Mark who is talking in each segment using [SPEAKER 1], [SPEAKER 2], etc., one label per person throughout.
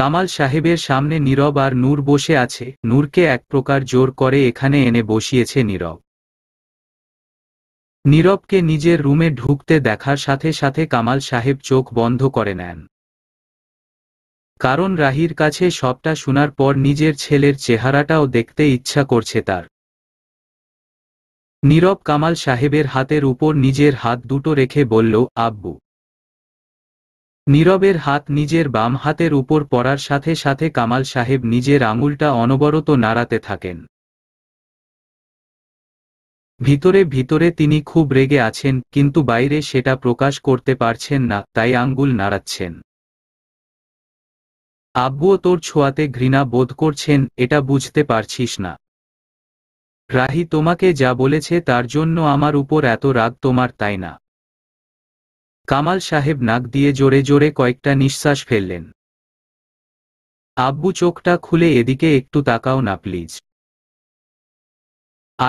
[SPEAKER 1] কামাল সাহেবের সামনে নীরব আর নূর বসে আছে নূরকে এক প্রকার জোর করে এখানে এনে বসিয়েছে নীরব নীরবকে নিজের রুমে ঢুকতে দেখার সাথে সাথে কামাল সাহেব চোখ বন্ধ করে নেন কারণ রাহির কাছে সবটা শোনার পর নিজের ছেলের চেহারাটাও দেখতে ইচ্ছা করছে তার নীরব কামাল সাহেবের হাতের উপর নিজের হাত দুটো রেখে বলল আব্বু নীরবের হাত নিজের বাম হাতের উপর পড়ার সাথে সাথে কামাল সাহেব নিজের আঙুলটা অনবরত নাড়াতে থাকেন ভিতরে ভিতরে তিনি খুব রেগে আছেন কিন্তু বাইরে সেটা প্রকাশ করতে পারছেন না তাই আঙ্গুল নাড়াচ্ছেন আব্বুও তোর ছোঁয়াতে ঘৃণা বোধ করছেন এটা বুঝতে পারছিস না রাহি তোমাকে যা বলেছে তার জন্য আমার উপর এত রাগ তোমার তাই না কামাল সাহেব নাক দিয়ে জোরে জোরে কয়েকটা নিঃশ্বাস ফেললেন আব্বু চোখটা খুলে এদিকে একটু তাকাও না প্লিজ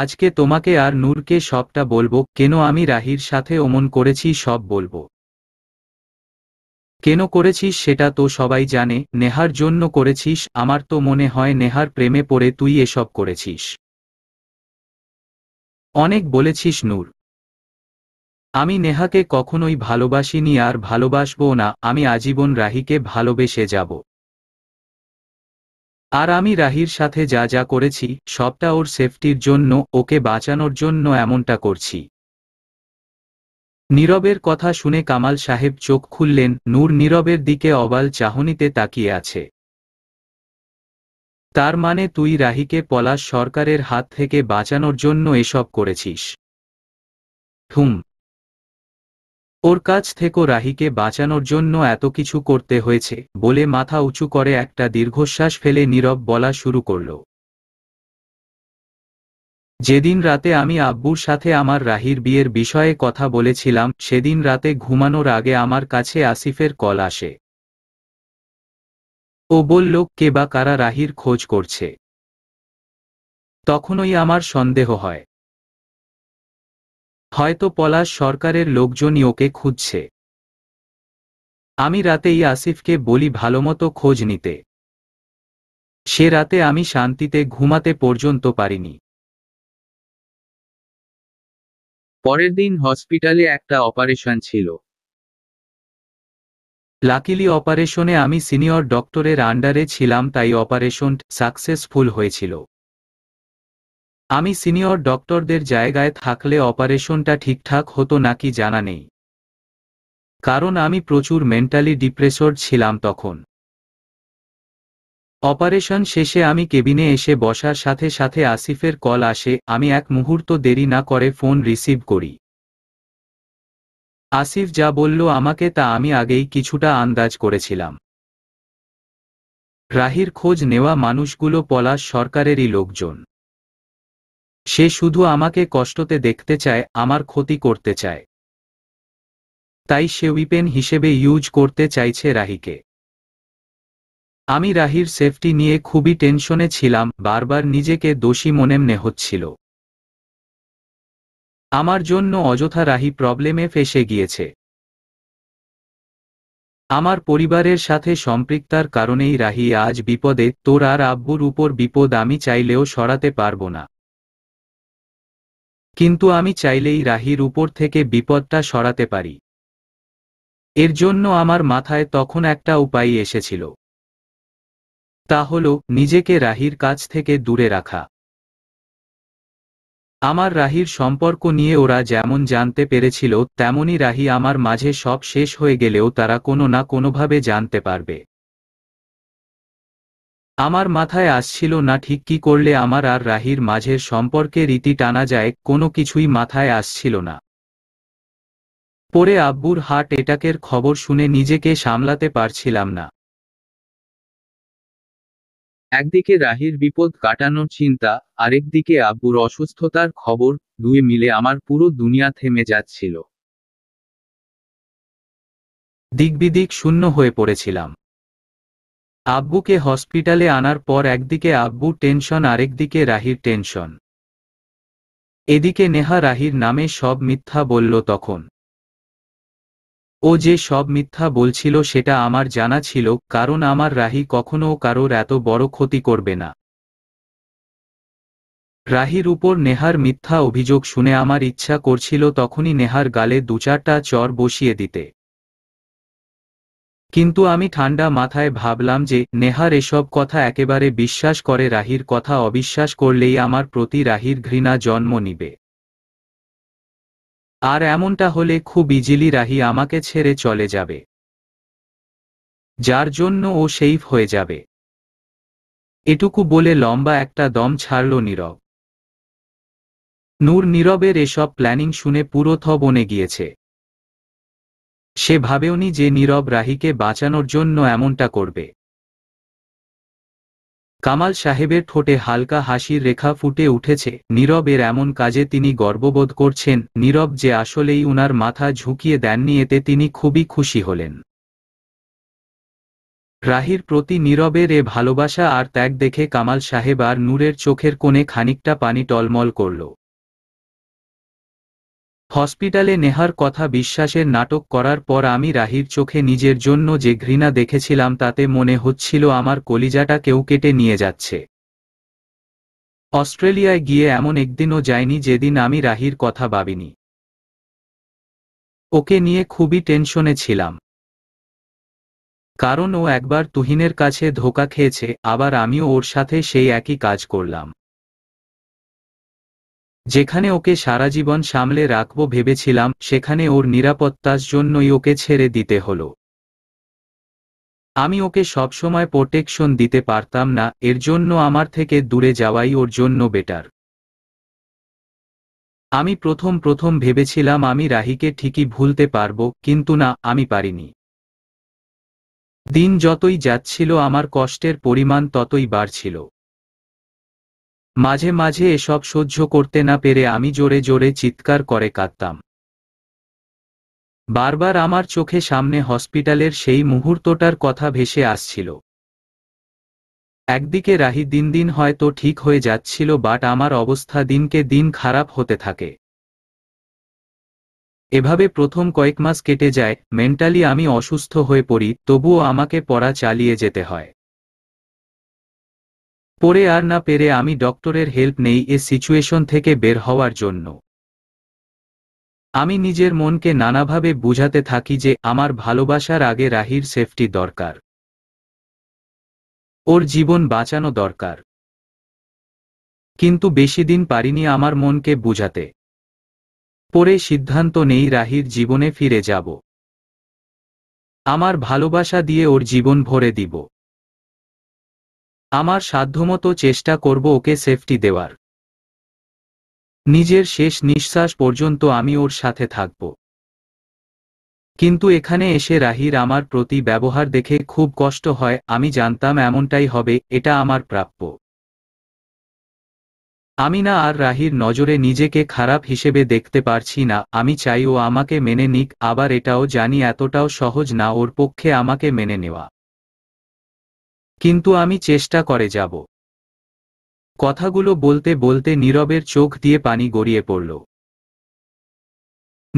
[SPEAKER 1] আজকে তোমাকে আর নূরকে সবটা বলবো কেন আমি রাহির সাথে অমন করেছি সব বলবো কেন করেছিস সেটা তো সবাই জানে নেহার জন্য করেছিস আমার তো মনে হয় নেহার প্রেমে পড়ে তুই এসব করেছিস অনেক বলেছিস নূর আমি নেহাকে কখনোই ভালোবাসিনি আর ভালোবাসবও না আমি আজীবন রাহিকে ভালোবেসে যাব আর আমি রাহির সাথে যা যা করেছি সবটা ওর সেফটির জন্য ওকে বাঁচানোর জন্য এমনটা করছি নীরবের কথা শুনে কামাল সাহেব চোখ খুললেন নূর নীরবের দিকে অবাল চাহনিতে তাকিয়ে আছে তার মানে তুই রাহিকে পলাশ সরকারের হাত থেকে বাঁচানোর জন্য এসব করেছিস হুম ওর কাছ থেকে রাহিকে বাঁচানোর জন্য এত কিছু করতে হয়েছে বলে মাথা উঁচু করে একটা দীর্ঘশ্বাস ফেলে নীরব বলা শুরু করল যেদিন রাতে আমি আব্বুর সাথে আমার রাহির বিয়ের বিষয়ে কথা বলেছিলাম সেদিন রাতে ঘুমানোর আগে আমার কাছে আসিফের কল আসে ও বলল কে বা কারা রাহির খোঁজ করছে তখনই আমার সন্দেহ হয় হয়তো পলাশ সরকারের লোকজনই ওকে খুঁজছে আমি রাতেই আসিফকে বলি ভালোমতো খোঁজ নিতে সে রাতে আমি শান্তিতে ঘুমাতে পর্যন্ত পারিনি পরের দিন হসপিটালে একটা অপারেশন ছিল লাকিলি অপারেশনে আমি সিনিয়র ডক্টরের আন্ডারে ছিলাম তাই অপারেশন সাকসেসফুল হয়েছিল আমি সিনিয়র ডক্টরদের জায়গায় থাকলে অপারেশনটা ঠিকঠাক হতো নাকি জানা নেই কারণ আমি প্রচুর মেন্টালি ডিপ্রেসড ছিলাম তখন অপারেশন শেষে আমি কেবিনে এসে বসার সাথে সাথে আসিফের কল আসে আমি এক মুহূর্ত দেরি না করে ফোন রিসিভ করি আসিফ যা বলল আমাকে তা আমি আগেই কিছুটা আন্দাজ করেছিলাম রাহির খোঁজ নেওয়া মানুষগুলো পলাশ সরকারেরই লোকজন সে শুধু আমাকে কষ্টতে দেখতে চায় আমার ক্ষতি করতে চায় তাই সে উইপেন হিসেবে ইউজ করতে চাইছে রাহিকে আমি রাহির সেফটি নিয়ে খুবই টেনশনে ছিলাম বারবার নিজেকে দোষী মনে মনে হচ্ছিল আমার জন্য অযথা রাহি প্রবলেমে ফেসে গিয়েছে আমার পরিবারের সাথে সম্পৃক্তার কারণেই রাহি আজ বিপদে তোর আর আব্বুর উপর বিপদ আমি চাইলেও সরাতে পারবো না কিন্তু আমি চাইলেই রাহির উপর থেকে বিপদটা সরাতে পারি এর জন্য আমার মাথায় তখন একটা উপায় এসেছিল তা হল নিজেকে রাহির কাছ থেকে দূরে রাখা আমার রাহির সম্পর্ক নিয়ে ওরা যেমন জানতে পেরেছিল তেমনই রাহি আমার মাঝে সব শেষ হয়ে গেলেও তারা কোনো না কোনোভাবে জানতে পারবে আমার মাথায় আসছিল না ঠিক কি করলে আমার আর রাহির মাঝের সম্পর্কে রীতি টানা যায় কোনো কিছুই মাথায় আসছিল না পরে আব্বুর হার্ট এটাকের খবর শুনে নিজেকে সামলাতে পারছিলাম না একদিকে রাহির বিপদ কাটানোর চিন্তা আরেকদিকে আব্বুর অসুস্থতার খবর দুই মিলে আমার পুরো দুনিয়া থেমে যাচ্ছিল দিকবিদিক শূন্য হয়ে পড়েছিলাম আব্বুকে হসপিটালে আনার পর একদিকে আব্বু টেনশন আরেকদিকে রাহির টেনশন এদিকে নেহা রাহির নামে সব মিথ্যা বলল তখন ও যে সব মিথ্যা বলছিল সেটা আমার জানা ছিল কারণ আমার রাহি কখনো কারোর এত বড় ক্ষতি করবে না রাহির উপর নেহার মিথ্যা অভিযোগ শুনে আমার ইচ্ছা করছিল তখনই নেহার গালে দুচারটা চর বসিয়ে দিতে কিন্তু আমি ঠান্ডা মাথায় ভাবলাম যে নেহার এসব কথা একেবারে বিশ্বাস করে রাহির কথা অবিশ্বাস করলেই আমার প্রতি রাহির ঘৃণা জন্ম নিবে আর এমনটা হলে খুব ইজিলি রাহি আমাকে ছেড়ে চলে যাবে যার জন্য ও সেইফ হয়ে যাবে এটুকু বলে লম্বা একটা দম ছাড়ল নীরব নূর নীরবের এসব প্ল্যানিং শুনে পুরো থ বনে গিয়েছে সে ভাবেওনি যে নীরব রাহিকে বাঁচানোর জন্য এমনটা করবে কামাল সাহেবের ঠোঁটে হালকা হাসির রেখা ফুটে উঠেছে নীরবের এমন কাজে তিনি গর্ববোধ করছেন নীরব যে আসলেই উনার মাথা ঝুঁকিয়ে দেননি এতে তিনি খুবই খুশি হলেন রাহির প্রতি নীরবের এ ভালোবাসা আর ত্যাগ দেখে কামাল সাহেব আর নূরের চোখের কোণে খানিকটা পানি টলমল করল হসপিটালে নেহার কথা বিশ্বাসের নাটক করার পর আমি রাহির চোখে নিজের জন্য যে ঘৃণা দেখেছিলাম তাতে মনে হচ্ছিল আমার কলিজাটা কেউ কেটে নিয়ে যাচ্ছে অস্ট্রেলিয়ায় গিয়ে এমন একদিনও যায়নি যেদিন আমি রাহির কথা ভাবিনি ওকে নিয়ে খুবই টেনশনে ছিলাম কারণ ও একবার তুহিনের কাছে ধোকা খেয়েছে আবার আমিও ওর সাথে সেই একই কাজ করলাম যেখানে ওকে সারা জীবন সামলে রাখব ভেবেছিলাম সেখানে ওর নিরাপত্তার জন্যই ওকে ছেড়ে দিতে হলো আমি ওকে সবসময় প্রোটেকশন দিতে পারতাম না এর জন্য আমার থেকে দূরে যাওয়াই ওর জন্য বেটার আমি প্রথম প্রথম ভেবেছিলাম আমি রাহিকে ঠিকই ভুলতে পারবো কিন্তু না আমি পারিনি দিন যতই যাচ্ছিল আমার কষ্টের পরিমাণ ততই বাড়ছিল মাঝে মাঝে এসব সহ্য করতে না পেরে আমি জোরে জোরে চিৎকার করে কাঁদতাম বারবার আমার চোখে সামনে হসপিটালের সেই মুহূর্তটার কথা ভেসে আসছিল একদিকে রাহি দিন দিন হয়তো ঠিক হয়ে যাচ্ছিল বাট আমার অবস্থা দিনকে দিন খারাপ হতে থাকে এভাবে প্রথম কয়েক মাস কেটে যায় মেন্টালি আমি অসুস্থ হয়ে পড়ি তবুও আমাকে পড়া চালিয়ে যেতে হয় পরে আর না পেরে আমি ডক্টরের হেল্প নেই এ সিচুয়েশন থেকে বের হওয়ার জন্য আমি নিজের মনকে নানাভাবে বুঝাতে থাকি যে আমার ভালোবাসার আগে রাহির সেফটি দরকার ওর জীবন বাঁচানো দরকার কিন্তু বেশি দিন পারিনি আমার মনকে বুঝাতে পরে সিদ্ধান্ত নেই রাহির জীবনে ফিরে যাব আমার ভালোবাসা দিয়ে ওর জীবন ভরে দিব আমার সাধ্যমতো চেষ্টা করব ওকে সেফটি দেওয়ার নিজের শেষ নিঃশ্বাস পর্যন্ত আমি ওর সাথে থাকব কিন্তু এখানে এসে রাহির আমার প্রতি ব্যবহার দেখে খুব কষ্ট হয় আমি জানতাম এমনটাই হবে এটা আমার প্রাপ্য আমি না আর রাহির নজরে নিজেকে খারাপ হিসেবে দেখতে পারছি না আমি চাই ও আমাকে মেনে নিক আবার এটাও জানি এতটাও সহজ না ওর পক্ষে আমাকে মেনে নেওয়া কিন্তু আমি চেষ্টা করে যাব কথাগুলো বলতে বলতে নীরবের চোখ দিয়ে পানি গড়িয়ে পড়ল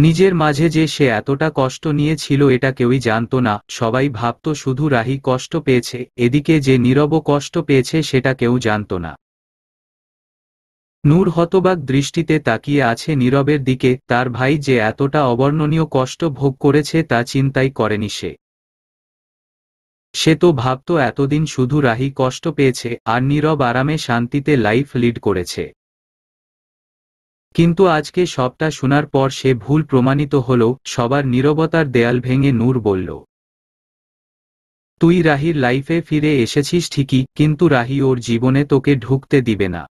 [SPEAKER 1] নিজের মাঝে যে সে এতটা কষ্ট নিয়েছিল এটা কেউই জানত না সবাই ভাবত শুধু রাহি কষ্ট পেয়েছে এদিকে যে নীরবও কষ্ট পেয়েছে সেটা কেউ জানত না নূর হতবাক দৃষ্টিতে তাকিয়ে আছে নীরবের দিকে তার ভাই যে এতটা অবর্ণনীয় কষ্ট ভোগ করেছে তা চিন্তাই করেনি সে সে তো ভাবত এতদিন শুধু রাহি কষ্ট পেয়েছে আর নীরব আরামে শান্তিতে লাইফ লিড করেছে কিন্তু আজকে সবটা শোনার পর সে ভুল প্রমাণিত হল সবার নীরবতার দেয়াল ভেঙে নূর বলল তুই রাহির লাইফে ফিরে এসেছিস ঠিকই কিন্তু রাহি ওর জীবনে তোকে ঢুকতে দিবে না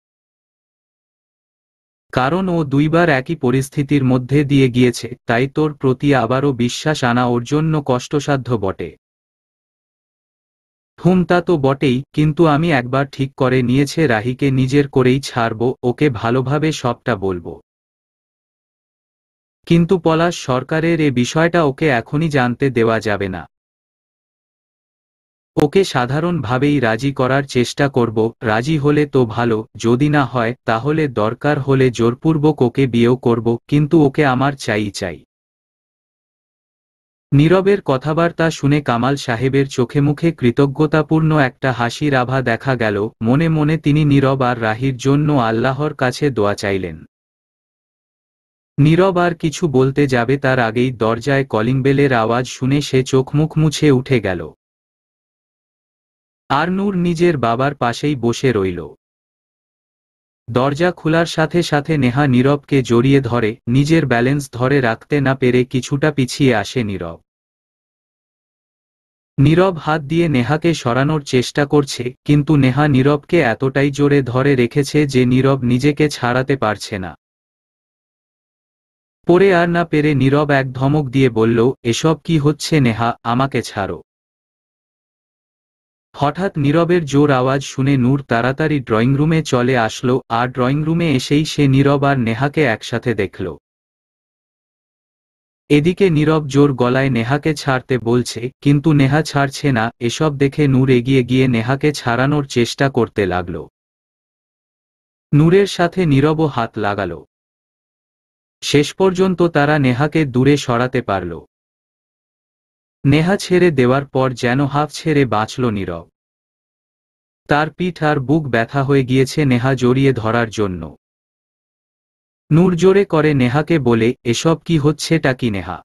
[SPEAKER 1] কারণ ও দুইবার একই পরিস্থিতির মধ্যে দিয়ে গিয়েছে তাই তোর প্রতি আবারও বিশ্বাস আনা ওর জন্য কষ্টসাধ্য বটে তা তো বটেই কিন্তু আমি একবার ঠিক করে নিয়েছে রাহিকে নিজের করেই ছাড়ব ওকে ভালোভাবে সবটা বলবো কিন্তু পলাশ সরকারের এ বিষয়টা ওকে এখনই জানতে দেওয়া যাবে না ওকে সাধারণভাবেই রাজি করার চেষ্টা করব রাজি হলে তো ভালো যদি না হয় তাহলে দরকার হলে জোরপূর্বক ওকে বিয়েও করব কিন্তু ওকে আমার চাই চাই নীরবের কথাবার্তা শুনে কামাল সাহেবের চোখে মুখে কৃতজ্ঞতাপূর্ণ একটা হাসির আভা দেখা গেল মনে মনে তিনি নীরব আর রাহির জন্য আল্লাহর কাছে দোয়া চাইলেন নীরব আর কিছু বলতে যাবে তার আগেই দরজায় কলিং বেলের আওয়াজ শুনে সে চোখ মুখ মুছে উঠে গেল আর নূর নিজের বাবার পাশেই বসে রইল দরজা খোলার সাথে সাথে নেহা নীরবকে জড়িয়ে ধরে নিজের ব্যালেন্স ধরে রাখতে না পেরে কিছুটা পিছিয়ে আসে নীরব নীরব হাত দিয়ে নেহাকে সরানোর চেষ্টা করছে কিন্তু নেহা নীরবকে এতটাই জোরে ধরে রেখেছে যে নীরব নিজেকে ছাড়াতে পারছে না পরে আর না পেরে নীরব এক ধমক দিয়ে বলল এসব কি হচ্ছে নেহা আমাকে ছাড়ো হঠাৎ নীরবের জোর আওয়াজ শুনে নূর তাড়াতাড়ি ড্রয়িং রুমে চলে আসলো আর ড্রয়িং রুমে এসেই সে নীরব আর নেহাকে একসাথে দেখল এদিকে নীরব জোর গলায় নেহাকে ছাড়তে বলছে কিন্তু নেহা ছাড়ছে না এসব দেখে নূর এগিয়ে গিয়ে নেহাকে ছাড়ানোর চেষ্টা করতে লাগল নূরের সাথে নীরবও হাত লাগাল শেষ পর্যন্ত তারা নেহাকে দূরে সরাতে পারল নেহা ছেড়ে দেওয়ার পর যেন হাফ ছেড়ে বাঁচল নীরব তার পিঠ আর বুক ব্যথা হয়ে গিয়েছে নেহা জড়িয়ে ধরার জন্য নূর জোরে করে নেহাকে বলে এসব কি হচ্ছে টাকি নেহা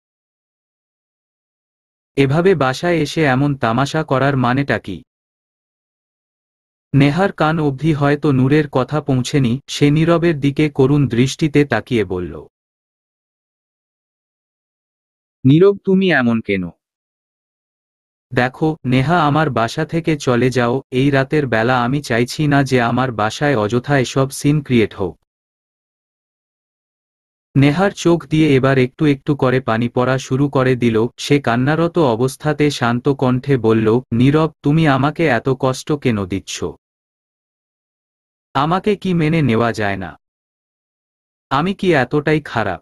[SPEAKER 1] এভাবে বাসায় এসে এমন তামাশা করার মানেটা কি নেহার কান অবধি হয়তো নূরের কথা পৌঁছেনি সে নীরবের দিকে করুণ দৃষ্টিতে তাকিয়ে বলল নীরব তুমি এমন কেন দেখো নেহা আমার বাসা থেকে চলে যাও এই রাতের বেলা আমি চাইছি না যে আমার বাসায় অযথা এসব সিন ক্রিয়েট হোক নেহার চোখ দিয়ে এবার একটু একটু করে পানি পড়া শুরু করে দিল সে কান্নারত অবস্থাতে শান্ত কণ্ঠে বলল নীরব তুমি আমাকে এত কষ্ট কেন দিচ্ছ আমাকে কি মেনে নেওয়া যায় না আমি কি এতটাই খারাপ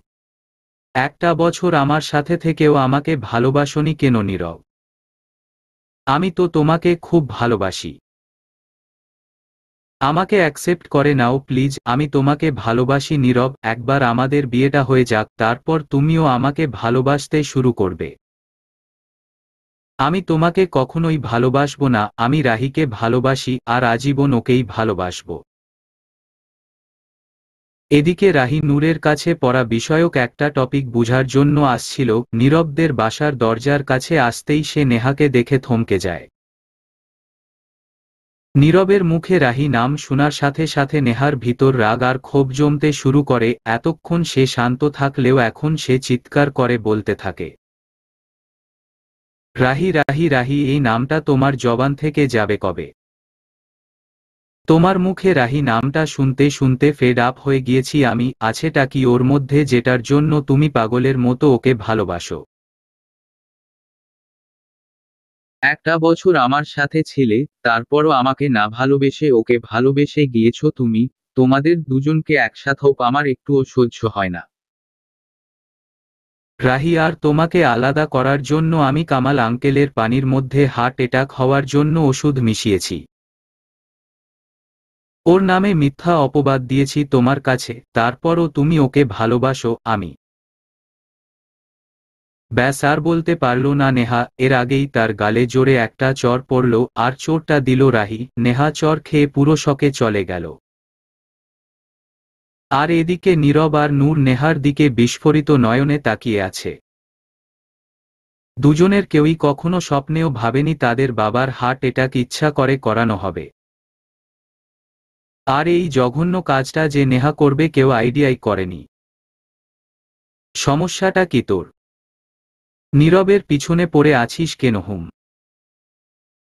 [SPEAKER 1] একটা বছর আমার সাথে থেকেও আমাকে ভালোবাসনি কেন নীরব আমি তো তোমাকে খুব ভালোবাসি আমাকে অ্যাকসেপ্ট করে নাও প্লিজ আমি তোমাকে ভালোবাসি নীরব একবার আমাদের বিয়েটা হয়ে যাক তারপর তুমিও আমাকে ভালোবাসতে শুরু করবে আমি তোমাকে কখনোই ভালোবাসবো না আমি রাহিকে ভালোবাসি আর আজীবন ওকেই ভালোবাসবো এদিকে রাহি নূরের কাছে পড়া বিষয়ক একটা টপিক বুঝার জন্য আসছিল নীরবদের বাসার দরজার কাছে আসতেই সে নেহাকে দেখে থমকে যায় নীরবের মুখে রাহি নাম শোনার সাথে সাথে নেহার ভিতর রাগ আর ক্ষোভ জমতে শুরু করে এতক্ষণ সে শান্ত থাকলেও এখন সে চিৎকার করে বলতে থাকে রাহি রাহি রাহি এই নামটা তোমার জবান থেকে যাবে কবে তোমার মুখে রাহি নামটা শুনতে শুনতে ফেড আপ হয়ে গিয়েছি আমি আছেটা কি ওর মধ্যে যেটার জন্য তুমি পাগলের মতো ওকে ভালোবাসো একটা বছর আমার সাথে ছিলে তারপরও আমাকে না ভালোবেসে ওকে ভালোবেসে গিয়েছো তুমি তোমাদের দুজনকে একসাথ হোক আমার একটুও সহ্য হয় না রাহি আর তোমাকে আলাদা করার জন্য আমি কামাল আঙ্কেলের পানির মধ্যে হার্ট অ্যাটাক হওয়ার জন্য ওষুধ মিশিয়েছি ওর নামে মিথ্যা অপবাদ দিয়েছি তোমার কাছে তারপরও তুমি ওকে ভালোবাসো আমি ব্যাস আর বলতে পারল না নেহা এর আগেই তার গালে জোরে একটা চর পড়ল আর চোরটা দিল রাহি নেহা চর খেয়ে পুরো শকে চলে গেল আর এদিকে নীরব আর নূর নেহার দিকে বিস্ফোরিত নয়নে তাকিয়ে আছে দুজনের কেউই কখনো স্বপ্নেও ভাবেনি তাদের বাবার হাট এটা ইচ্ছা করে করানো হবে আর এই জঘন্য কাজটা যে নেহা করবে কেউ আইডিয়াই করেনি সমস্যাটা কি তোর নীরবের পিছনে পড়ে আছিস কেন হুম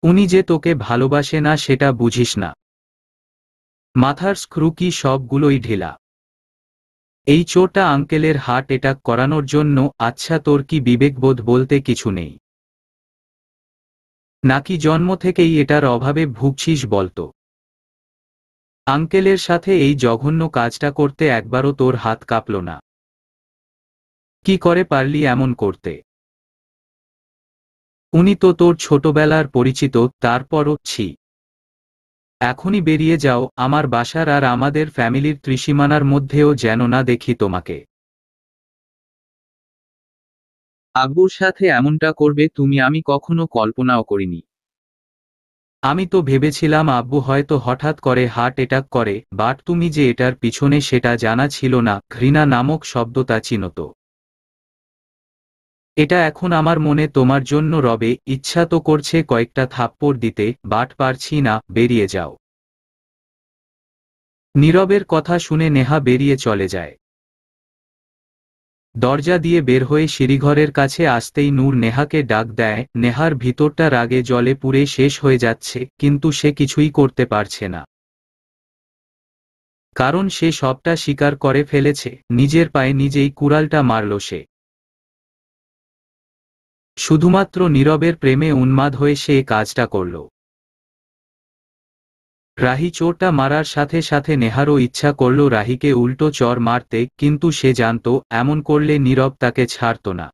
[SPEAKER 1] উনি যে তোকে ভালোবাসে না সেটা বুঝিস না মাথার স্ক্রু কি সবগুলোই ঢিলা এই চোরটা আঙ্কেলের হার্ট অ্যাটাক করানোর জন্য আচ্ছা তোর কি বিবেকবোধ বলতে কিছু নেই নাকি জন্ম থেকেই এটার অভাবে ভুগছিস বলতো আঙ্কেলের সাথে এই জঘন্য কাজটা করতে একবারও তোর হাত কাঁপল না কি করে পারলি এমন করতে উনি তো তোর ছোটবেলার পরিচিত তারপরও ছি এখনই বেরিয়ে যাও আমার বাসার আর আমাদের ফ্যামিলির ত্রিসীমানার মধ্যেও যেন না দেখি তোমাকে আব্বুর সাথে এমনটা করবে তুমি আমি কখনো কল্পনাও করিনি আমি তো ভেবেছিলাম আব্বু হয়তো হঠাৎ করে হার্ট অ্যাটাক করে বাট তুমি যে এটার পিছনে সেটা জানা ছিল না ঘৃণা নামক শব্দ তা চিনত এটা এখন আমার মনে তোমার জন্য রবে ইচ্ছা তো করছে কয়েকটা থাপ্পড় দিতে বাট পারছি না বেরিয়ে যাও নীরবের কথা শুনে নেহা বেরিয়ে চলে যায় দরজা দিয়ে বের হয়ে সিঁড়িঘরের কাছে আসতেই নূর নেহাকে ডাক দেয় নেহার ভিতরটা রাগে জলে পুড়ে শেষ হয়ে যাচ্ছে কিন্তু সে কিছুই করতে পারছে না কারণ সে সবটা স্বীকার করে ফেলেছে নিজের পায়ে নিজেই কুড়ালটা মারল সে শুধুমাত্র নীরবের প্রেমে উন্মাদ হয়ে সে কাজটা করল রাহি চোরটা মারার সাথে সাথে নেহারও ইচ্ছা করল রাহিকে উল্টো চর মারতে কিন্তু সে জানত এমন করলে নীরব তাকে ছাড়ত না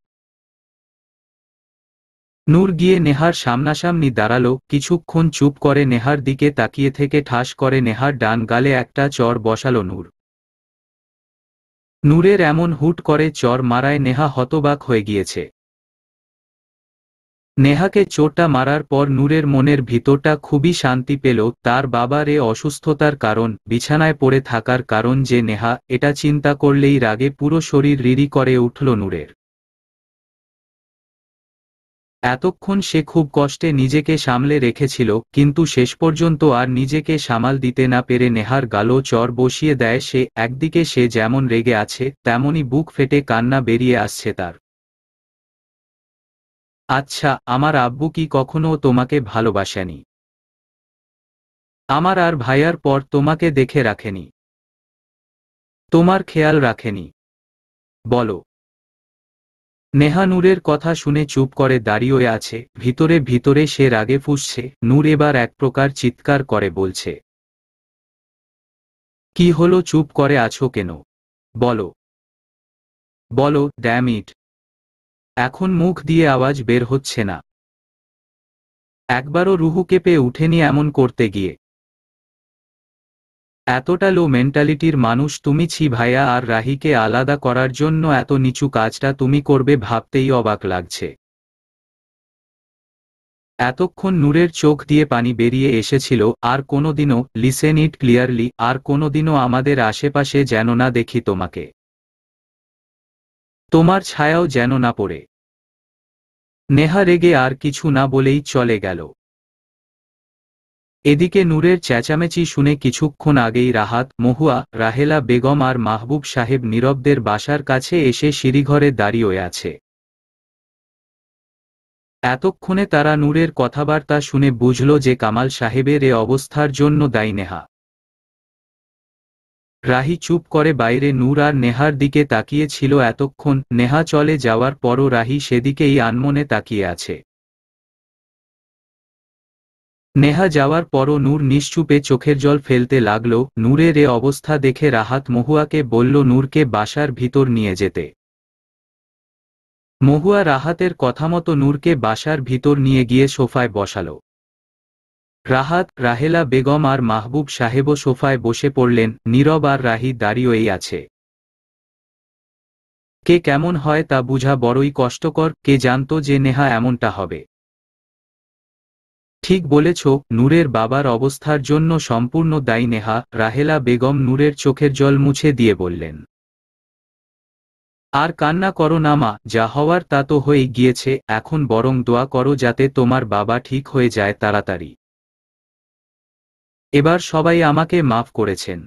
[SPEAKER 1] নূর গিয়ে নেহার সামনাসামনি দাঁড়ালো কিছুক্ষণ চুপ করে নেহার দিকে তাকিয়ে থেকে ঠাস করে নেহার ডান গালে একটা চর বসালো নূর নূরের এমন হুট করে চর মারায় নেহা হতবাক হয়ে গিয়েছে নেহাকে চোটটা মারার পর নূরের মনের ভিতরটা খুবই শান্তি পেল তার বাবার এ অসুস্থতার কারণ বিছানায় পড়ে থাকার কারণ যে নেহা এটা চিন্তা করলেই রাগে পুরো শরীর রিরি করে উঠল নূরের এতক্ষণ সে খুব কষ্টে নিজেকে সামলে রেখেছিল কিন্তু শেষ পর্যন্ত আর নিজেকে সামাল দিতে না পেরে নেহার গালো চর বসিয়ে দেয় সে একদিকে সে যেমন রেগে আছে তেমনই বুক ফেটে কান্না বেরিয়ে আসছে তার আচ্ছা আমার আব্বু কি কখনো তোমাকে ভালোবাসেনি আমার আর ভাইয়ার পর তোমাকে দেখে রাখেনি তোমার খেয়াল রাখেনি বলো নেহা কথা শুনে চুপ করে দাঁড়িয়ে আছে ভিতরে ভিতরে সে রাগে ফুসছে নূর এবার এক প্রকার চিৎকার করে বলছে কি হলো চুপ করে আছো কেন বলো বলো ড্যাম এখন মুখ দিয়ে আওয়াজ বের হচ্ছে না একবারও রুহু কেঁপে উঠেনি এমন করতে গিয়ে এতটা লো মেন্টালিটির মানুষ তুমি ছি ভাইয়া আর রাহিকে আলাদা করার জন্য এত নিচু কাজটা তুমি করবে ভাবতেই অবাক লাগছে এতক্ষণ নূরের চোখ দিয়ে পানি বেরিয়ে এসেছিল আর কোনোদিনও লিসেন ইট ক্লিয়ারলি আর কোনোদিনও আমাদের আশেপাশে যেন না দেখি তোমাকে তোমার ছায়াও যেন না পড়ে নেহা রেগে আর কিছু না বলেই চলে গেল এদিকে নূরের চেঁচামেচি শুনে কিছুক্ষণ আগেই রাহাত মহুয়া রাহেলা বেগম আর মাহবুব সাহেব নীরবদের বাসার কাছে এসে সিঁড়িঘরে দাঁড়িয়ে আছে এতক্ষণে তারা নূরের কথাবার্তা শুনে বুঝল যে কামাল সাহেবের এ অবস্থার জন্য দায়ী নেহা রাহি চুপ করে বাইরে নূর আর নেহার দিকে তাকিয়েছিল এতক্ষণ নেহা চলে যাওয়ার পরও রাহি সেদিকেই আনমনে তাকিয়ে আছে নেহা যাওয়ার পরও নূর নিশ্চুপে চোখের জল ফেলতে লাগল নূরের এ অবস্থা দেখে রাহাত মহুয়াকে বলল নূরকে বাসার ভিতর নিয়ে যেতে মহুয়া রাহাতের কথামতো নূরকে বাসার ভিতর নিয়ে গিয়ে সোফায় বসালো রাহাত রাহেলা বেগম আর মাহবুব সাহেব সোফায় বসে পড়লেন নীরব আর রাহি দাঁড়িয়েই আছে কে কেমন হয় তা বুঝা বড়ই কষ্টকর কে জানত যে নেহা এমনটা হবে ঠিক বলেছ নূরের বাবার অবস্থার জন্য সম্পূর্ণ দায়ী নেহা রাহেলা বেগম নূরের চোখের জল মুছে দিয়ে বললেন আর কান্না করো না মা যা হওয়ার তা তো হয়ে গিয়েছে এখন বরং দোয়া করো যাতে তোমার বাবা ঠিক হয়ে যায় তাড়াতাড়ি এবার সবাই আমাকে মাফ করেছেন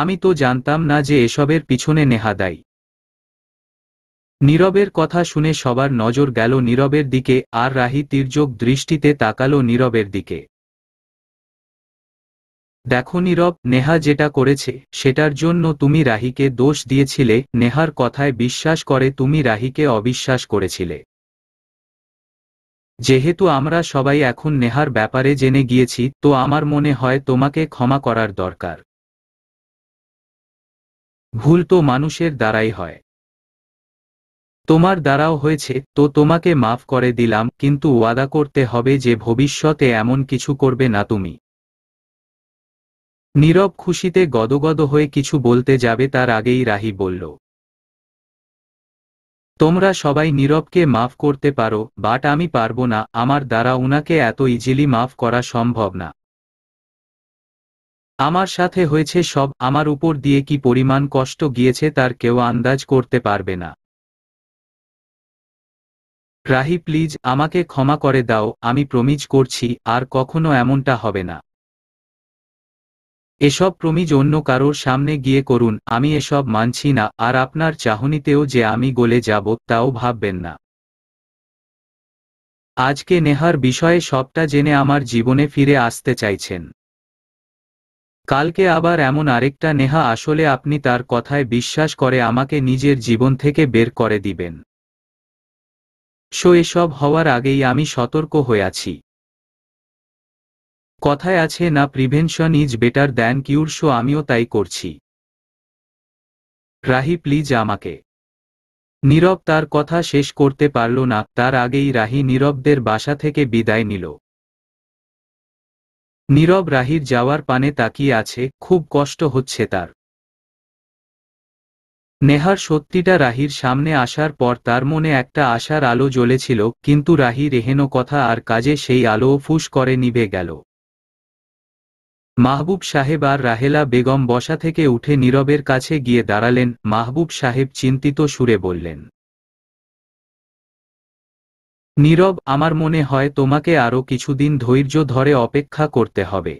[SPEAKER 1] আমি তো জানতাম না যে এসবের পিছনে নেহা দায়ী নীরবের কথা শুনে সবার নজর গেল নীরবের দিকে আর রাহি তির্যক দৃষ্টিতে তাকালো নীরবের দিকে দেখো নীরব নেহা যেটা করেছে সেটার জন্য তুমি রাহিকে দোষ দিয়েছিলে নেহার কথায় বিশ্বাস করে তুমি রাহিকে অবিশ্বাস করেছিলে যেহেতু আমরা সবাই এখন নেহার ব্যাপারে জেনে গিয়েছি তো আমার মনে হয় তোমাকে ক্ষমা করার দরকার ভুল তো মানুষের দ্বারাই হয় তোমার দ্বারাও হয়েছে তো তোমাকে মাফ করে দিলাম কিন্তু ওয়াদা করতে হবে যে ভবিষ্যতে এমন কিছু করবে না তুমি নীরব খুশিতে গদগদ হয়ে কিছু বলতে যাবে তার আগেই রাহি বলল তোমরা সবাই নীরবকে মাফ করতে পারো বাট আমি পারবো না আমার দ্বারা উনাকে এত ইজিলি মাফ করা সম্ভব না আমার সাথে হয়েছে সব আমার উপর দিয়ে কি পরিমাণ কষ্ট গিয়েছে তার কেউ আন্দাজ করতে পারবে না রাহি প্লিজ আমাকে ক্ষমা করে দাও আমি প্রমিজ করছি আর কখনো এমনটা হবে না এসব প্রমিজ অন্য কারোর সামনে গিয়ে করুন আমি এসব মানছি না আর আপনার চাহনিতেও যে আমি গলে যাব তাও ভাববেন না আজকে নেহার বিষয়ে সবটা জেনে আমার জীবনে ফিরে আসতে চাইছেন কালকে আবার এমন আরেকটা নেহা আসলে আপনি তার কথায় বিশ্বাস করে আমাকে নিজের জীবন থেকে বের করে দিবেন সো এসব হওয়ার আগেই আমি সতর্ক হয়ে আছি কথায় আছে না prevention is better than cure so আমিও তাই করছি রাহি প্লিজ আমাকে নীরব তার কথা শেষ করতে পারল না তার আগেই রাহি নীরবদের বাসা থেকে বিদায় নিল নীরব রাহির যাওয়ার পানে তাকিয়ে আছে খুব কষ্ট হচ্ছে তার নেহার সত্যিটা রাহির সামনে আসার পর তার মনে একটা আশার আলো জ্বলেছিল কিন্তু রাহি এহেন কথা আর কাজে সেই আলোও ফুস করে নিভে গেল মাহবুব সাহেব আর রাহেলা বেগম বসা থেকে উঠে নীরবের কাছে গিয়ে দাঁড়ালেন মাহবুব সাহেব চিন্তিত সুরে বললেন নীরব আমার মনে হয় তোমাকে আরও কিছুদিন ধৈর্য ধরে অপেক্ষা করতে হবে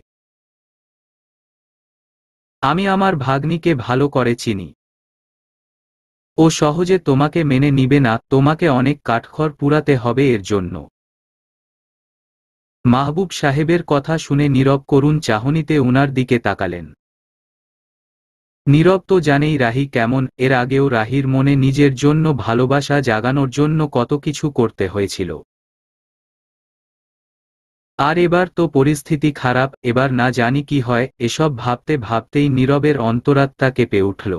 [SPEAKER 1] আমি আমার ভাগ্নিকে ভালো করে চিনি ও সহজে তোমাকে মেনে নিবে না তোমাকে অনেক কাঠখড় পুরাতে হবে এর জন্য মাহবুব সাহেবের কথা শুনে নীরব করুণ চাহনিতে উনার দিকে তাকালেন নীরব তো জানেই রাহি কেমন এর আগেও রাহির মনে নিজের জন্য ভালোবাসা জাগানোর জন্য কত কিছু করতে হয়েছিল আর এবার তো পরিস্থিতি খারাপ এবার না জানি কি হয় এসব ভাবতে ভাবতেই নীরবের অন্তরাত্মা কেঁপে উঠল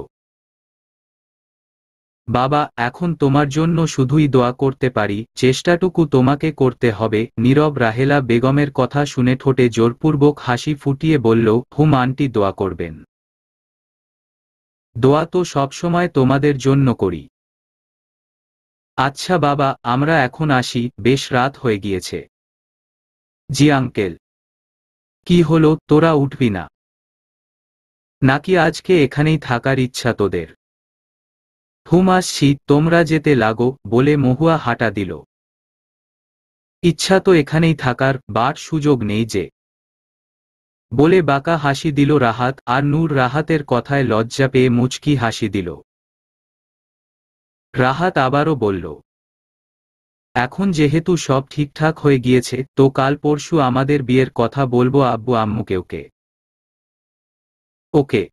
[SPEAKER 1] বাবা এখন তোমার জন্য শুধুই দোয়া করতে পারি চেষ্টাটুকু তোমাকে করতে হবে নীরব রাহেলা বেগমের কথা শুনে ঠোঁটে জোরপূর্বক হাসি ফুটিয়ে বলল হুম আন্টি দোয়া করবেন দোয়া তো সবসময় তোমাদের জন্য করি আচ্ছা বাবা আমরা এখন আসি বেশ রাত হয়ে গিয়েছে জি আঙ্কেল কি হলো তোরা উঠবি না নাকি আজকে এখানেই থাকার ইচ্ছা তোদের ধুম আসছি তোমরা যেতে লাগো বলে মহুয়া হাঁটা দিল ইচ্ছা তো এখানেই থাকার বার সুযোগ নেই যে বলে বাঁকা হাসি দিল রাহাত আর নূর রাহাতের কথায় লজ্জা পেয়ে মুচকি হাসি দিল রাহাত আবারও বলল এখন যেহেতু সব ঠিকঠাক হয়ে গিয়েছে তো কাল পরশু আমাদের বিয়ের কথা বলবো আব্বু আম্মুকে ওকে ওকে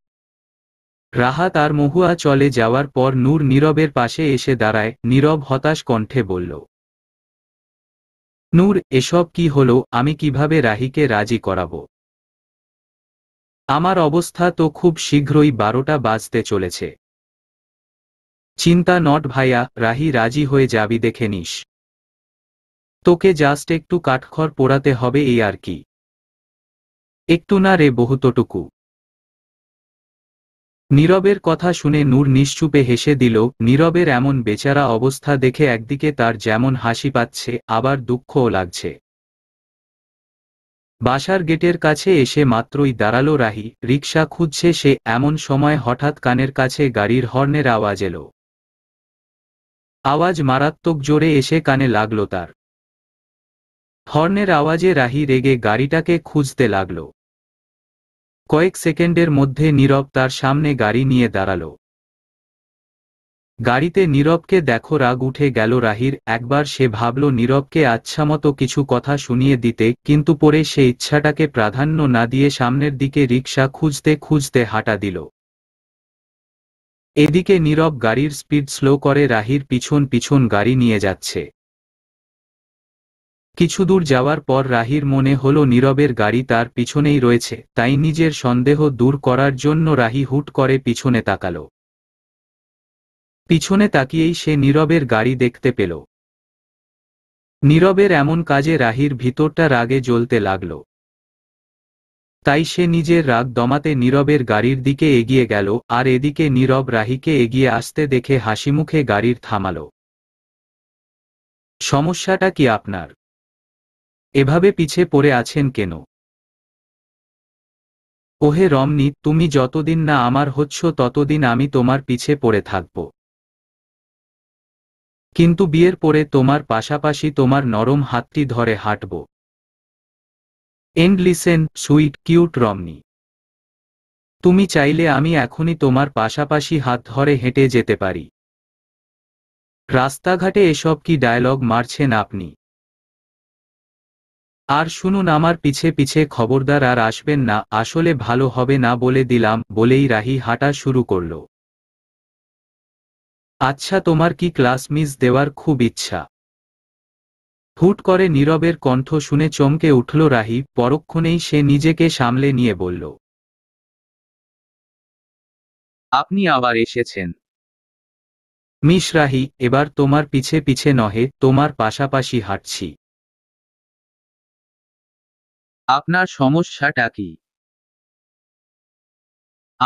[SPEAKER 1] রাহাত আর মহুয়া চলে যাওয়ার পর নূর নীরবের পাশে এসে দাঁড়ায় নীরব হতাশ কণ্ঠে বলল নূর এসব কি হল আমি কিভাবে রাহিকে রাজি করাব আমার অবস্থা তো খুব শীঘ্রই বারোটা বাজতে চলেছে চিন্তা নট ভাইয়া রাহি রাজি হয়ে যাবি দেখে নিস তোকে জাস্ট একটু কাঠখড় পোড়াতে হবে এই আর কি একটু না রে বহুতটুকু নীরবের কথা শুনে নূর নিশ্চুপে হেসে দিল নীরবের এমন বেচারা অবস্থা দেখে একদিকে তার যেমন হাসি পাচ্ছে আবার দুঃখও লাগছে বাসার গেটের কাছে এসে মাত্রই দাঁড়ালো রাহি রিক্সা খুঁজছে সে এমন সময় হঠাৎ কানের কাছে গাড়ির হর্নের আওয়াজ এলো আওয়াজ মারাত্মক জোরে এসে কানে লাগলো তার হর্নের আওয়াজে রাহি রেগে গাড়িটাকে খুঁজতে লাগলো কয়েক সেকেন্ডের মধ্যে নীরব তার সামনে গাড়ি নিয়ে দাঁড়াল গাড়িতে নীরবকে দেখো রাগ উঠে গেল রাহির একবার সে ভাবল নীরবকে আচ্ছামতো কিছু কথা শুনিয়ে দিতে কিন্তু পরে সে ইচ্ছাটাকে প্রাধান্য না দিয়ে সামনের দিকে রিক্সা খুঁজতে খুঁজতে হাঁটা দিল এদিকে নীরব গাড়ির স্পিড স্লো করে রাহির পিছন পিছন গাড়ি নিয়ে যাচ্ছে কিছুদূর যাওয়ার পর রাহির মনে হলো নীরবের গাড়ি তার পিছনেই রয়েছে তাই নিজের সন্দেহ দূর করার জন্য রাহি হুট করে পিছনে তাকালো পিছনে তাকিয়েই সে নীরবের গাড়ি দেখতে পেল নীরবের এমন কাজে রাহির ভিতরটা রাগে জ্বলতে লাগল তাই সে নিজের রাগ দমাতে নীরবের গাড়ির দিকে এগিয়ে গেল আর এদিকে নীরব রাহিকে এগিয়ে আসতে দেখে হাসিমুখে গাড়ির থামাল সমস্যাটা কি আপনার এভাবে পিছে পড়ে আছেন কেন ওহে রমনি তুমি যতদিন না আমার হচ্ছ ততদিন আমি তোমার পিছে পড়ে থাকব কিন্তু বিয়ের পরে তোমার পাশাপাশি তোমার নরম হাতটি ধরে হাঁটব এন্ড লিসেন সুইট কিউট রমনি তুমি চাইলে আমি এখনই তোমার পাশাপাশি হাত ধরে হেঁটে যেতে পারি রাস্তাঘাটে এসব কি ডায়লগ মারছেন আপনি আর শুনুন আমার পিছে পিছে খবরদার আর আসবেন না আসলে ভালো হবে না বলে দিলাম বলেই রাহি হাঁটা শুরু করল আচ্ছা তোমার কি ক্লাস মিস দেওয়ার খুব ইচ্ছা ফুট করে নীরবের কণ্ঠ শুনে চমকে উঠল রাহি পরক্ষণেই সে নিজেকে সামলে নিয়ে বলল আপনি আবার এসেছেন মিস রাহি এবার তোমার পিছে পিছে নহে তোমার পাশাপাশি হাঁটছি আপনার সমস্যাটা কি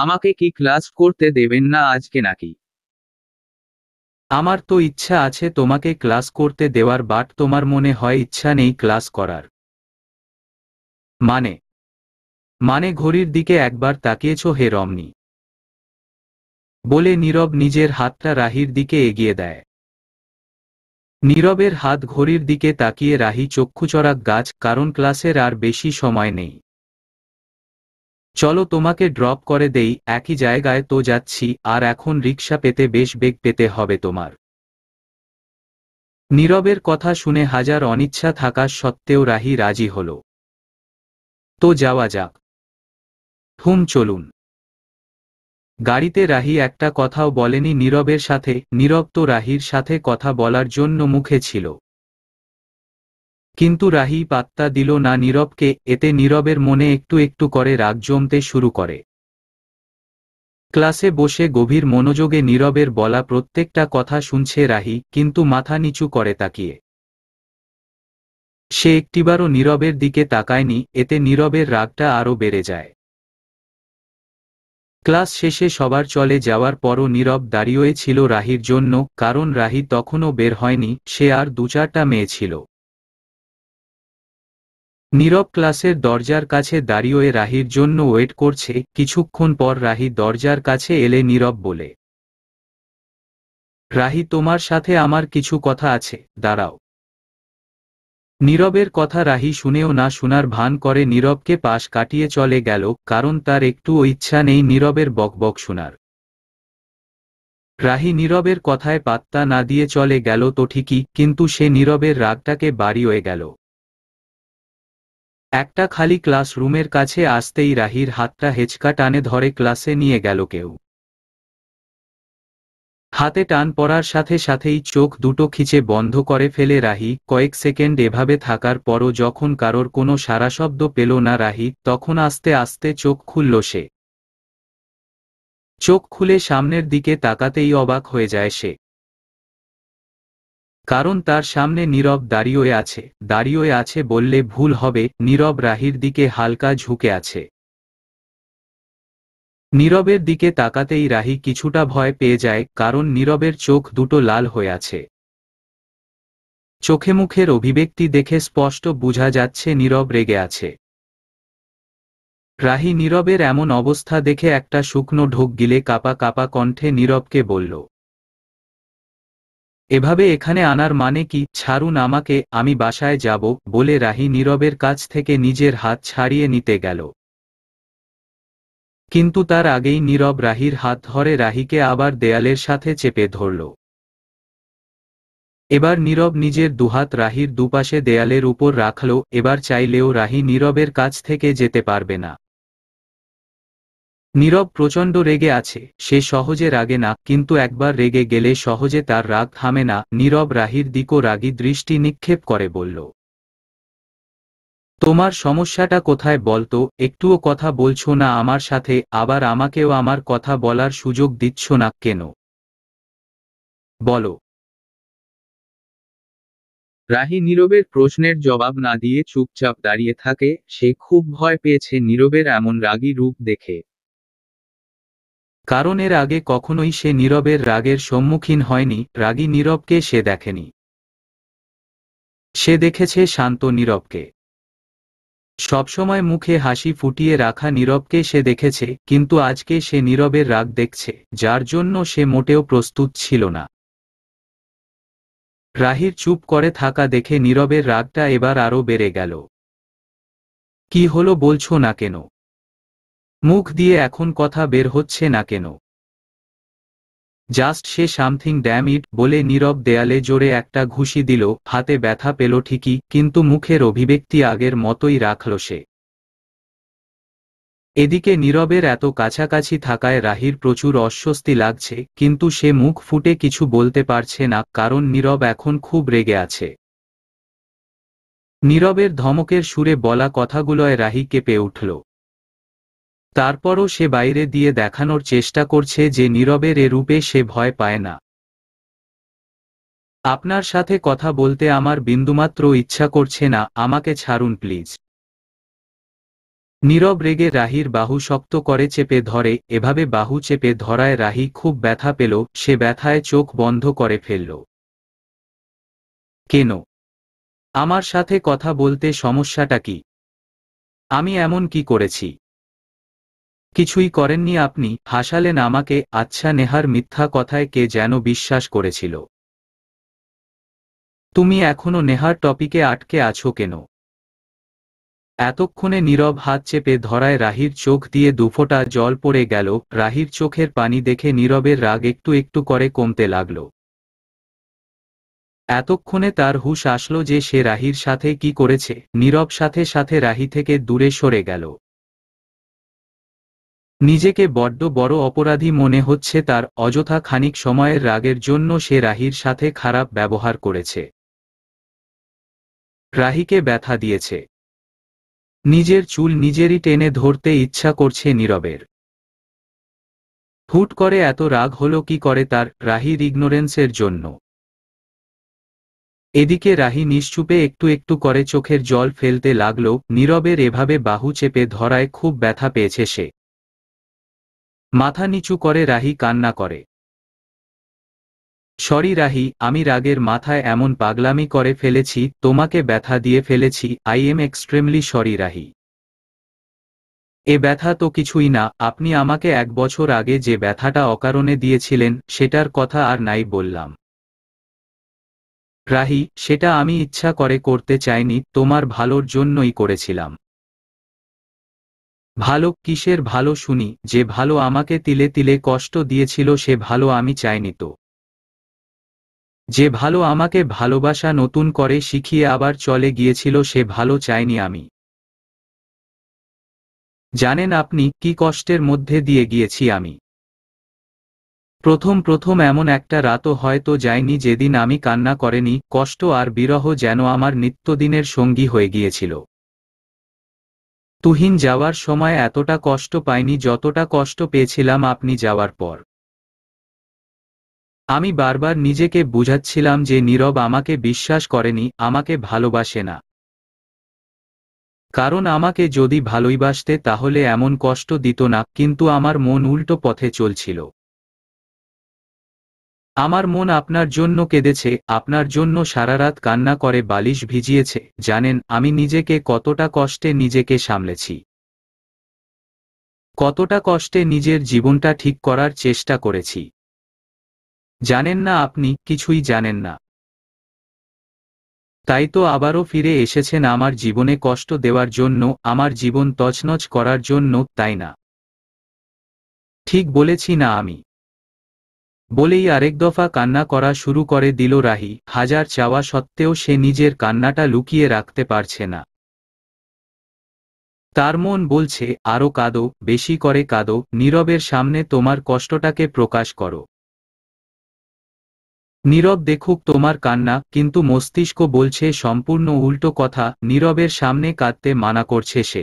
[SPEAKER 1] আমাকে কি ক্লাস করতে দেবেন না আজকে নাকি আমার তো ইচ্ছা আছে তোমাকে ক্লাস করতে দেওয়ার বাট তোমার মনে হয় ইচ্ছা নেই ক্লাস করার মানে মানে ঘড়ির দিকে একবার তাকিয়েছ হে রমনি বলে নীরব নিজের হাতটা রাহির দিকে এগিয়ে দেয় নীরবের হাত ঘড়ির দিকে তাকিয়ে রাহি চক্ষুচরাক গাছ কারণ ক্লাসের আর বেশি সময় নেই চলো তোমাকে ড্রপ করে দেই একই জায়গায় তো যাচ্ছি আর এখন রিক্সা পেতে বেশ বেগ পেতে হবে তোমার নীরবের কথা শুনে হাজার অনিচ্ছা থাকা সত্ত্বেও রাহি রাজি হল তো যাওয়া যাক হুম চলুন গাড়িতে রাহি একটা কথাও বলেনি নীরবের সাথে নীরব তো রাহির সাথে কথা বলার জন্য মুখে ছিল কিন্তু রাহি পাত্তা দিল না নীরবকে এতে নীরবের মনে একটু একটু করে রাগ জমতে শুরু করে ক্লাসে বসে গভীর মনোযোগে নীরবের বলা প্রত্যেকটা কথা শুনছে রাহি কিন্তু মাথা নিচু করে তাকিয়ে সে একটিবারও নীরবের দিকে তাকায়নি এতে নীরবের রাগটা আরও বেড়ে যায় ক্লাস শেষে সবার চলে যাওয়ার পরও নীরব দাঁড়িয়ে ছিল রাহির জন্য কারণ রাহি তখনও বের হয়নি সে আর দু চারটা মেয়ে ছিল নীরব ক্লাসের দরজার কাছে দাঁড়িয়ে রাহির জন্য ওয়েট করছে কিছুক্ষণ পর রাহি দরজার কাছে এলে নীরব বলে রাহি তোমার সাথে আমার কিছু কথা আছে দাঁড়াও নীরবের কথা রাহি শুনেও না শোনার ভান করে নীরবকে পাশ কাটিয়ে চলে গেল কারণ তার একটুও ইচ্ছা নেই নীরবের বকবক শোনার রাহি নীরবের কথায় পাত্তা না দিয়ে চলে গেল তো ঠিকই কিন্তু সে নীরবের রাগটাকে বাড়ি হয়ে গেল একটা খালি ক্লাসরুমের কাছে আসতেই রাহির হাতটা হেঁচকা টানে ধরে ক্লাসে নিয়ে গেল কেউ হাতে টান পড়ার সাথে সাথেই চোখ দুটো খিচে বন্ধ করে ফেলে রাহি কয়েক সেকেন্ড এভাবে থাকার পরও যখন কারোর কোনো সারাশব্দ পেল না রাহি তখন আস্তে আস্তে চোখ খুলল সে চোখ খুলে সামনের দিকে তাকাতেই অবাক হয়ে যায় সে কারণ তার সামনে নীরব দাঁড়িয়ে আছে দাঁড়িয়ে আছে বললে ভুল হবে নীরব রাহির দিকে হালকা ঝুঁকে আছে নীরবের দিকে তাকাতেই রাহি কিছুটা ভয় পেয়ে যায় কারণ নীরবের চোখ দুটো লাল হয়ে আছে চোখে মুখের অভিব্যক্তি দেখে স্পষ্ট বোঝা যাচ্ছে নীরব রেগে আছে রাহি নীরবের এমন অবস্থা দেখে একটা শুকনো ঢোক গিলে কাপা কাপা কণ্ঠে নীরবকে বলল এভাবে এখানে আনার মানে কি ছাড়ুন আমাকে আমি বাসায় যাব বলে রাহি নীরবের কাছ থেকে নিজের হাত ছাড়িয়ে নিতে গেল কিন্তু তার আগেই নীরব রাহির হাত ধরে রাহিকে আবার দেয়ালের সাথে চেপে ধরল এবার নীরব নিজের দুহাত রাহির দুপাশে দেয়ালের উপর রাখল এবার চাইলেও রাহি নীরবের কাছ থেকে যেতে পারবে না নীরব প্রচণ্ড রেগে আছে সে সহজে রাগে না কিন্তু একবার রেগে গেলে সহজে তার রাগ থামে না নীরব রাহির দিকও রাগী দৃষ্টি নিক্ষেপ করে বলল তোমার সমস্যাটা কোথায় বলতো একটুও কথা বলছো না আমার সাথে আবার আমাকেও আমার কথা বলার সুযোগ দিচ্ছ না কেন বলো রাহি নীরবের প্রশ্নের জবাব না দিয়ে চুপচাপ দাঁড়িয়ে থাকে সে খুব ভয় পেয়েছে নীরবের এমন রাগী রূপ দেখে কারণ এর আগে কখনোই সে নীরবের রাগের সম্মুখীন হয়নি রাগী নীরবকে সে দেখেনি সে দেখেছে শান্ত নীরবকে সবসময় মুখে হাসি ফুটিয়ে রাখা নীরবকে সে দেখেছে কিন্তু আজকে সে নীরবের রাগ দেখছে যার জন্য সে মোটেও প্রস্তুত ছিল না রাহির চুপ করে থাকা দেখে নীরবের রাগটা এবার আরও বেড়ে গেল কি হলো বলছো না কেন মুখ দিয়ে এখন কথা বের হচ্ছে না কেন just say something damn it বলে নীরব দেয়ালে জোরে একটা ঘুষি দিল হাতে ব্যথা পেল ঠিকই কিন্তু মুখের অভিব্যক্তি আগের মতোই রাখল সে এদিকে নীরবের এত কাছাকাছি থাকায় রাহির প্রচুর অস্বস্তি লাগছে কিন্তু সে মুখ ফুটে কিছু বলতে পারছে না কারণ নীরব এখন খুব রেগে আছে নীরবের ধমকের সুরে বলা কথাগুলোয় রাহি কেঁপে উঠল তারপরও সে বাইরে দিয়ে দেখানোর চেষ্টা করছে যে নীরবের এ রূপে সে ভয় পায় না আপনার সাথে কথা বলতে আমার বিন্দুমাত্র ইচ্ছা করছে না আমাকে ছাড়ুন প্লিজ নীরব রেগে রাহির বাহু শক্ত করে চেপে ধরে এভাবে বাহু চেপে ধরায় রাহি খুব ব্যথা পেল সে ব্যথায় চোখ বন্ধ করে ফেলল কেন আমার সাথে কথা বলতে সমস্যাটা কি আমি এমন কি করেছি কিছুই করেননি আপনি হাসালেন আমাকে আচ্ছা নেহার মিথ্যা কথায় কে যেন বিশ্বাস করেছিল তুমি এখনো নেহার টপিকে আটকে আছো কেন এতক্ষণে নীরব হাত চেপে ধরায় রাহির চোখ দিয়ে দুফোটা জল পড়ে গেল রাহির চোখের পানি দেখে নীরবের রাগ একটু একটু করে কমতে লাগল এতক্ষণে তার হুশ আসলো যে সে রাহির সাথে কি করেছে নীরব সাথে সাথে রাহি থেকে দূরে সরে গেল নিজেকে বড্ড বড় অপরাধী মনে হচ্ছে তার অযথা খানিক সময়ের রাগের জন্য সে রাহির সাথে খারাপ ব্যবহার করেছে রাহিকে ব্যথা দিয়েছে নিজের চুল নিজেরই টেনে ধরতে ইচ্ছা করছে নীরবের ফুট করে এত রাগ হল কি করে তার রাহির ইগনোরেন্সের জন্য এদিকে রাহি নিশ্চুপে একটু একটু করে চোখের জল ফেলতে লাগল নীরবের এভাবে বাহু চেপে ধরায় খুব ব্যথা পেয়েছে সে মাথা নিচু করে রাহি কান্না করে সরি রাহি আমি রাগের মাথায় এমন পাগলামি করে ফেলেছি তোমাকে ব্যথা দিয়ে ফেলেছি I am extremely sorry Rahi এ ব্যথা তো কিছুই না আপনি আমাকে এক বছর আগে যে ব্যথাটা অকারণে দিয়েছিলেন সেটার কথা আর নাই বললাম রাহি সেটা আমি ইচ্ছা করে করতে চাইনি তোমার ভালোর জন্যই করেছিলাম ভালো কিসের ভালো শুনি যে ভালো আমাকে তিলে তিলে কষ্ট দিয়েছিল সে ভালো আমি চাইনি তো যে ভালো আমাকে ভালোবাসা নতুন করে শিখিয়ে আবার চলে গিয়েছিল সে ভালো চাইনি আমি জানেন আপনি কি কষ্টের মধ্যে দিয়ে গিয়েছি আমি প্রথম প্রথম এমন একটা রাতও হয়তো যায়নি যেদিন আমি কান্না করেনি কষ্ট আর বিরহ যেন আমার নিত্যদিনের সঙ্গী হয়ে গিয়েছিল তুহিন যাওয়ার সময় এতটা কষ্ট পাইনি যতটা কষ্ট পেয়েছিলাম আপনি যাওয়ার পর আমি বারবার নিজেকে বুঝাচ্ছিলাম যে নীরব আমাকে বিশ্বাস করেনি আমাকে ভালোবাসে না কারণ আমাকে যদি ভালোইবাসতে তাহলে এমন কষ্ট দিত না কিন্তু আমার মন উল্টো পথে চলছিল আমার মন আপনার জন্য কেঁদেছে আপনার জন্য সারারাত কান্না করে বালিশ ভিজিয়েছে জানেন আমি নিজেকে কতটা কষ্টে নিজেকে সামলেছি কতটা কষ্টে নিজের জীবনটা ঠিক করার চেষ্টা করেছি জানেন না আপনি কিছুই জানেন না তাই তো আবারও ফিরে এসেছেন আমার জীবনে কষ্ট দেওয়ার জন্য আমার জীবন তছনছ করার জন্য তাই না ঠিক বলেছি না আমি বলেই আরেক দফা কান্না করা শুরু করে দিল রাহি হাজার চাওয়া সত্ত্বেও সে নিজের কান্নাটা লুকিয়ে রাখতে পারছে না তার মন বলছে আরও কাঁদো বেশি করে কাঁদো নীরবের সামনে তোমার কষ্টটাকে প্রকাশ করো নীরব দেখুক তোমার কান্না কিন্তু মস্তিষ্ক বলছে সম্পূর্ণ উল্টো কথা নীরবের সামনে কাঁদতে মানা করছে সে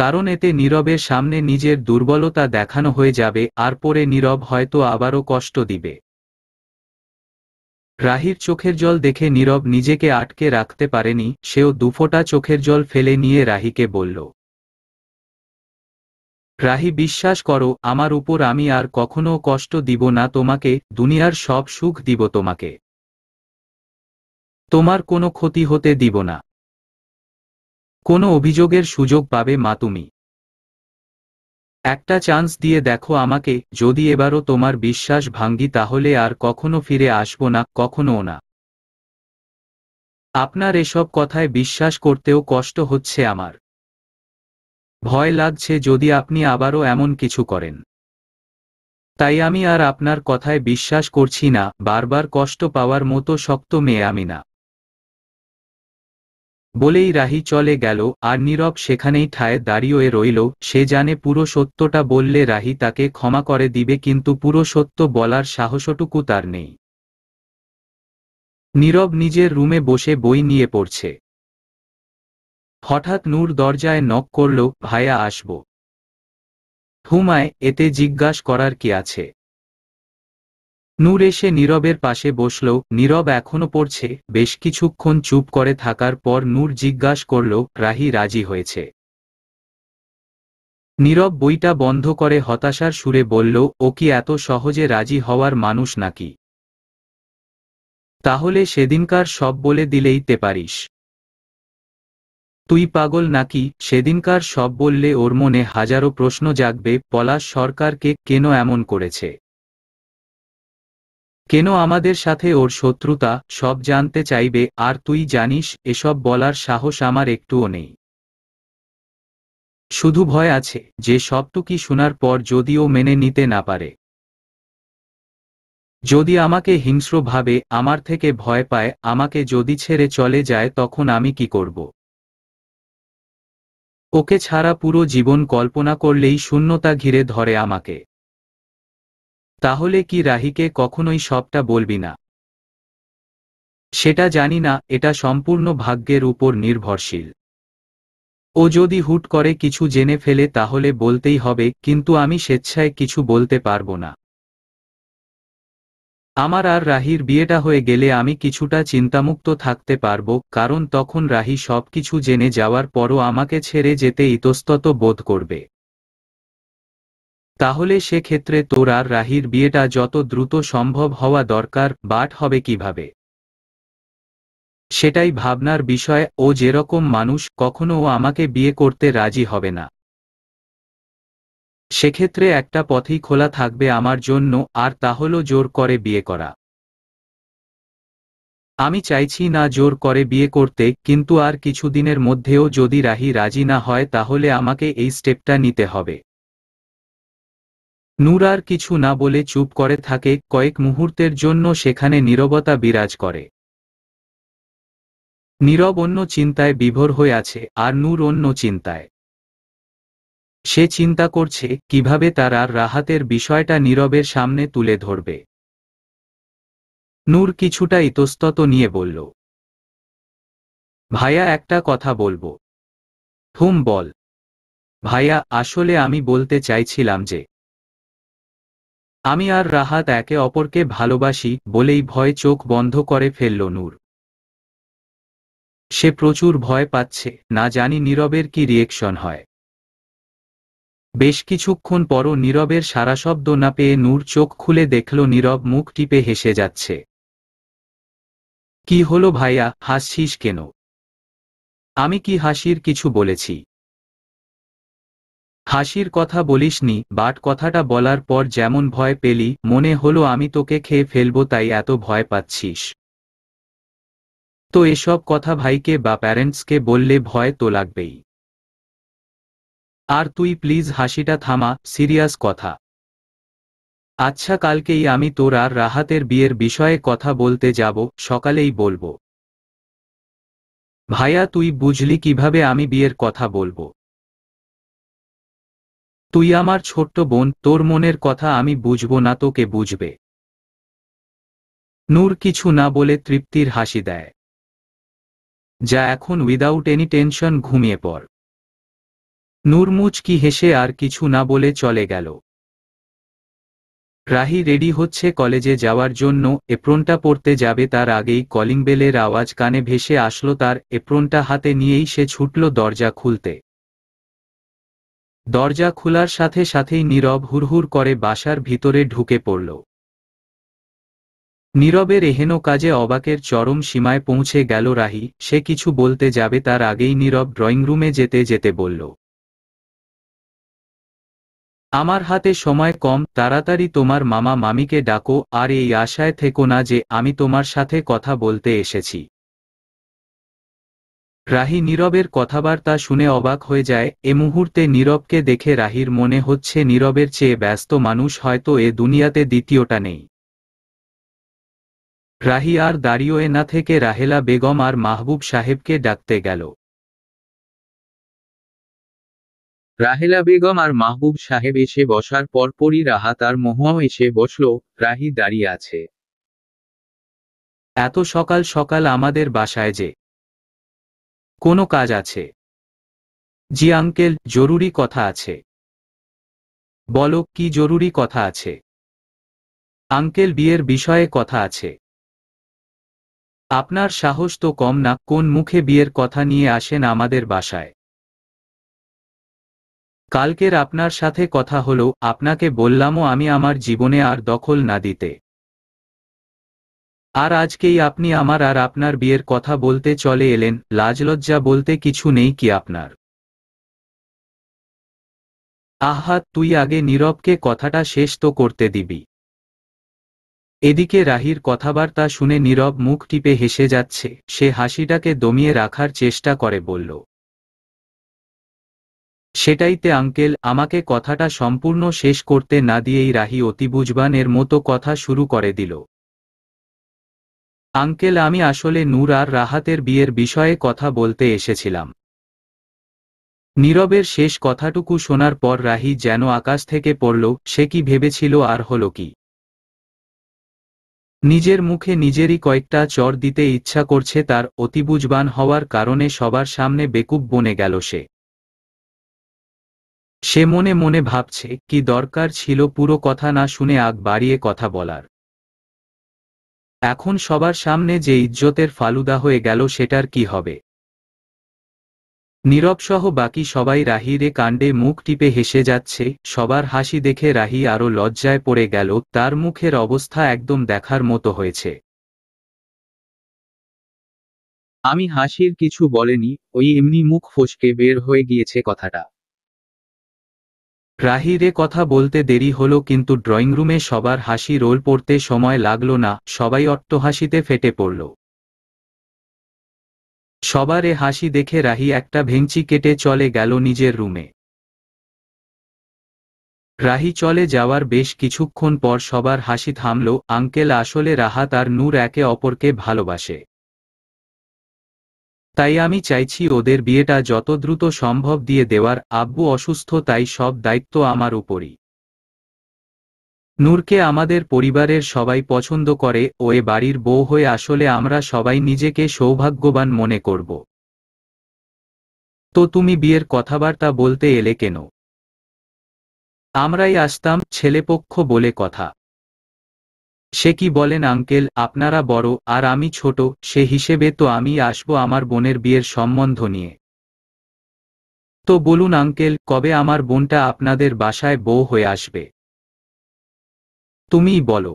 [SPEAKER 1] কারণ এতে নীরবের সামনে নিজের দুর্বলতা দেখানো হয়ে যাবে আর পরে নীরব হয়তো আবারও কষ্ট দিবে রাহির চোখের জল দেখে নীরব নিজেকে আটকে রাখতে পারেনি সেও দুফোটা চোখের জল ফেলে নিয়ে রাহিকে বলল রাহি বিশ্বাস করো আমার উপর আমি আর কখনো কষ্ট দিব না তোমাকে দুনিয়ার সব সুখ দিব তোমাকে তোমার কোনো ক্ষতি হতে দিব না কোনো অভিযোগের সুযোগ পাবে মা তুমি একটা চান্স দিয়ে দেখো আমাকে যদি এবারও তোমার বিশ্বাস ভাঙ্গি তাহলে আর কখনো ফিরে আসব না কখনো না আপনার এসব কথায় বিশ্বাস করতেও কষ্ট হচ্ছে আমার ভয় লাগছে যদি আপনি আবারও এমন কিছু করেন তাই আমি আর আপনার কথায় বিশ্বাস করছি না বারবার কষ্ট পাওয়ার মতো শক্ত মেয়ে আমি না বলেই রাহি চলে গেল আর নীরব সেখানেই ঠায় দাঁড়িয়ে রইল সে জানে পুরো সত্যটা বললে রাহি তাকে ক্ষমা করে দিবে কিন্তু পুরো সত্য বলার সাহসটুকু তার নেই নীরব নিজের রুমে বসে বই নিয়ে পড়ছে হঠাৎ নূর দরজায় নক করল ভাইয়া আসব হুমায় এতে জিজ্ঞাস করার কি আছে নূর এসে নীরবের পাশে বসল নীরব এখনো পড়ছে বেশ কিছুক্ষণ চুপ করে থাকার পর নূর জিজ্ঞাস করল রাহি রাজি হয়েছে নীরব বইটা বন্ধ করে হতাশার সুরে বলল ও কি এত সহজে রাজি হওয়ার মানুষ নাকি তাহলে সেদিনকার সব বলে দিলেই তে পারিস তুই পাগল নাকি সেদিনকার সব বললে ওর মনে হাজারো প্রশ্ন জাগবে পলাশ সরকারকে কেন এমন করেছে কেন আমাদের সাথে ওর শত্রুতা সব জানতে চাইবে আর তুই জানিস এসব বলার সাহস আমার একটুও নেই শুধু ভয় আছে যে সবটুকি শোনার পর যদিও মেনে নিতে না পারে যদি আমাকে হিংস্রভাবে আমার থেকে ভয় পায় আমাকে যদি ছেড়ে চলে যায় তখন আমি কি করব ওকে ছাড়া পুরো জীবন কল্পনা করলেই শূন্যতা ঘিরে ধরে আমাকে তাহলে কি রাহিকে কখনোই সবটা বলবি না সেটা জানি না এটা সম্পূর্ণ ভাগ্যের উপর নির্ভরশীল ও যদি হুট করে কিছু জেনে ফেলে তাহলে বলতেই হবে কিন্তু আমি স্বেচ্ছায় কিছু বলতে পারবো না আমার আর রাহির বিয়েটা হয়ে গেলে আমি কিছুটা চিন্তামুক্ত থাকতে পারব কারণ তখন রাহি সব কিছু জেনে যাওয়ার পরও আমাকে ছেড়ে যেতে ইতস্তত বোধ করবে তাহলে সেক্ষেত্রে তোর আর রাহির বিয়েটা যত দ্রুত সম্ভব হওয়া দরকার বাট হবে কিভাবে সেটাই ভাবনার বিষয় ও যেরকম মানুষ কখনো ও আমাকে বিয়ে করতে রাজি হবে না সেক্ষেত্রে একটা পথই খোলা থাকবে আমার জন্য আর তা হলো জোর করে বিয়ে করা আমি চাইছি না জোর করে বিয়ে করতে কিন্তু আর কিছুদিনের মধ্যেও যদি রাহি রাজি না হয় তাহলে আমাকে এই স্টেপটা নিতে হবে নূর আর কিছু না বলে চুপ করে থাকে কয়েক মুহূর্তের জন্য সেখানে নীরবতা বিরাজ করে নীরব অন্য চিন্তায় বিভোর হয়ে আছে আর নূর অন্য চিন্তায় সে চিন্তা করছে কিভাবে তার আর রাহাতের বিষয়টা নীরবের সামনে তুলে ধরবে নূর কিছুটা ইতস্তত নিয়ে বলল ভাইয়া একটা কথা বলবো থুম বল ভাইয়া আসলে আমি বলতে চাইছিলাম যে আমি আর রাহাত একে অপরকে ভালোবাসি বলেই ভয় চোখ বন্ধ করে ফেলল নূর সে প্রচুর ভয় পাচ্ছে না জানি নীরবের কি রিয়েকশন হয় বেশ কিছুক্ষণ পরও নীরবের সারা শব্দ না পেয়ে নূর চোখ খুলে দেখল নীরব মুখ টিপে হেসে যাচ্ছে কি হলো ভাইয়া হাসছিস কেন আমি কি হাসির কিছু বলেছি হাসির কথা বলিসনি বাট কথাটা বলার পর যেমন ভয় পেলি মনে হলো আমি তোকে খেয়ে ফেলবো তাই এত ভয় পাচ্ছিস তো এসব কথা ভাইকে বা প্যারেন্টসকে বললে ভয় তো লাগবেই আর তুই প্লিজ হাসিটা থামা সিরিয়াস কথা আচ্ছা কালকেই আমি তোর আর রাহাতের বিয়ের বিষয়ে কথা বলতে যাব সকালেই বলবো ভাইয়া তুই বুঝলি কিভাবে আমি বিয়ের কথা বলবো তুই আমার ছোট্ট বোন তোর মনের কথা আমি বুঝব না তোকে বুঝবে নূর কিছু না বলে তৃপ্তির হাসি দেয় যা এখন উইদাউট এনি টেনশন ঘুমিয়ে পড় নূর কি হেসে আর কিছু না বলে চলে গেল রাহি রেডি হচ্ছে কলেজে যাওয়ার জন্য এপ্রনটা পড়তে যাবে তার আগেই কলিং বেলের আওয়াজ কানে ভেসে আসলো তার এপ্রনটা হাতে নিয়েই সে ছুটল দরজা খুলতে দরজা খোলার সাথে সাথেই নীরব হুড়হুড় করে বাসার ভিতরে ঢুকে পড়ল নীরবের এহেনো কাজে অবাকের চরম সীমায় পৌঁছে গেল রাহি সে কিছু বলতে যাবে তার আগেই নীরব ড্রয়িং রুমে যেতে যেতে বলল আমার হাতে সময় কম তাড়াতাড়ি তোমার মামা মামিকে ডাকো আর এই আশায় থেকো না যে আমি তোমার সাথে কথা বলতে এসেছি রাহি নীরবের কথাবার্তা শুনে অবাক হয়ে যায় এ মুহূর্তে নীরবকে দেখে রাহির মনে হচ্ছে নীরবের চেয়ে ব্যস্ত মানুষ হয়তো এ দুনিয়াতে দ্বিতীয়টা নেই রাহি আর দাঁড়িয়ে না থেকে রাহেলা বেগম আর মাহবুব সাহেবকে ডাকতে গেল রাহেলা বেগম আর মাহবুব সাহেব এসে বসার পরপরই রাহা তার মহুয়াও এসে বসল রাহি দাঁড়িয়ে আছে এত সকাল সকাল আমাদের বাসায় যে কোনো কাজ আছে জি আঙ্কেল জরুরি কথা আছে বলো কি জরুরি কথা আছে আঙ্কেল বিয়ের বিষয়ে কথা আছে আপনার সাহস তো কম না কোন মুখে বিয়ের কথা নিয়ে আসেন আমাদের বাসায় কালকের আপনার সাথে কথা হলো আপনাকে বললামও আমি আমার জীবনে আর দখল না দিতে আর আজকেই আপনি আমার আর আপনার বিয়ের কথা বলতে চলে এলেন লাজলজ্জা বলতে কিছু নেই কি আপনার আহা তুই আগে নীরবকে কথাটা শেষ তো করতে দিবি এদিকে রাহির কথাবার্তা শুনে নীরব মুখ টিপে হেসে যাচ্ছে সে হাসিটাকে দমিয়ে রাখার চেষ্টা করে বলল সেটাইতে আঙ্কেল আমাকে কথাটা সম্পূর্ণ শেষ করতে না দিয়েই রাহি অতিবুজবানের মতো কথা শুরু করে দিল আঙ্কেল আমি আসলে নূর আর রাহাতের বিয়ের বিষয়ে কথা বলতে এসেছিলাম নীরবের শেষ কথাটুকু শোনার পর রাহি যেন আকাশ থেকে পড়ল সে কি ভেবেছিল আর হল কি নিজের মুখে নিজেরই কয়েকটা চর দিতে ইচ্ছা করছে তার অতিবুজবান হওয়ার কারণে সবার সামনে বেকুব বনে গেল সে সে মনে মনে ভাবছে কি দরকার ছিল পুরো কথা না শুনে আগ বাড়িয়ে কথা বলার এখন সবার সামনে যে ইজ্জতের ফালুদা হয়ে গেল সেটার কি হবে নীরবসহ বাকি সবাই রাহির এ কাণ্ডে মুখ টিপে হেসে যাচ্ছে সবার হাসি দেখে রাহি আরও লজ্জায় পড়ে গেল তার মুখের অবস্থা একদম দেখার মতো হয়েছে আমি হাসির কিছু বলেনি ওই এমনি মুখ ফসকে বের হয়ে গিয়েছে কথাটা রাহিরে কথা বলতে দেরি হলো কিন্তু ড্রয়িংরুমে সবার হাসি রোল পড়তে সময় লাগল না সবাই অট্টহাসিতে ফেটে পড়ল সবার এ হাসি দেখে রাহি একটা ভেঞ্চি কেটে চলে গেল নিজের রুমে রাহি চলে যাওয়ার বেশ কিছুক্ষণ পর সবার হাসি থামল আঙ্কেল আসলে রাহাত আর নূর একে অপরকে ভালোবাসে তাই আমি চাইছি ওদের বিয়েটা যত দ্রুত সম্ভব দিয়ে দেওয়ার আব্বু অসুস্থ তাই সব দায়িত্ব আমার উপরই নূরকে আমাদের পরিবারের সবাই পছন্দ করে ও এ বাড়ির বউ হয়ে আসলে আমরা সবাই নিজেকে সৌভাগ্যবান মনে করব তো তুমি বিয়ের কথাবার্তা বলতে এলে কেন আমরাই আসতাম ছেলেপক্ষ বলে কথা সে কি বলেন আঙ্কেল আপনারা বড় আর আমি ছোট সে হিসেবে তো আমি আসব আমার বোনের বিয়ের সম্বন্ধ নিয়ে তো বলুন আঙ্কেল কবে আমার বোনটা আপনাদের বাসায় বউ হয়ে আসবে তুমিই বলো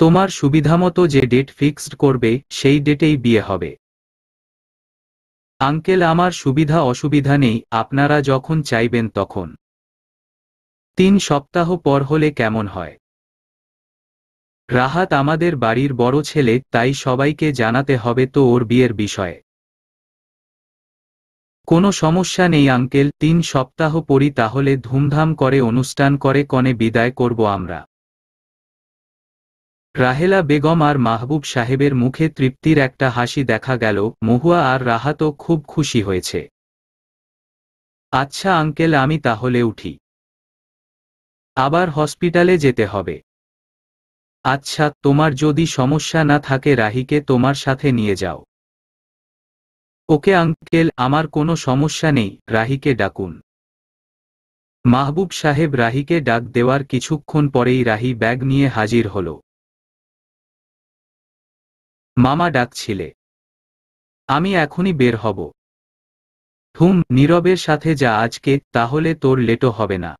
[SPEAKER 1] তোমার সুবিধামতো যে ডেট ফিক্সড করবে সেই ডেটেই বিয়ে হবে আঙ্কেল আমার সুবিধা অসুবিধা নেই আপনারা যখন চাইবেন তখন তিন সপ্তাহ পর হলে কেমন হয় রাহাত আমাদের বাড়ির বড় ছেলে তাই সবাইকে জানাতে হবে তো ওর বিয়ের বিষয়ে কোনো সমস্যা নেই আঙ্কেল তিন সপ্তাহ পরি তাহলে ধুমধাম করে অনুষ্ঠান করে কনে বিদায় করব আমরা রাহেলা বেগম আর মাহবুব সাহেবের মুখে তৃপ্তির একটা হাসি দেখা গেল মহুয়া আর রাহাতও খুব খুশি হয়েছে আচ্ছা আঙ্কেল আমি তাহলে উঠি আবার হসপিটালে যেতে হবে আচ্ছা তোমার যদি সমস্যা না থাকে রাহিকে তোমার সাথে নিয়ে যাও ওকে আঙ্কেল আমার কোনো সমস্যা নেই রাহিকে ডাকুন মাহবুব সাহেব রাহিকে ডাক দেওয়ার কিছুক্ষণ পরেই রাহি ব্যাগ নিয়ে হাজির হল মামা ডাকছিলে আমি এখনই বের হব হুম নীরবের সাথে যা আজকে তাহলে তোর লেটো হবে না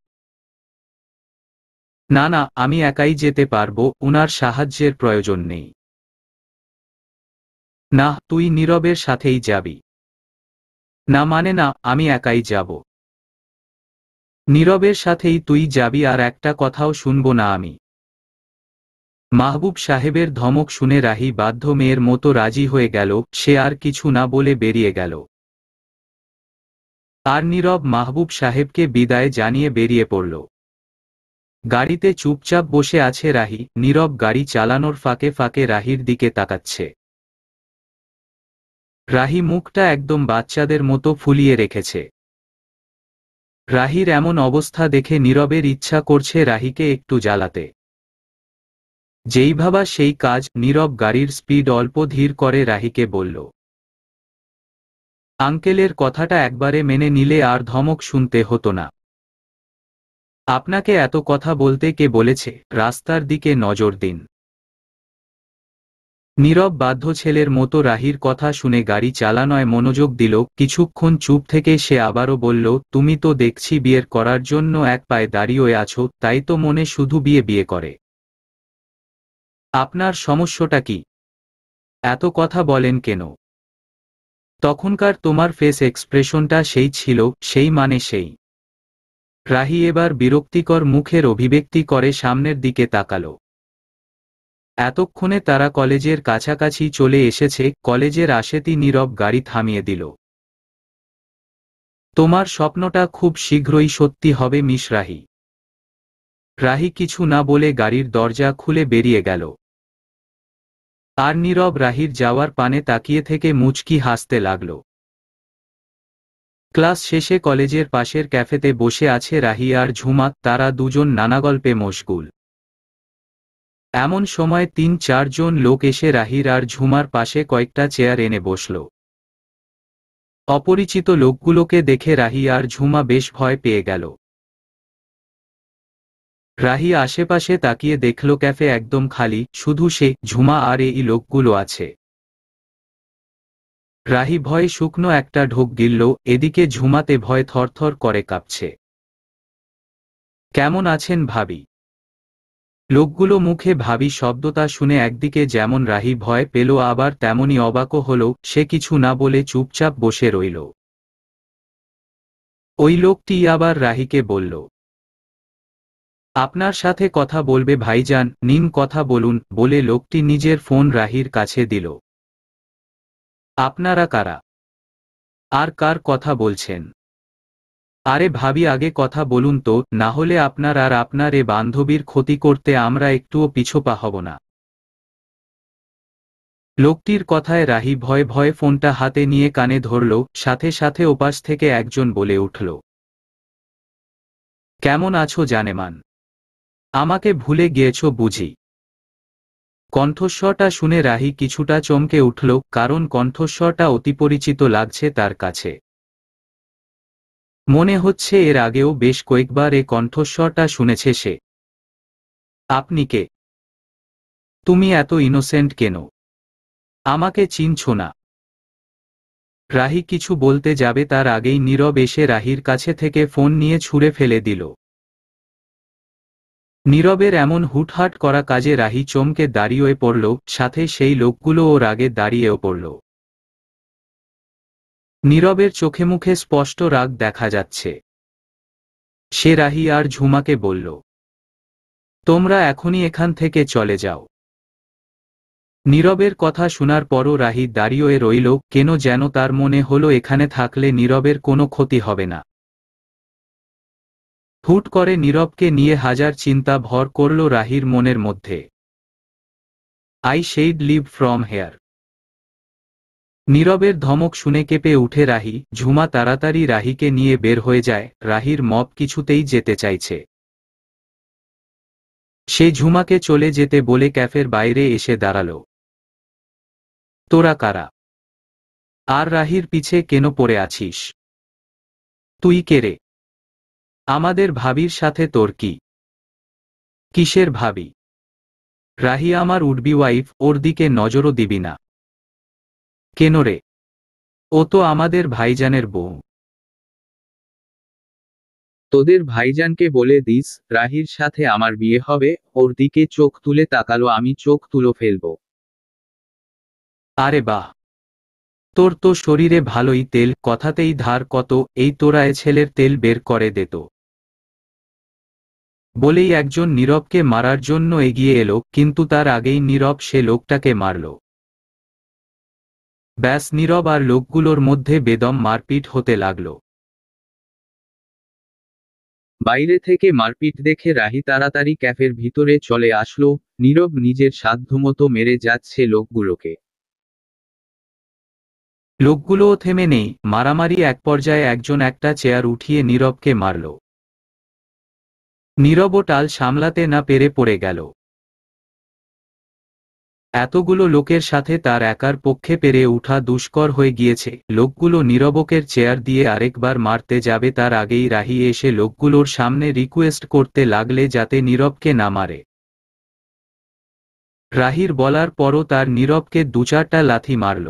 [SPEAKER 1] না না আমি একাই যেতে পারবো উনার সাহায্যের প্রয়োজন নেই না তুই নীরবের সাথেই যাবি না মানে না আমি একাই যাব নীরবের সাথেই তুই যাবি আর একটা কথাও শুনব না আমি মাহবুব সাহেবের ধমক শুনে রাহি বাধ্য মেয়ের মতো রাজি হয়ে গেল সে আর কিছু না বলে বেরিয়ে গেল আর নীরব মাহবুব সাহেবকে বিদায় জানিয়ে বেরিয়ে পড়ল গাড়িতে চুপচাপ বসে আছে রাহি নীরব গাড়ি চালানোর ফাঁকে ফাঁকে রাহির দিকে তাকাচ্ছে রাহি মুখটা একদম বাচ্চাদের মতো ফুলিয়ে রেখেছে রাহির এমন অবস্থা দেখে নীরবের ইচ্ছা করছে রাহিকে একটু জ্বালাতে যেই ভাবা সেই কাজ নীরব গাড়ির স্পিড অল্প ধীর করে রাহিকে বলল আঙ্কেলের কথাটা একবারে মেনে নিলে আর ধমক শুনতে হতো না আপনাকে এত কথা বলতে কে বলেছে রাস্তার দিকে নজর দিন নীরব বাধ্য ছেলের মতো রাহির কথা শুনে গাড়ি চালানোয় মনোযোগ দিল কিছুক্ষণ চুপ থেকে সে আবারও বলল তুমি তো দেখছি বিয়ের করার জন্য এক পায়ে দাঁড়িয়ে আছো তাই তো মনে শুধু বিয়ে বিয়ে করে আপনার সমস্যাটা কি এত কথা বলেন কেন তখনকার তোমার ফেস এক্সপ্রেশনটা সেই ছিল সেই মানে সেই রাহি এবার বিরক্তিকর মুখের অভিব্যক্তি করে সামনের দিকে তাকাল এতক্ষণে তারা কলেজের কাছাকাছি চলে এসেছে কলেজের আশেতি নীরব গাড়ি থামিয়ে দিল তোমার স্বপ্নটা খুব শীঘ্রই সত্যি হবে মিস রাহি রাহি কিছু না বলে গাড়ির দরজা খুলে বেরিয়ে গেল আর নীরব রাহির যাওয়ার পানে তাকিয়ে থেকে মুচকি হাসতে লাগলো ক্লাস শেষে কলেজের পাশের ক্যাফেতে বসে আছে রাহি আর ঝুমা তারা দুজন নানা গল্পে মশগুল এমন সময় তিন চারজন লোক এসে রাহির আর ঝুমার পাশে কয়েকটা চেয়ার এনে বসল অপরিচিত লোকগুলোকে দেখে রাহি আর ঝুমা বেশ ভয় পেয়ে গেল রাহি আশেপাশে তাকিয়ে দেখল ক্যাফে একদম খালি শুধু সে ঝুমা আর এই লোকগুলো আছে রাহি ভয়ে শুকনো একটা ঢোক গিলল এদিকে ঝুমাতে ভয় থরথর করে কাঁপছে কেমন আছেন ভাবি লোকগুলো মুখে ভাবি শব্দতা শুনে একদিকে যেমন রাহি ভয় পেল আবার তেমনি অবাকও হল সে কিছু না বলে চুপচাপ বসে রইল ওই লোকটি আবার রাহিকে বলল আপনার সাথে কথা বলবে ভাইজান নিন কথা বলুন বলে লোকটি নিজের ফোন রাহির কাছে দিল আপনারা কারা আর কার কথা বলছেন আরে ভাবি আগে কথা বলুন তো না হলে আপনার আর আপনার এ বান্ধবীর ক্ষতি করতে আমরা একটুও পিছোপা হব না লোকটির কথায় রাহি ভয় ভয়ে ফোনটা হাতে নিয়ে কানে ধরল সাথে সাথে ওপাশ থেকে একজন বলে উঠল কেমন আছো জানেমান আমাকে ভুলে গিয়েছ বুঝি কণ্ঠস্বরটা শুনে রাহি কিছুটা চমকে উঠল কারণ কণ্ঠস্বরটা অতিপরিচিত লাগছে তার কাছে মনে হচ্ছে এর আগেও বেশ কয়েকবার এ কণ্ঠস্বরটা শুনেছে সে আপনি কে তুমি এত ইনোসেন্ট কেন আমাকে চিনছ না রাহি কিছু বলতে যাবে তার আগেই নীরব এসে রাহির কাছে থেকে ফোন নিয়ে ছুঁড়ে ফেলে দিল নীরবের এমন হুটহাট করা কাজে রাহি চমকে দাঁড়িয়ে পড়ল সাথে সেই লোকগুলোও রাগে দাঁড়িয়েও পড়ল নীরবের চোখে মুখে স্পষ্ট রাগ দেখা যাচ্ছে সে রাহি আর ঝুমাকে বলল তোমরা এখনই এখান থেকে চলে যাও নীরবের কথা শোনার পরও রাহি দাঁড়িয়ে রইল কেন যেন তার মনে হলো এখানে থাকলে নীরবের কোনো ক্ষতি হবে না হুট করে নীরবকে নিয়ে হাজার চিন্তা ভর করল রাহির মনের মধ্যে I should leave from here নীরবের ধমক শুনে কেঁপে উঠে রাহি ঝুমা তাড়াতাড়ি রাহিকে নিয়ে বের হয়ে যায় রাহির মপ কিছুতেই যেতে চাইছে সে ঝুমাকে চলে যেতে বলে ক্যাফের বাইরে এসে দাঁড়াল তোরা কারা আর রাহির পিছে কেন পড়ে আছিস তুই কেরে আমাদের ভাবির সাথে তোর কি কিসের ভাবি রাহি আমার উডবি ওয়াইফ ওর দিকে নজরও দিবি না কেন রে ও তো আমাদের ভাইজানের বউ তোদের ভাইজানকে বলে দিস রাহির সাথে আমার বিয়ে হবে ওর দিকে চোখ তুলে তাকালো আমি চোখ তুলো ফেলব আরে বাহ তোর তো শরীরে ভালোই তেল কথাতেই ধার কত এই তোরায় ছেলের তেল বের করে দেতো বলেই একজন নীরবকে মারার জন্য এগিয়ে এলো কিন্তু তার আগেই নীরব সে লোকটাকে মারল ব্যাস নীরব আর লোকগুলোর মধ্যে বেদম মারপিট হতে লাগল বাইরে থেকে মারপিট দেখে রাহি তাড়াতাড়ি ক্যাফের ভিতরে চলে আসলো নীরব নিজের সাধ্যমতো মেরে যাচ্ছে লোকগুলোকে লোকগুলোও থেমে নেই মারামারি এক পর্যায়ে একজন একটা চেয়ার উঠিয়ে নীরবকে মারল নিরবটাল টাল সামলাতে না পেরে পড়ে গেল এতগুলো লোকের সাথে তার একার পক্ষে পেরে উঠা দুষ্কর হয়ে গিয়েছে লোকগুলো নীরবকের চেয়ার দিয়ে আরেকবার মারতে যাবে তার আগেই রাহি এসে লোকগুলোর সামনে রিকোয়েস্ট করতে লাগলে যাতে নীরবকে না মারে রাহির বলার পরও তার নীরবকে দু চারটা লাথি মারল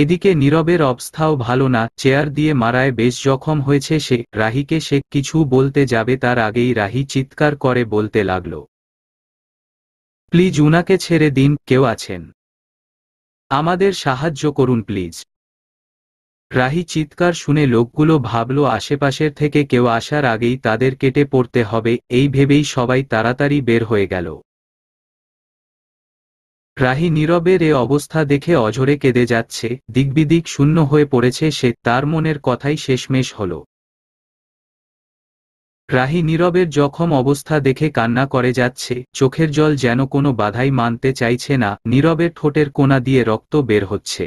[SPEAKER 1] এদিকে নীরবের অবস্থাও ভালো না চেয়ার দিয়ে মারায় বেশ জখম হয়েছে সে রাহিকে সে কিছু বলতে যাবে তার আগেই রাহি চিৎকার করে বলতে লাগল প্লিজ উনাকে ছেড়ে দিন কেউ আছেন আমাদের সাহায্য করুন প্লিজ রাহি চিৎকার শুনে লোকগুলো ভাবল আশেপাশের থেকে কেউ আসার আগেই তাদের কেটে পড়তে হবে এই ভেবেই সবাই তাড়াতাড়ি বের হয়ে গেল রাহি নীরবের এ অবস্থা দেখে অঝরে কেঁদে যাচ্ছে দিকবিদিক শূন্য হয়ে পড়েছে সে তার মনের কথাই শেষমেশ হল রাহি নীরবের জখম অবস্থা দেখে কান্না করে যাচ্ছে চোখের জল যেন কোনো বাধাই মানতে চাইছে না নীরবের ঠোঁটের কোনা দিয়ে রক্ত বের হচ্ছে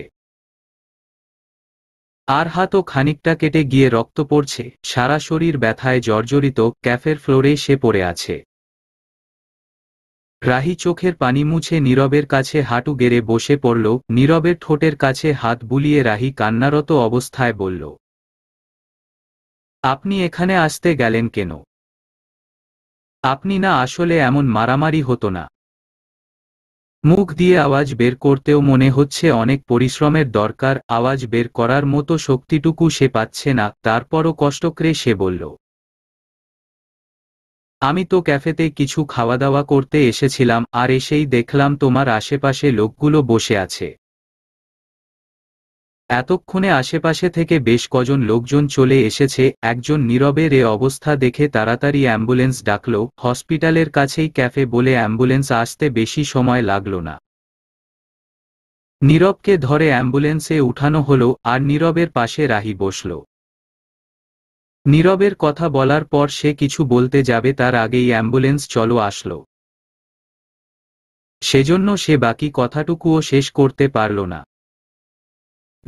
[SPEAKER 1] আর হাতও খানিকটা কেটে গিয়ে রক্ত পড়ছে সারা শরীর ব্যথায় জর্জরিত ক্যাফের ফ্লোরে সে পড়ে আছে রাহি চোখের পানি মুছে নীরবের কাছে হাঁটু গেড়ে বসে পড়ল নীরবের ঠোঁটের কাছে হাত বুলিয়ে রাহি কান্নারত অবস্থায় বলল আপনি এখানে আসতে গেলেন কেন আপনি না আসলে এমন মারামারি হতো না মুখ দিয়ে আওয়াজ বের করতেও মনে হচ্ছে অনেক পরিশ্রমের দরকার আওয়াজ বের করার মতো শক্তিটুকু সে পাচ্ছে না তারপরও কষ্টক্রে সে বলল আমি তো ক্যাফেতে কিছু খাওয়া দাওয়া করতে এসেছিলাম আর এসেই দেখলাম তোমার আশেপাশে লোকগুলো বসে আছে এতক্ষণে আশেপাশে থেকে বেশ কজন লোকজন চলে এসেছে একজন নীরবের এ অবস্থা দেখে তাড়াতাড়ি অ্যাম্বুলেন্স ডাকল হসপিটালের কাছেই ক্যাফে বলে অ্যাম্বুলেন্স আসতে বেশি সময় লাগল না নীরবকে ধরে অ্যাম্বুলেন্সে উঠানো হলো আর নীরবের পাশে রাহি বসল নীরবের কথা বলার পর সে কিছু বলতে যাবে তার আগেই অ্যাম্বুলেন্স চলো আসল সেজন্য সে বাকি কথাটুকুও শেষ করতে পারল না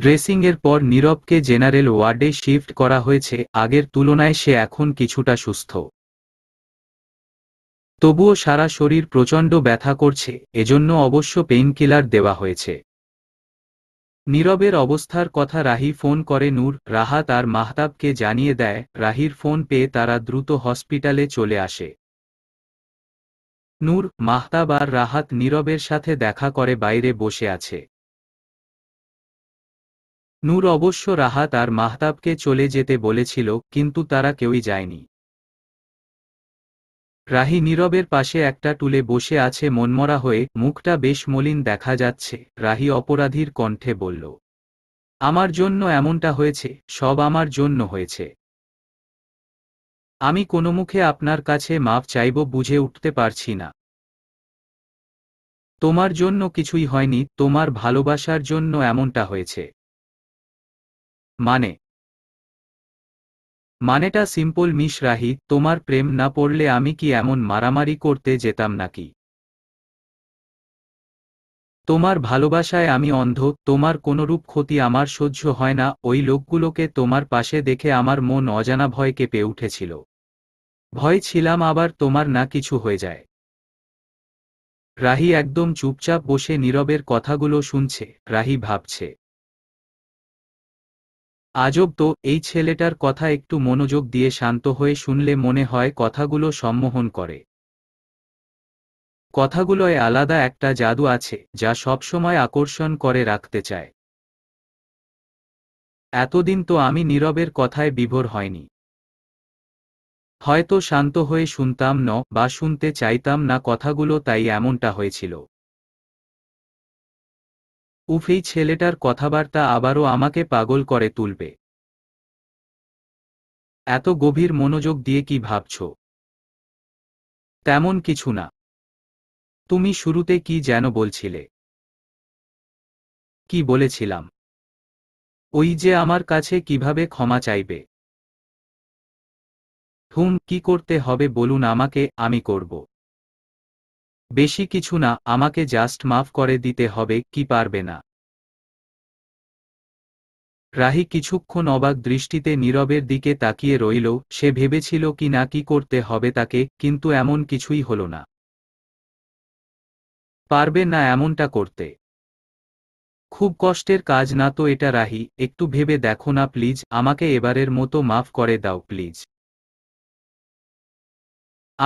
[SPEAKER 1] ড্রেসিংয়ের পর নীরবকে জেনারেল ওয়ার্ডে শিফট করা হয়েছে আগের তুলনায় সে এখন কিছুটা সুস্থ তবুও সারা শরীর প্রচণ্ড ব্যথা করছে এজন্য অবশ্য পেইনকিলার দেওয়া হয়েছে নীরবের অবস্থার কথা রাহি ফোন করে নূর রাহাত আর মাহতাবকে জানিয়ে দেয় রাহির ফোন পেয়ে তারা দ্রুত হসপিটালে চলে আসে নূর মাহতাব আর রাহাত নীরবের সাথে দেখা করে বাইরে বসে আছে নূর অবশ্য রাহাত আর মাহতাবকে চলে যেতে বলেছিল কিন্তু তারা কেউই যায়নি রাহি নীরবের পাশে একটা টুলে বসে আছে মনমরা হয়ে মুখটা বেশ মলিন দেখা যাচ্ছে রাহি অপরাধীর কণ্ঠে বলল আমার জন্য এমনটা হয়েছে সব আমার জন্য হয়েছে আমি কোনো মুখে আপনার কাছে মাপ চাইব বুঝে উঠতে পারছি না তোমার জন্য কিছুই হয়নি তোমার ভালোবাসার জন্য এমনটা হয়েছে মানে মানেটা সিম্পল মিশ রাহি তোমার প্রেম না পড়লে আমি কি এমন মারামারি করতে যেতাম নাকি তোমার ভালোবাসায় আমি অন্ধ তোমার কোনরূপ ক্ষতি আমার সহ্য হয় না ওই লোকগুলোকে তোমার পাশে দেখে আমার মন অজানা ভয় কেঁপে উঠেছিল ভয় ছিলাম আবার তোমার না কিছু হয়ে যায় রাহি একদম চুপচাপ বসে নীরবের কথাগুলো শুনছে রাহি ভাবছে আজব তো এই ছেলেটার কথা একটু মনোযোগ দিয়ে শান্ত হয়ে শুনলে মনে হয় কথাগুলো সম্মোহন করে কথাগুলোয় আলাদা একটা জাদু আছে যা সবসময় আকর্ষণ করে রাখতে চায় এতদিন তো আমি নীরবের কথায় বিভোর হয়নি হয়তো শান্ত হয়ে শুনতাম ন বা শুনতে চাইতাম না কথাগুলো তাই এমনটা হয়েছিল উফ এই ছেলেটার কথাবার্তা আবারও আমাকে পাগল করে তুলবে এত গভীর মনোযোগ দিয়ে কি ভাবছ তেমন কিছু না তুমি শুরুতে কি যেন বলছিলে কি বলেছিলাম ওই যে আমার কাছে কিভাবে ক্ষমা চাইবে হুম কি করতে হবে বলুন আমাকে আমি করব বেশি কিছু না আমাকে জাস্ট মাফ করে দিতে হবে কি পারবে না রাহি কিছুক্ষণ অবাক দৃষ্টিতে নীরবের দিকে তাকিয়ে রইল সে ভেবেছিল কি না কি করতে হবে তাকে কিন্তু এমন কিছুই হল না পারবে না এমনটা করতে খুব কষ্টের কাজ না তো এটা রাহি একটু ভেবে দেখো না প্লিজ আমাকে এবারের মতো মাফ করে দাও প্লিজ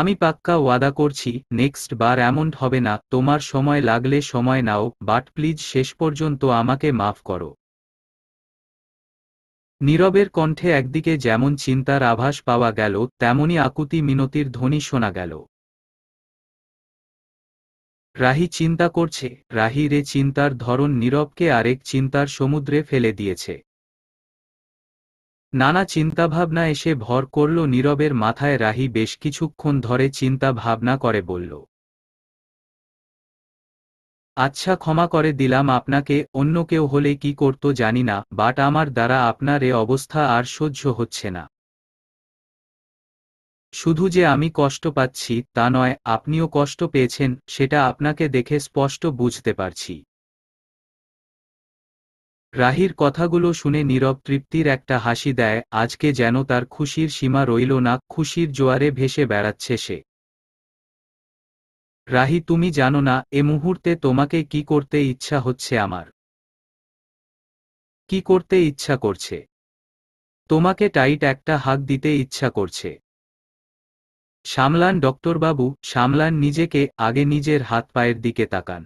[SPEAKER 1] আমি পাক্কা ওয়াদা করছি নেক্সট বার এমন হবে না তোমার সময় লাগলে সময় নাও বাট প্লিজ শেষ পর্যন্ত আমাকে মাফ করো নীরবের কণ্ঠে একদিকে যেমন চিন্তার আভাস পাওয়া গেল তেমনি আকুতি মিনতির ধ্বনি শোনা গেল রাহি চিন্তা করছে রাহি রে চিন্তার ধরন নীরবকে আরেক চিন্তার সমুদ্রে ফেলে দিয়েছে নানা চিন্তাভাবনা এসে ভর করল নীরবের মাথায় রাহি বেশ কিছুক্ষণ ধরে চিন্তা ভাবনা করে বলল আচ্ছা ক্ষমা করে দিলাম আপনাকে অন্য কেউ হলে কি করতো জানি না বাট আমার দ্বারা আপনার এ অবস্থা আর সহ্য হচ্ছে না শুধু যে আমি কষ্ট পাচ্ছি তা নয় আপনিও কষ্ট পেয়েছেন সেটা আপনাকে দেখে স্পষ্ট বুঝতে পারছি রাহির কথাগুলো শুনে নীরব তৃপ্তির একটা হাসি দেয় আজকে যেন তার খুশির সীমা রইল না খুশির জোয়ারে ভেসে বেড়াচ্ছে সে রাহি তুমি জানো না এ মুহূর্তে তোমাকে কি করতে ইচ্ছা হচ্ছে আমার কি করতে ইচ্ছা করছে তোমাকে টাইট একটা হাক দিতে ইচ্ছা করছে সামলান ডক্টরবাবু সামলান নিজেকে আগে নিজের হাত পায়ের দিকে তাকান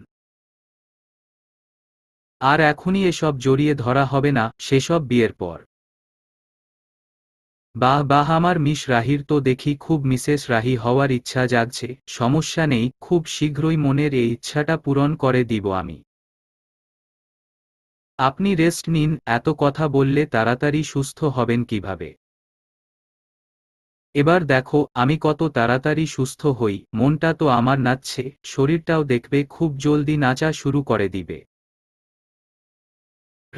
[SPEAKER 1] আর এখনই এসব জড়িয়ে ধরা হবে না সেসব বিয়ের পর বাহ বাহ আমার মিস রাহির তো দেখি খুব মিসেস রাহি হওয়ার ইচ্ছা জাগছে সমস্যা নেই খুব শীঘ্রই মনের এই ইচ্ছাটা পূরণ করে দিব আমি আপনি রেস্ট নিন এত কথা বললে তাড়াতাড়ি সুস্থ হবেন কিভাবে এবার দেখো আমি কত তাড়াতাড়ি সুস্থ হই মনটা তো আমার নাচছে শরীরটাও দেখবে খুব জলদি নাচা শুরু করে দিবে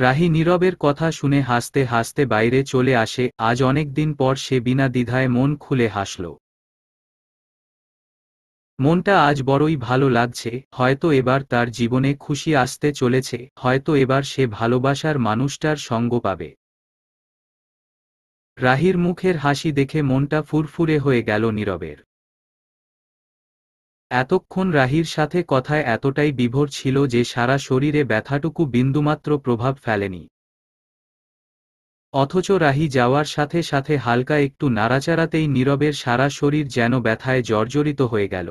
[SPEAKER 1] রাহি নীরবের কথা শুনে হাসতে হাসতে বাইরে চলে আসে আজ অনেক দিন পর সে বিনা দ্বিধায় মন খুলে হাসল মনটা আজ বড়ই ভালো লাগছে হয়তো এবার তার জীবনে খুশি আসতে চলেছে হয়তো এবার সে ভালোবাসার মানুষটার সঙ্গ পাবে রাহির মুখের হাসি দেখে মনটা ফুরফুরে হয়ে গেল নীরবের এতক্ষণ রাহির সাথে কথায় এতটাই বিভোর ছিল যে সারা শরীরে ব্যথাটুকু বিন্দুমাত্র প্রভাব ফেলেনি অথচ রাহি যাওয়ার সাথে সাথে হালকা একটু নাড়াচাড়াতেই নীরবের সারা শরীর যেন ব্যথায় জর্জরিত হয়ে গেল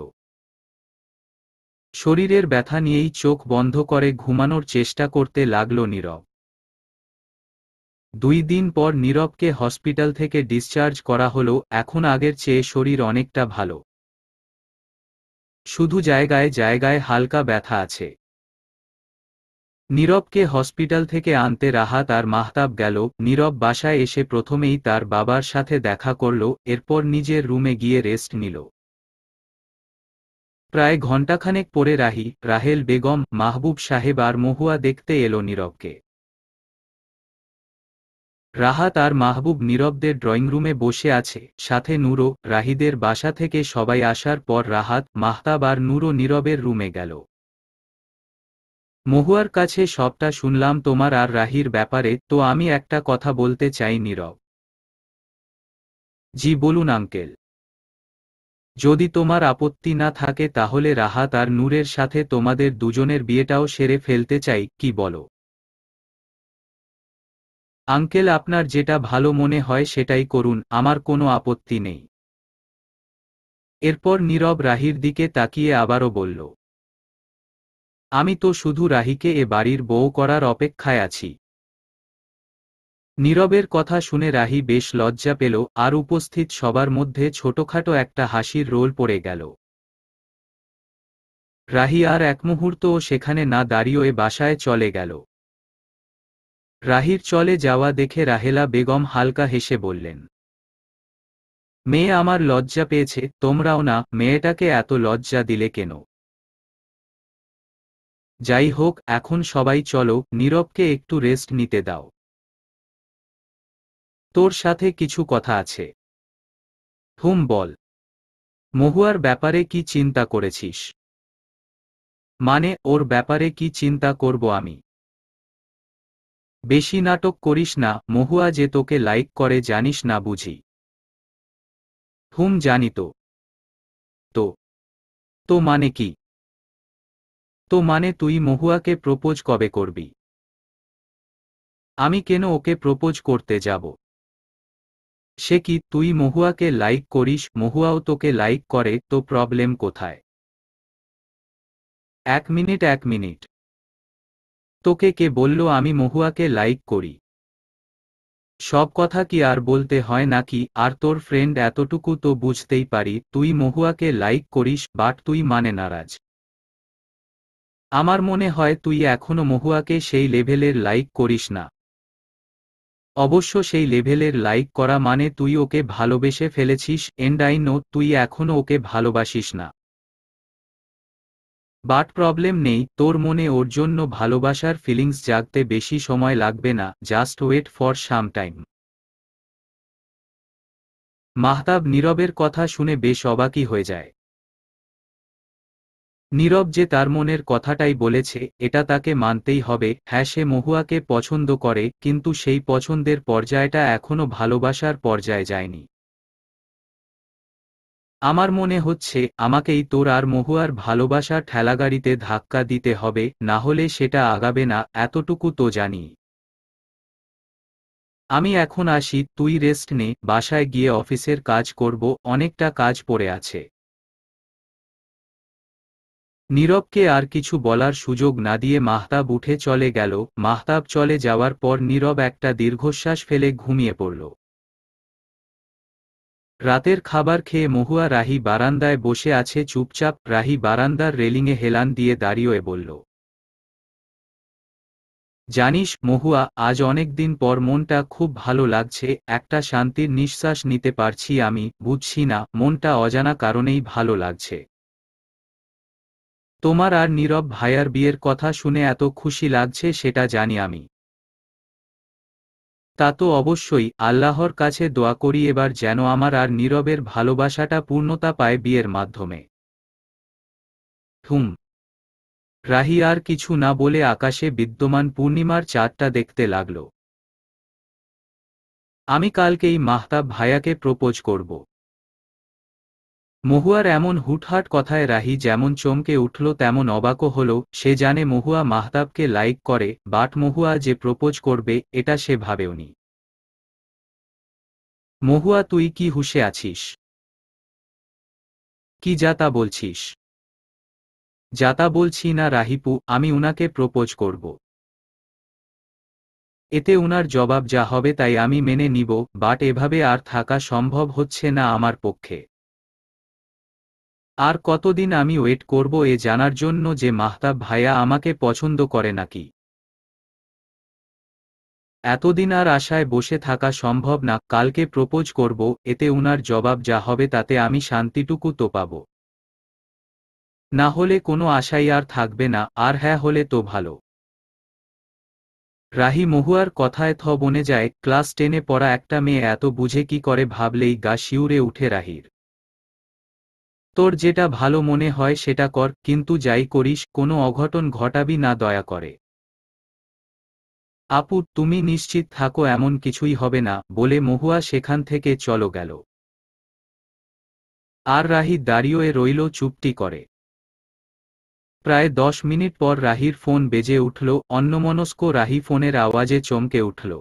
[SPEAKER 1] শরীরের ব্যথা নিয়েই চোখ বন্ধ করে ঘুমানোর চেষ্টা করতে লাগল নীরব দুই দিন পর নীরবকে হসপিটাল থেকে ডিসচার্জ করা হলো এখন আগের চেয়ে শরীর অনেকটা ভালো শুধু জায়গায় জায়গায় হালকা ব্যথা আছে নীরবকে হসপিটাল থেকে আনতে রাহাত আর মাহতাব গেল নীরব বাসায় এসে প্রথমেই তার বাবার সাথে দেখা করল এরপর নিজের রুমে গিয়ে রেস্ট নিল প্রায় ঘণ্টাখানেক পরে রাহি রাহেল বেগম মাহবুব সাহেব আর মহুয়া দেখতে এলো নীরবকে রাহাত আর মাহবুব নীরবদের ড্রয়িং রুমে বসে আছে সাথে নূরো রাহিদের বাসা থেকে সবাই আসার পর রাহাত মাহতাব আর নূরো নীরবের রুমে গেল মহুয়ার কাছে সবটা শুনলাম তোমার আর রাহির ব্যাপারে তো আমি একটা কথা বলতে চাই নীরব জি বলুন আঙ্কেল যদি তোমার আপত্তি না থাকে তাহলে রাহাত আর নূরের সাথে তোমাদের দুজনের বিয়েটাও সেরে ফেলতে চাই কি বলো আঙ্কেল আপনার যেটা ভালো মনে হয় সেটাই করুন আমার কোনো আপত্তি নেই এরপর নীরব রাহির দিকে তাকিয়ে আবারও বলল আমি তো শুধু রাহিকে এ বাড়ির বউ করার অপেক্ষায় আছি নীরবের কথা শুনে রাহি বেশ লজ্জা পেল আর উপস্থিত সবার মধ্যে ছোটখাটো একটা হাসির রোল পড়ে গেল রাহি আর এক মুহূর্তও সেখানে না দাঁড়িয়ে বাসায় চলে গেল রাহির চলে যাওয়া দেখে রাহেলা বেগম হালকা হেসে বললেন মেয়ে আমার লজ্জা পেয়েছে তোমরাও না মেয়েটাকে এত লজ্জা দিলে কেন যাই হোক এখন সবাই চলো নীরবকে একটু রেস্ট নিতে দাও তোর সাথে কিছু কথা আছে হুম বল মহুয়ার ব্যাপারে কি চিন্তা করেছিস মানে ওর ব্যাপারে কি চিন্তা করব আমি বেশি নাটক করিস না মহুয়া যে তোকে লাইক করে জানিস না বুঝি হুম জানি তো তো তো মানে কি তো মানে তুই মহুয়াকে প্রপোজ কবে করবি আমি কেন ওকে প্রপোজ করতে যাব সে কি তুই মহুয়াকে লাইক করিস মহুয়াও তোকে লাইক করে তো প্রবলেম কোথায় এক মিনিট এক মিনিট তোকে কে বলল আমি মহুয়াকে লাইক করি সব কথা কি আর বলতে হয় নাকি আর তোর ফ্রেন্ড এতটুকু তো বুঝতেই পারি তুই মহুয়াকে লাইক করিস বাট তুই মানে নারাজ আমার মনে হয় তুই এখনো মহুয়াকে সেই লেভেলের লাইক করিস না অবশ্য সেই লেভেলের লাইক করা মানে তুই ওকে ভালোবেসে ফেলেছিস এন্ডাইনো তুই এখনো ওকে ভালোবাসিস না বাট প্রবলেম নেই তোর মনে ওর জন্য ভালোবাসার ফিলিংস জাগতে বেশি সময় লাগবে না just wait for some time Mahtab নীরবের কথা শুনে বেশ অবাকি হয়ে যায় নীরব যে তার মনের কথাটাই বলেছে এটা তাকে মানতেই হবে হ্যাঁ সে মহুয়াকে পছন্দ করে কিন্তু সেই পছন্দের পর্যায়টা এখনও ভালোবাসার পর্যায়ে যায়নি আমার মনে হচ্ছে আমাকেই তোর আর মহুয়ার ভালোবাসা ঠেলাগাড়িতে ধাক্কা দিতে হবে না হলে সেটা আগাবে না এতটুকু তো জানি আমি এখন আসি তুই রেস্ট নে বাসায় গিয়ে অফিসের কাজ করব অনেকটা কাজ পড়ে আছে নীরবকে আর কিছু বলার সুযোগ না দিয়ে মাহতাব উঠে চলে গেল মাহতাব চলে যাওয়ার পর নীরব একটা দীর্ঘশ্বাস ফেলে ঘুমিয়ে পড়ল রাতের খাবার খেয়ে মহুয়া রাহি বারান্দায় বসে আছে চুপচাপ রাহি বারান্দার রেলিংয়ে হেলান দিয়ে দাঁড়িয়ে বলল জানিস মহুয়া আজ অনেক দিন পর মনটা খুব ভালো লাগছে একটা শান্তির নিঃশ্বাস নিতে পারছি আমি বুঝছি না মনটা অজানা কারণেই ভালো লাগছে তোমার আর নীরব ভাইয়ার বিয়ের কথা শুনে এত খুশি লাগছে সেটা জানি আমি তা তো অবশ্যই আল্লাহর কাছে দোয়া করি এবার যেন আমার আর নীরবের ভালোবাসাটা পূর্ণতা পায় বিয়ের মাধ্যমে ঠুম রাহি আর কিছু না বলে আকাশে বিদ্যমান পূর্ণিমার চাঁদটা দেখতে লাগল আমি কালকেই মাহতাব ভায়াকে প্রপোজ করব মহুয়ার এমন হুটহাট কথায় রাহি যেমন চমকে উঠল তেমন অবাকও হল সে জানে মহুয়া মাহতাবকে লাইক করে বাট মহুয়া যে প্রপোজ করবে এটা সে ভাবেওনি মহুয়া তুই কি হুশে আছিস কি যা তা বলছিস যা তা বলছি না রাহিপু আমি উনাকে প্রপোজ করব এতে উনার জবাব যা হবে তাই আমি মেনে নিব বাট এভাবে আর থাকা সম্ভব হচ্ছে না আমার পক্ষে আর কতদিন আমি ওয়েট করব এ জানার জন্য যে মাহতাব ভাইয়া আমাকে পছন্দ করে নাকি এতদিন আর আশায় বসে থাকা সম্ভব না কালকে প্রপোজ করব এতে উনার জবাব যা হবে তাতে আমি শান্তিটুকু তো পাব না হলে কোনো আশাই আর থাকবে না আর হ্যাঁ হলে তো ভালো রাহি মহুয়ার কথায় থ বনে যায় ক্লাস টেনে পড়া একটা মেয়ে এত বুঝে কি করে ভাবলেই গা শিউরে উঠে রাহির তোর যেটা ভালো মনে হয় সেটা কর কিন্তু যাই করিস কোনো অঘটন ঘটাবি না দয়া করে আপু তুমি নিশ্চিত থাকো এমন কিছুই হবে না বলে মহুয়া সেখান থেকে চলো গেল আর রাহি দাঁড়িয়ে রইল চুপটি করে প্রায় দশ মিনিট পর রাহির ফোন বেজে উঠল অন্যমনস্ক রাহি ফোনের আওয়াজে চমকে উঠল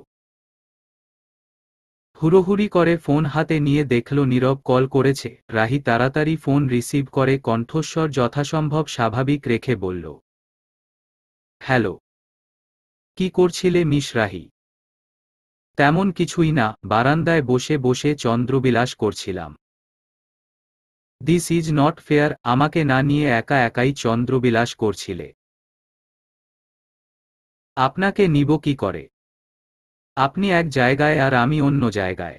[SPEAKER 1] হুড়োহুড়ি করে ফোন হাতে নিয়ে দেখল নীরব কল করেছে রাহি তাড়াতাড়ি ফোন রিসিভ করে কণ্ঠস্বর যথাসম্ভব স্বাভাবিক রেখে বলল হ্যালো কি করছিলে মিস রাহি তেমন কিছুই না বারান্দায় বসে বসে চন্দ্রবিলাস করছিলাম দিস ইজ নট ফেয়ার আমাকে না নিয়ে একা একাই চন্দ্রবিলাস করছিলে আপনাকে নিব কি করে আপনি এক জায়গায় আর আমি অন্য জায়গায়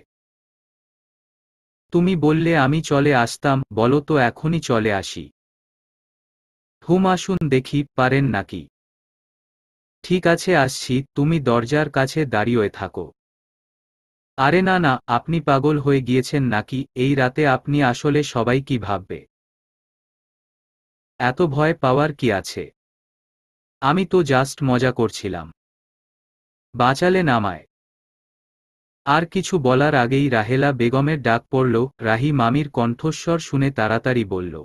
[SPEAKER 1] তুমি বললে আমি চলে আসতাম বলো তো এখনই চলে আসি থুম আসুন দেখি পারেন নাকি ঠিক আছে আসছি তুমি দরজার কাছে দাঁড়িয়ে থাকো আরে না না আপনি পাগল হয়ে গিয়েছেন নাকি এই রাতে আপনি আসলে সবাই কি ভাববে এত ভয় পাওয়ার কি আছে আমি তো জাস্ট মজা করছিলাম বাঁচালে নামায় আর কিছু বলার আগেই রাহেলা বেগমের ডাক পড়ল রাহি মামির কণ্ঠস্বর শুনে তাড়াতাড়ি বলল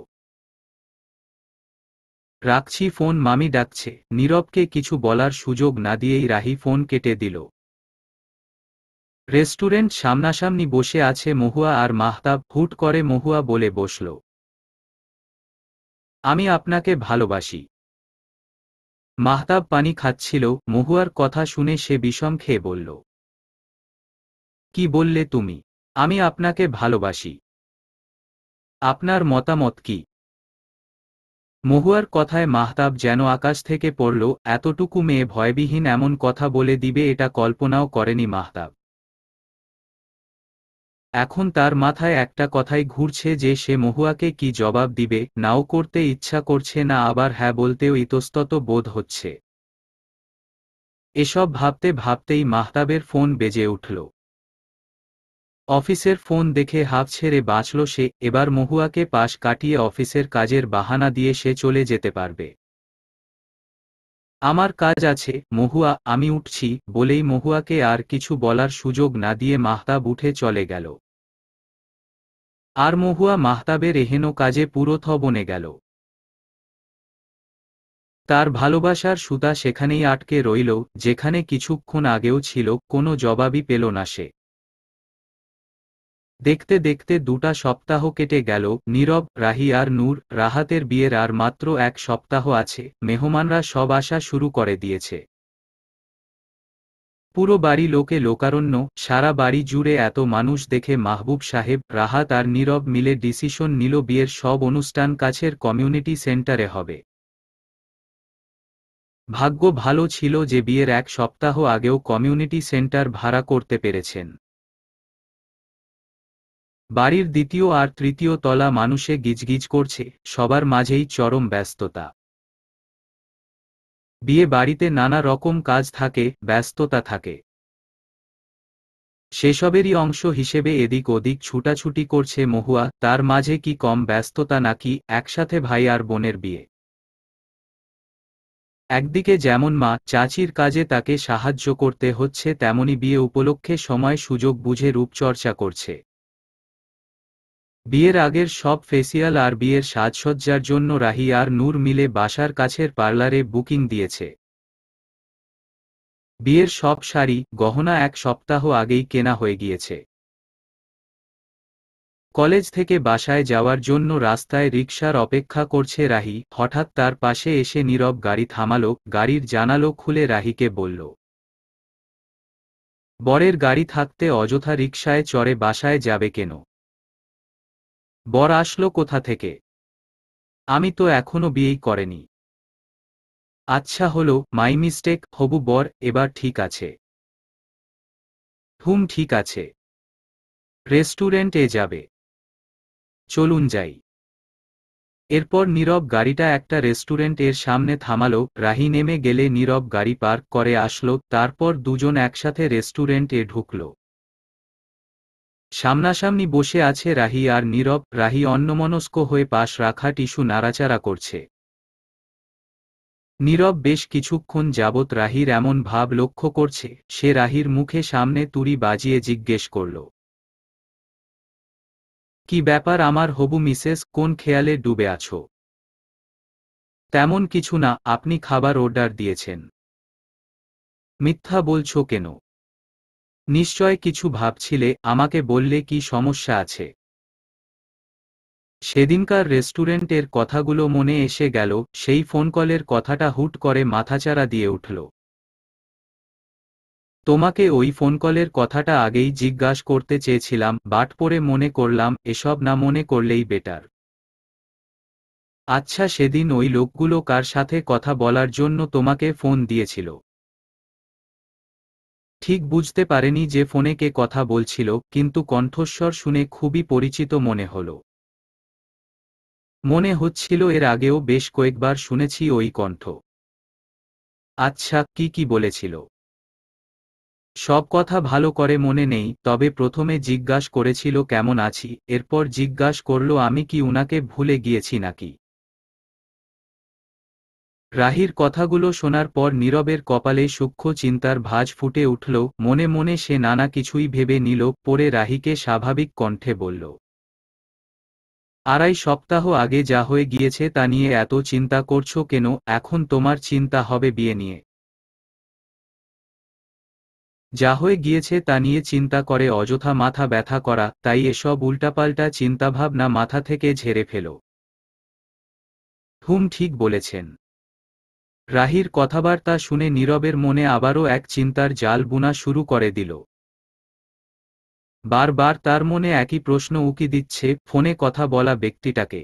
[SPEAKER 1] রাখছি ফোন মামি ডাকছে নীরবকে কিছু বলার সুযোগ না দিয়েই রাহি ফোন কেটে দিল রেস্টুরেন্ট সামনাসামনি বসে আছে মহুয়া আর মাহতাব হুট করে মহুয়া বলে বসল আমি আপনাকে ভালোবাসি মাহতাব পানি খাচ্ছিল মহুয়ার কথা শুনে সে বিষম খেয়ে বলল কি বললে তুমি আমি আপনাকে ভালোবাসি আপনার মতামত কি মহুয়ার কথায় মাহতাব যেন আকাশ থেকে পড়ল এতটুকু মেয়ে ভয়বিহীন এমন কথা বলে দিবে এটা কল্পনাও করেনি মাহতাব এখন তার মাথায় একটা কথাই ঘুরছে যে সে মহুয়াকে কি জবাব দিবে নাও করতে ইচ্ছা করছে না আবার হ্যাঁ বলতেও ইতস্তত বোধ হচ্ছে এসব ভাবতে ভাবতেই মাহতাবের ফোন বেজে উঠল অফিসের ফোন দেখে হাফ ছেড়ে বাঁচল সে এবার মহুয়াকে পাশ কাটিয়ে অফিসের কাজের বাহানা দিয়ে সে চলে যেতে পারবে আমার কাজ আছে মহুয়া আমি উঠছি বলেই মহুয়াকে আর কিছু বলার সুযোগ না দিয়ে মাহতাব উঠে চলে গেল আর মহুয়া মাহতাবের এহেন কাজে পুরো থ বনে গেল তার ভালোবাসার সুতা সেখানেই আটকে রইল যেখানে কিছুক্ষণ আগেও ছিল কোনো জবাবই পেল না সে দেখতে দেখতে দুটা সপ্তাহ কেটে গেল নীরব রাহি আর নূর রাহাতের বিয়ের আর মাত্র এক সপ্তাহ আছে মেহমানরা সব আসা শুরু করে দিয়েছে পুরো বাড়ি লোকে লোকারণ্য সারা বাড়ি জুড়ে এত মানুষ দেখে মাহবুব সাহেব রাহাত আর নীরব মিলে ডিসিশন নিল বিয়ের সব অনুষ্ঠান কাছের কমিউনিটি সেন্টারে হবে ভাগ্য ভালো ছিল যে বিয়ের এক সপ্তাহ আগেও কমিউনিটি সেন্টার ভাড়া করতে পেরেছেন বাড়ির দ্বিতীয় আর তৃতীয় তলা মানুষে গিজগিজ করছে সবার মাঝেই চরম ব্যস্ততা বিয়ে বাড়িতে নানা রকম কাজ থাকে ব্যস্ততা থাকে সেসবেরই অংশ হিসেবে এদিক ওদিক ছুটাছুটি করছে মহুয়া তার মাঝে কি কম ব্যস্ততা নাকি একসাথে ভাই আর বোনের বিয়ে একদিকে যেমন মা চাচির কাজে তাকে সাহায্য করতে হচ্ছে তেমনি বিয়ে উপলক্ষে সময় সুযোগ বুঝে রূপচর্চা করছে বিয়ের আগের সব ফেসিয়াল আর বিয়ের সাজসজ্জার জন্য রাহি আর নূর মিলে বাসার কাছের পার্লারে বুকিং দিয়েছে বিয়ের সব শাড়ি গহনা এক সপ্তাহ আগেই কেনা হয়ে গিয়েছে কলেজ থেকে বাসায় যাওয়ার জন্য রাস্তায় রিকশার অপেক্ষা করছে রাহি হঠাৎ তার পাশে এসে নীরব গাড়ি থামালো গাড়ির জানালো খুলে রাহিকে বলল বরের গাড়ি থাকতে অযথা রিকশায় চড়ে বাসায় যাবে কেন বর আসলো কোথা থেকে আমি তো এখনো বিয়েই করেনি আচ্ছা হলো মাই মিস্টেক হবু বর এবার ঠিক আছে হুম ঠিক আছে রেস্টুরেন্টে যাবে চলুন যাই এরপর নীরব গাড়িটা একটা রেস্টুরেন্টের সামনে থামালো রাহি নেমে গেলে নীরব গাড়ি পার্ক করে আসলো তারপর দুজন একসাথে রেস্টুরেন্টে ঢুকলো সামনাসামনি বসে আছে রাহি আর নীরব রাহি অন্যমনস্ক হয়ে পাশ রাখা টিস্যু নাড়াচাড়া করছে নীরব বেশ কিছুক্ষণ যাবৎ রাহির এমন ভাব লক্ষ্য করছে সে রাহির মুখে সামনে তুরি বাজিয়ে জিজ্ঞেস করল কি ব্যাপার আমার হবু মিসেস কোন খেয়ালে ডুবে আছো তেমন কিছু না আপনি খাবার অর্ডার দিয়েছেন মিথ্যা বলছো কেন নিশ্চয় কিছু ভাবছিলে আমাকে বললে কি সমস্যা আছে সেদিনকার রেস্টুরেন্টের কথাগুলো মনে এসে গেল সেই ফোন কলের কথাটা হুট করে মাথাচাড়া দিয়ে উঠল তোমাকে ওই ফোন কলের কথাটা আগেই জিজ্ঞাস করতে চেয়েছিলাম বাট পরে মনে করলাম এসব না মনে করলেই বেটার আচ্ছা সেদিন ওই লোকগুলো কার সাথে কথা বলার জন্য তোমাকে ফোন দিয়েছিল ঠিক বুঝতে পারেনি যে ফোনে কে কথা বলছিল কিন্তু কণ্ঠস্বর শুনে খুবই পরিচিত মনে হল মনে হচ্ছিল এর আগেও বেশ কয়েকবার শুনেছি ওই কণ্ঠ আচ্ছা কি কি বলেছিল সব কথা ভালো করে মনে নেই তবে প্রথমে জিজ্ঞাস করেছিল কেমন আছি এরপর জিজ্ঞাস করল আমি কি উনাকে ভুলে গিয়েছি নাকি রাহির কথাগুলো শোনার পর নীরবের কপালে সূক্ষ্ম চিন্তার ভাজ ফুটে উঠল মনে মনে সে নানা কিছুই ভেবে নিল পরে রাহিকে স্বাভাবিক কণ্ঠে বলল আড়াই সপ্তাহ আগে যা হয়ে গিয়েছে তা নিয়ে এত চিন্তা করছো কেন এখন তোমার চিন্তা হবে বিয়ে নিয়ে যা হয়ে গিয়েছে তা নিয়ে চিন্তা করে অযথা মাথা ব্যথা করা তাই এসব উল্টাপাল্টা চিন্তাভাবনা মাথা থেকে ঝেড়ে ফেল হুম ঠিক বলেছেন রাহির কথাবার্তা শুনে নীরবের মনে আবারও এক চিন্তার জাল বুনা শুরু করে দিল বারবার তার মনে একই প্রশ্ন উকি দিচ্ছে ফোনে কথা বলা ব্যক্তিটাকে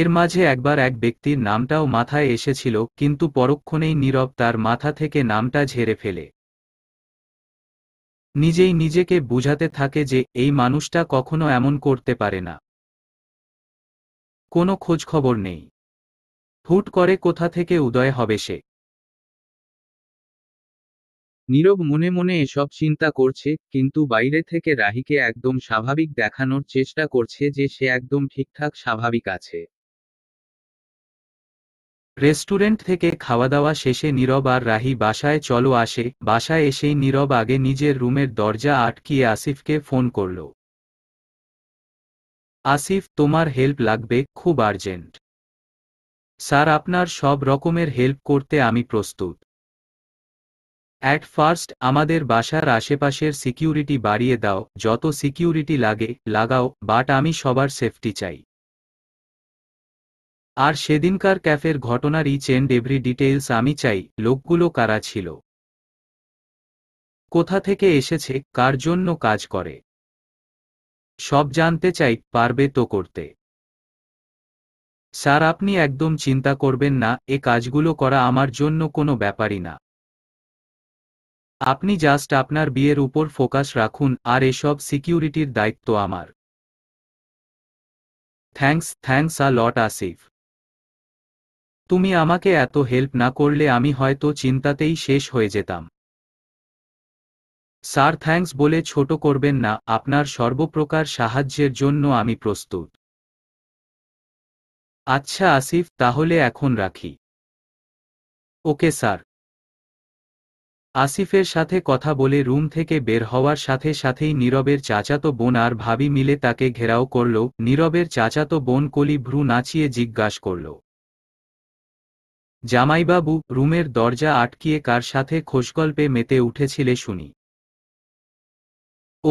[SPEAKER 1] এর মাঝে একবার এক ব্যক্তির নামটাও মাথায় এসেছিল কিন্তু পরক্ষণেই নীরব তার মাথা থেকে নামটা ঝেড়ে ফেলে নিজেই নিজেকে বুঝাতে থাকে যে এই মানুষটা কখনো এমন করতে পারে না কোনো খোঁজখবর নেই হুট করে কোথা থেকে উদয় হবে সে নীরব মনে মনে এসব চিন্তা করছে কিন্তু বাইরে থেকে রাহিকে একদম স্বাভাবিক দেখানোর চেষ্টা করছে যে সে একদম ঠিকঠাক স্বাভাবিক আছে রেস্টুরেন্ট থেকে খাওয়া দাওয়া শেষে নীরব আর রাহি বাসায় চলো আসে বাসায় এসেই নীরব আগে নিজের রুমের দরজা আটকিয়ে আসিফকে ফোন করল আসিফ তোমার হেল্প লাগবে খুব আর্জেন্ট স্যার আপনার সব রকমের হেল্প করতে আমি প্রস্তুত অ্যাট ফার্স্ট আমাদের বাসার আশেপাশের সিকিউরিটি বাড়িয়ে দাও যত সিকিউরিটি লাগে লাগাও বাট আমি সবার সেফটি চাই আর সেদিনকার ক্যাফের ঘটনার ইচ এন্ড এভরি ডিটেইলস আমি চাই লোকগুলো কারা ছিল কোথা থেকে এসেছে কার জন্য কাজ করে সব জানতে চাই পারবে তো করতে স্যার আপনি একদম চিন্তা করবেন না এ কাজগুলো করা আমার জন্য কোনো ব্যাপারই না আপনি জাস্ট আপনার বিয়ের উপর ফোকাস রাখুন আর এসব সিকিউরিটির দায়িত্ব আমার thanks thanks a lot Asif তুমি আমাকে এত হেল্প না করলে আমি হয়তো চিন্তাতেই শেষ হয়ে যেতাম স্যার থ্যাংকস বলে ছোট করবেন না আপনার সর্বপ্রকার সাহায্যের জন্য আমি প্রস্তুত আচ্ছা আসিফ তাহলে এখন রাখি ওকে স্যার আসিফের সাথে কথা বলে রুম থেকে বের হওয়ার সাথে সাথেই নীরবের চাচাতো বোন আর ভাবি মিলে তাকে ঘেরাও করল নীরবের চাচাতো বোন কলি ভ্রু নাচিয়ে জিজ্ঞাস করল জামাইবাবু রুমের দরজা আটকিয়ে কার সাথে খোশগল্পে মেতে উঠেছিলে শুনি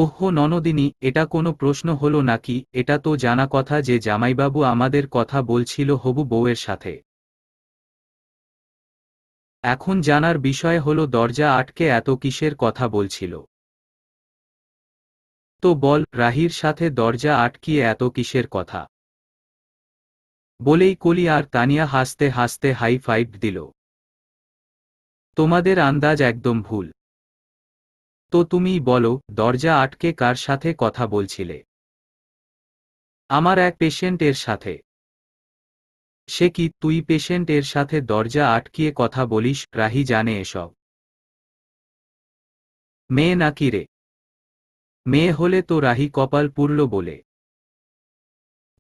[SPEAKER 1] ওহ ননদিনী এটা কোনো প্রশ্ন হল নাকি এটা তো জানা কথা যে জামাইবাবু আমাদের কথা বলছিল হবু বউয়ের সাথে এখন জানার বিষয় হল দরজা আটকে এত কিসের কথা বলছিল তো বল রাহির সাথে দরজা আটকিয়ে এত কিসের কথা বলেই কলি আর তানিয়া হাসতে হাসতে হাই ফাইভ দিল তোমাদের আন্দাজ একদম ভুল তো তুমি বলো দরজা আটকে কার সাথে কথা বলছিলে আমার এক পেশেন্ট এর সাথে সে কি তুই পেশেন্ট এর সাথে দরজা আটকিয়ে কথা বলিস রাহি জানে এসব মেয়ে নাকি রে মেয়ে হলে তো রাহি কপাল পুরল বলে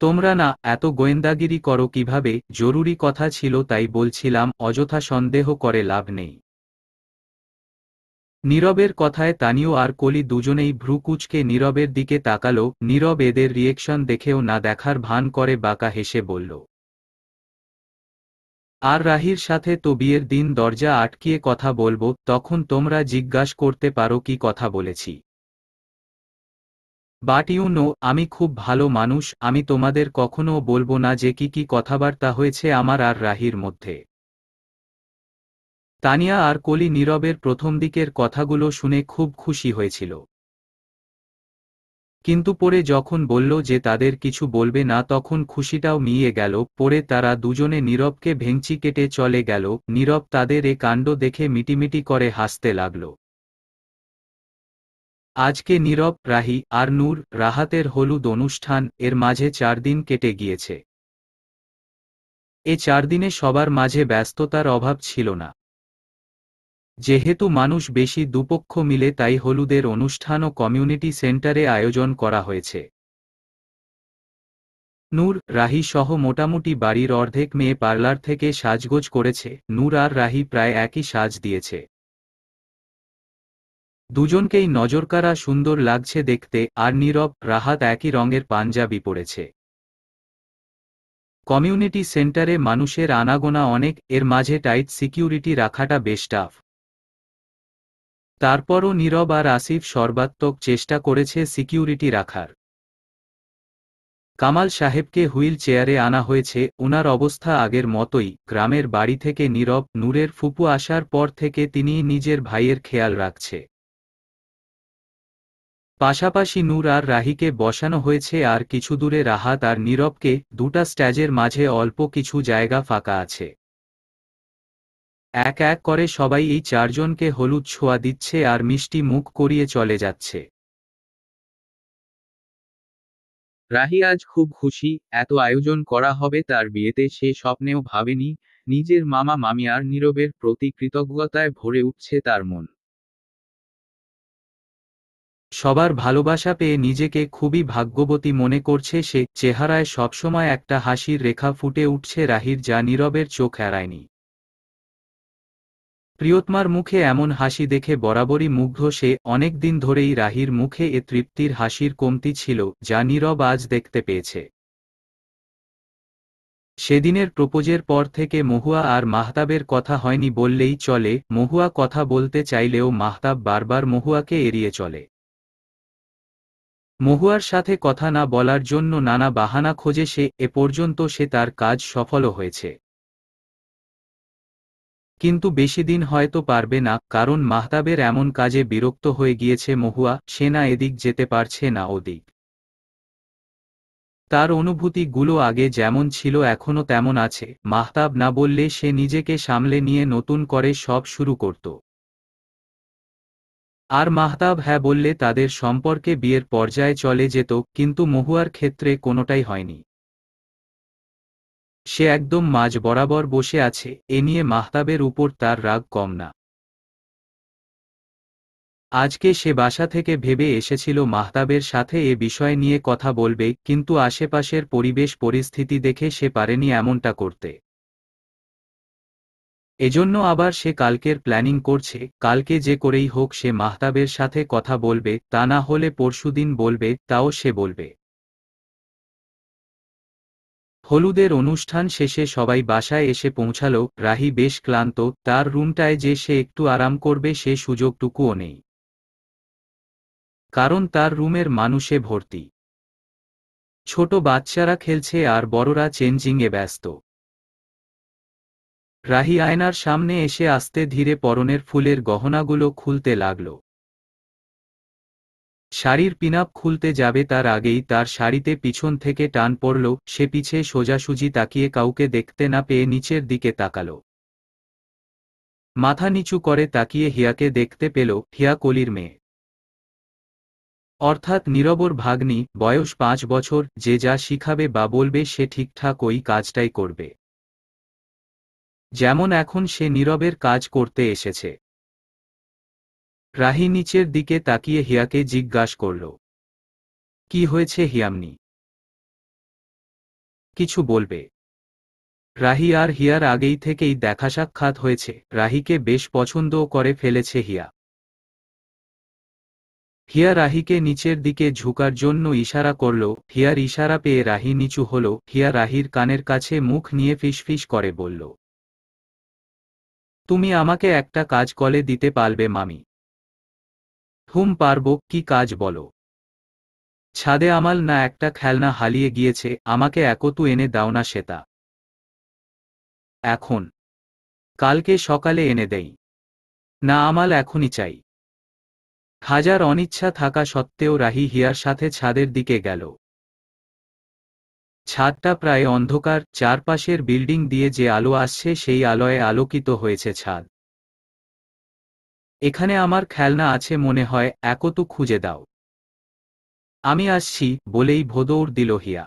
[SPEAKER 1] তোমরা না এত গোয়েন্দাগিরি করো কিভাবে জরুরি কথা ছিল তাই বলছিলাম অযথা সন্দেহ করে লাভ নেই নীরবের কথায় তানিও আর কলি দুজনেই ভ্রুকুচকে নীরবের দিকে তাকালো নীরব এদের রিয়েকশন দেখেও না দেখার ভান করে বাঁকা হেসে বলল আর রাহির সাথে তো বিয়ের দিন দরজা আটকিয়ে কথা বলবো তখন তোমরা জিজ্ঞাস করতে পারো কি কথা বলেছি বাট ইউ নো আমি খুব ভালো মানুষ আমি তোমাদের কখনো বলবো না যে কি কি কথাবার্তা হয়েছে আমার আর রাহির মধ্যে তানিয়া আর কলি নীরবের প্রথম দিকের কথাগুলো শুনে খুব খুশি হয়েছিল কিন্তু পরে যখন বলল যে তাদের কিছু বলবে না তখন খুশিটাও মিয়ে গেল পরে তারা দুজনে নীরবকে ভেংচি কেটে চলে গেল নীরব তাদের এ কাণ্ড দেখে মিটিমিটি করে হাসতে লাগল আজকে নীরব রাহি আর নূর রাহাতের হলুদ অনুষ্ঠান এর মাঝে চার দিন কেটে গিয়েছে এ চার দিনে সবার মাঝে ব্যস্ততার অভাব ছিল না যেহেতু মানুষ বেশি দুপক্ষ মিলে তাই হলুদের অনুষ্ঠান ও কমিউনিটি সেন্টারে আয়োজন করা হয়েছে নূর রাহি সহ মোটামুটি বাড়ির অর্ধেক মেয়ে পার্লার থেকে সাজগোজ করেছে নূর আর রাহি প্রায় একই সাজ দিয়েছে দুজনকেই নজরকারা সুন্দর লাগছে দেখতে আর নীরব রাহাত একই রঙের পাঞ্জাবি পরেছে কমিউনিটি সেন্টারে মানুষের আনাগোনা অনেক এর মাঝে টাইট সিকিউরিটি রাখাটা বেশ টাফ তারপরও নীরব আর আসিফ সর্বাত্মক চেষ্টা করেছে সিকিউরিটি রাখার কামাল সাহেবকে হুইল চেয়ারে আনা হয়েছে ওনার অবস্থা আগের মতোই গ্রামের বাড়ি থেকে নীরব নূরের ফুপু আসার পর থেকে তিনি নিজের ভাইয়ের খেয়াল রাখছে পাশাপাশি নূর আর রাহিকে বসানো হয়েছে আর কিছু দূরে রাহাত আর নীরবকে দুটা স্ট্যাজের মাঝে অল্প কিছু জায়গা ফাঁকা আছে এক এক করে সবাই এই চারজনকে হলুদ ছোঁয়া দিচ্ছে আর মিষ্টি মুখ করিয়ে চলে যাচ্ছে রাহি আজ খুব খুশি এত আয়োজন করা হবে তার বিয়েতে সে স্বপ্নেও ভাবেনি নিজের মামা মামি আর নীরবের প্রতি কৃতজ্ঞতায় ভরে উঠছে তার মন সবার ভালোবাসা পেয়ে নিজেকে খুবই ভাগ্যবতী মনে করছে সে চেহারায় সবসময় একটা হাসির রেখা ফুটে উঠছে রাহির যা নীরবের চোখ এড়ায়নি প্রিয়তমার মুখে এমন হাসি দেখে বরাবরই মুগ্ধ সে অনেকদিন ধরেই রাহির মুখে এ তৃপ্তির হাসির কমতি ছিল যা নীরব আজ দেখতে পেয়েছে সেদিনের প্রপোজের পর থেকে মহুয়া আর মাহতাবের কথা হয়নি বললেই চলে মহুয়া কথা বলতে চাইলেও মাহতাব বারবার মহুয়াকে এড়িয়ে চলে মহুয়ার সাথে কথা না বলার জন্য নানা বাহানা খোঁজে সে এ পর্যন্ত সে তার কাজ সফলও হয়েছে কিন্তু বেশি দিন হয়তো পারবে না কারণ মাহতাবের এমন কাজে বিরক্ত হয়ে গিয়েছে মহুয়া সেনা এদিক যেতে পারছে না ওদিক তার অনুভূতিগুলো আগে যেমন ছিল এখনও তেমন আছে মাহতাব না বললে সে নিজেকে সামলে নিয়ে নতুন করে সব শুরু করত আর মাহতাব হ্যাঁ বললে তাদের সম্পর্কে বিয়ের পর্যায়ে চলে যেত কিন্তু মহুয়ার ক্ষেত্রে কোনোটাই হয়নি সে একদম মাঝ বরাবর বসে আছে এ নিয়ে মাহতাবের উপর তার রাগ কম না আজকে সে বাসা থেকে ভেবে এসেছিল মাহতাবের সাথে এ বিষয় নিয়ে কথা বলবে কিন্তু আশেপাশের পরিবেশ পরিস্থিতি দেখে সে পারেনি এমনটা করতে এজন্য আবার সে কালকের প্ল্যানিং করছে কালকে যে করেই হোক সে মাহতাবের সাথে কথা বলবে তা না হলে পরশুদিন বলবে তাও সে বলবে হলুদের অনুষ্ঠান শেষে সবাই বাসায় এসে পৌঁছাল রাহি বেশ ক্লান্ত তার রুমটায় যে সে একটু আরাম করবে সে সুযোগটুকুও নেই কারণ তার রুমের মানুষে ভর্তি ছোট বাচ্চারা খেলছে আর বড়রা চেঞ্জিংয়ে ব্যস্ত রাহি আয়নার সামনে এসে আস্তে ধীরে পরনের ফুলের গহনাগুলো খুলতে লাগল শাড়ির পিনাপ খুলতে যাবে তার আগেই তার শাড়িতে পিছন থেকে টান পড়ল সে পিছে সোজাসুজি তাকিয়ে কাউকে দেখতে না পেয়ে নিচের দিকে তাকালো মাথা নিচু করে তাকিয়ে হিয়াকে দেখতে পেল হিয়া কলির মেয়ে অর্থাৎ নীরবর ভাগ্নি বয়স পাঁচ বছর যে যা শিখাবে বা বলবে সে ঠিকঠাক ওই কাজটাই করবে যেমন এখন সে নীরবের কাজ করতে এসেছে রাহি নিচের দিকে তাকিয়ে হিয়াকে জিজ্ঞাস করল কি হয়েছে হিয়ামনি কিছু বলবে রাহি আর হিয়ার আগেই থেকেই দেখা সাক্ষাৎ হয়েছে রাহিকে বেশ পছন্দও করে ফেলেছে হিয়া হিয়া রাহিকে নিচের দিকে ঝুকার জন্য ইশারা করল হিয়ার ইশারা পেয়ে রাহি নিচু হল হিয়া রাহির কানের কাছে মুখ নিয়ে ফিসফিস করে বলল তুমি আমাকে একটা কাজ কলে দিতে পারবে মামি হুম পারব কি কাজ বলো ছাদে আমাল না একটা খেলনা হালিয়ে গিয়েছে আমাকে একতু এনে দাও না সেতা এখন কালকে সকালে এনে দেই না আমাল এখনই চাই হাজার অনিচ্ছা থাকা সত্ত্বেও রাহি হিয়ার সাথে ছাদের দিকে গেল ছাদটা প্রায় অন্ধকার চারপাশের বিল্ডিং দিয়ে যে আলো আসছে সেই আলোয় আলোকিত হয়েছে ছাদ এখানে আমার খেলনা আছে মনে হয় একতু খুঁজে দাও আমি আসছি বলেই ভোদৌড় দিল হিয়া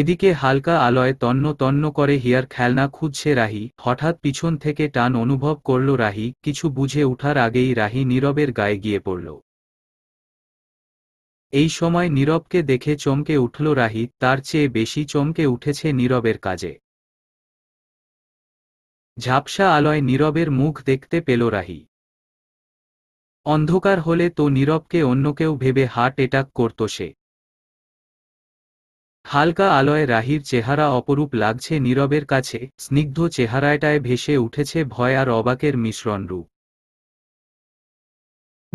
[SPEAKER 1] এদিকে হালকা আলয় তন্ন তন্ন করে হিয়ার খেলনা খুঁজছে রাহি হঠাৎ পিছন থেকে টান অনুভব করল রাহি কিছু বুঝে উঠার আগেই রাহি নীরবের গায়ে গিয়ে পড়ল এই সময় নীরবকে দেখে চমকে উঠল রাহি তার চেয়ে বেশি চমকে উঠেছে নীরবের কাজে ঝাপসা আলয় নীরবের মুখ দেখতে পেল রাহি অন্ধকার হলে তো নীরবকে অন্য কেউ ভেবে হার্ট অ্যাটাক করত সে হালকা আলয়ে রাহির চেহারা অপরূপ লাগছে নীরবের কাছে স্নিগ্ধ চেহারাটায় ভেসে উঠেছে ভয় আর অবাকের মিশ্রণ রূপ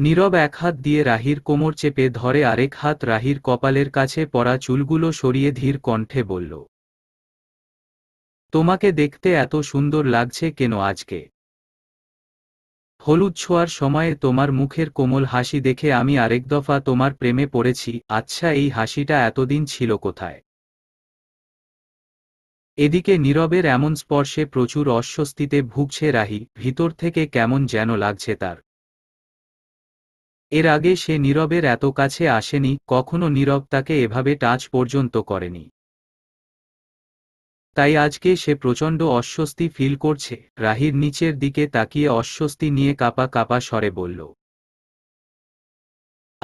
[SPEAKER 1] নীরব এক হাত দিয়ে রাহির কোমর চেপে ধরে আরেক হাত রাহির কপালের কাছে পরা চুলগুলো সরিয়ে ধীর কণ্ঠে বলল তোমাকে দেখতে এত সুন্দর লাগছে কেন আজকে হলুদ ছোঁয়ার সময়ে তোমার মুখের কোমল হাসি দেখে আমি আরেক দফা তোমার প্রেমে পড়েছি আচ্ছা এই হাসিটা এতদিন ছিল কোথায় এদিকে নীরবের এমন স্পর্শে প্রচুর অস্বস্তিতে ভুগছে রাহি ভিতর থেকে কেমন যেন লাগছে তার এর আগে সে নীরবের এত কাছে আসেনি কখনো নীরব তাকে এভাবে টাচ পর্যন্ত করেনি তাই আজকে সে প্রচণ্ড অস্বস্তি ফিল করছে রাহির নিচের দিকে তাকিয়ে অস্বস্তি নিয়ে কাপা কাপা স্বরে বলল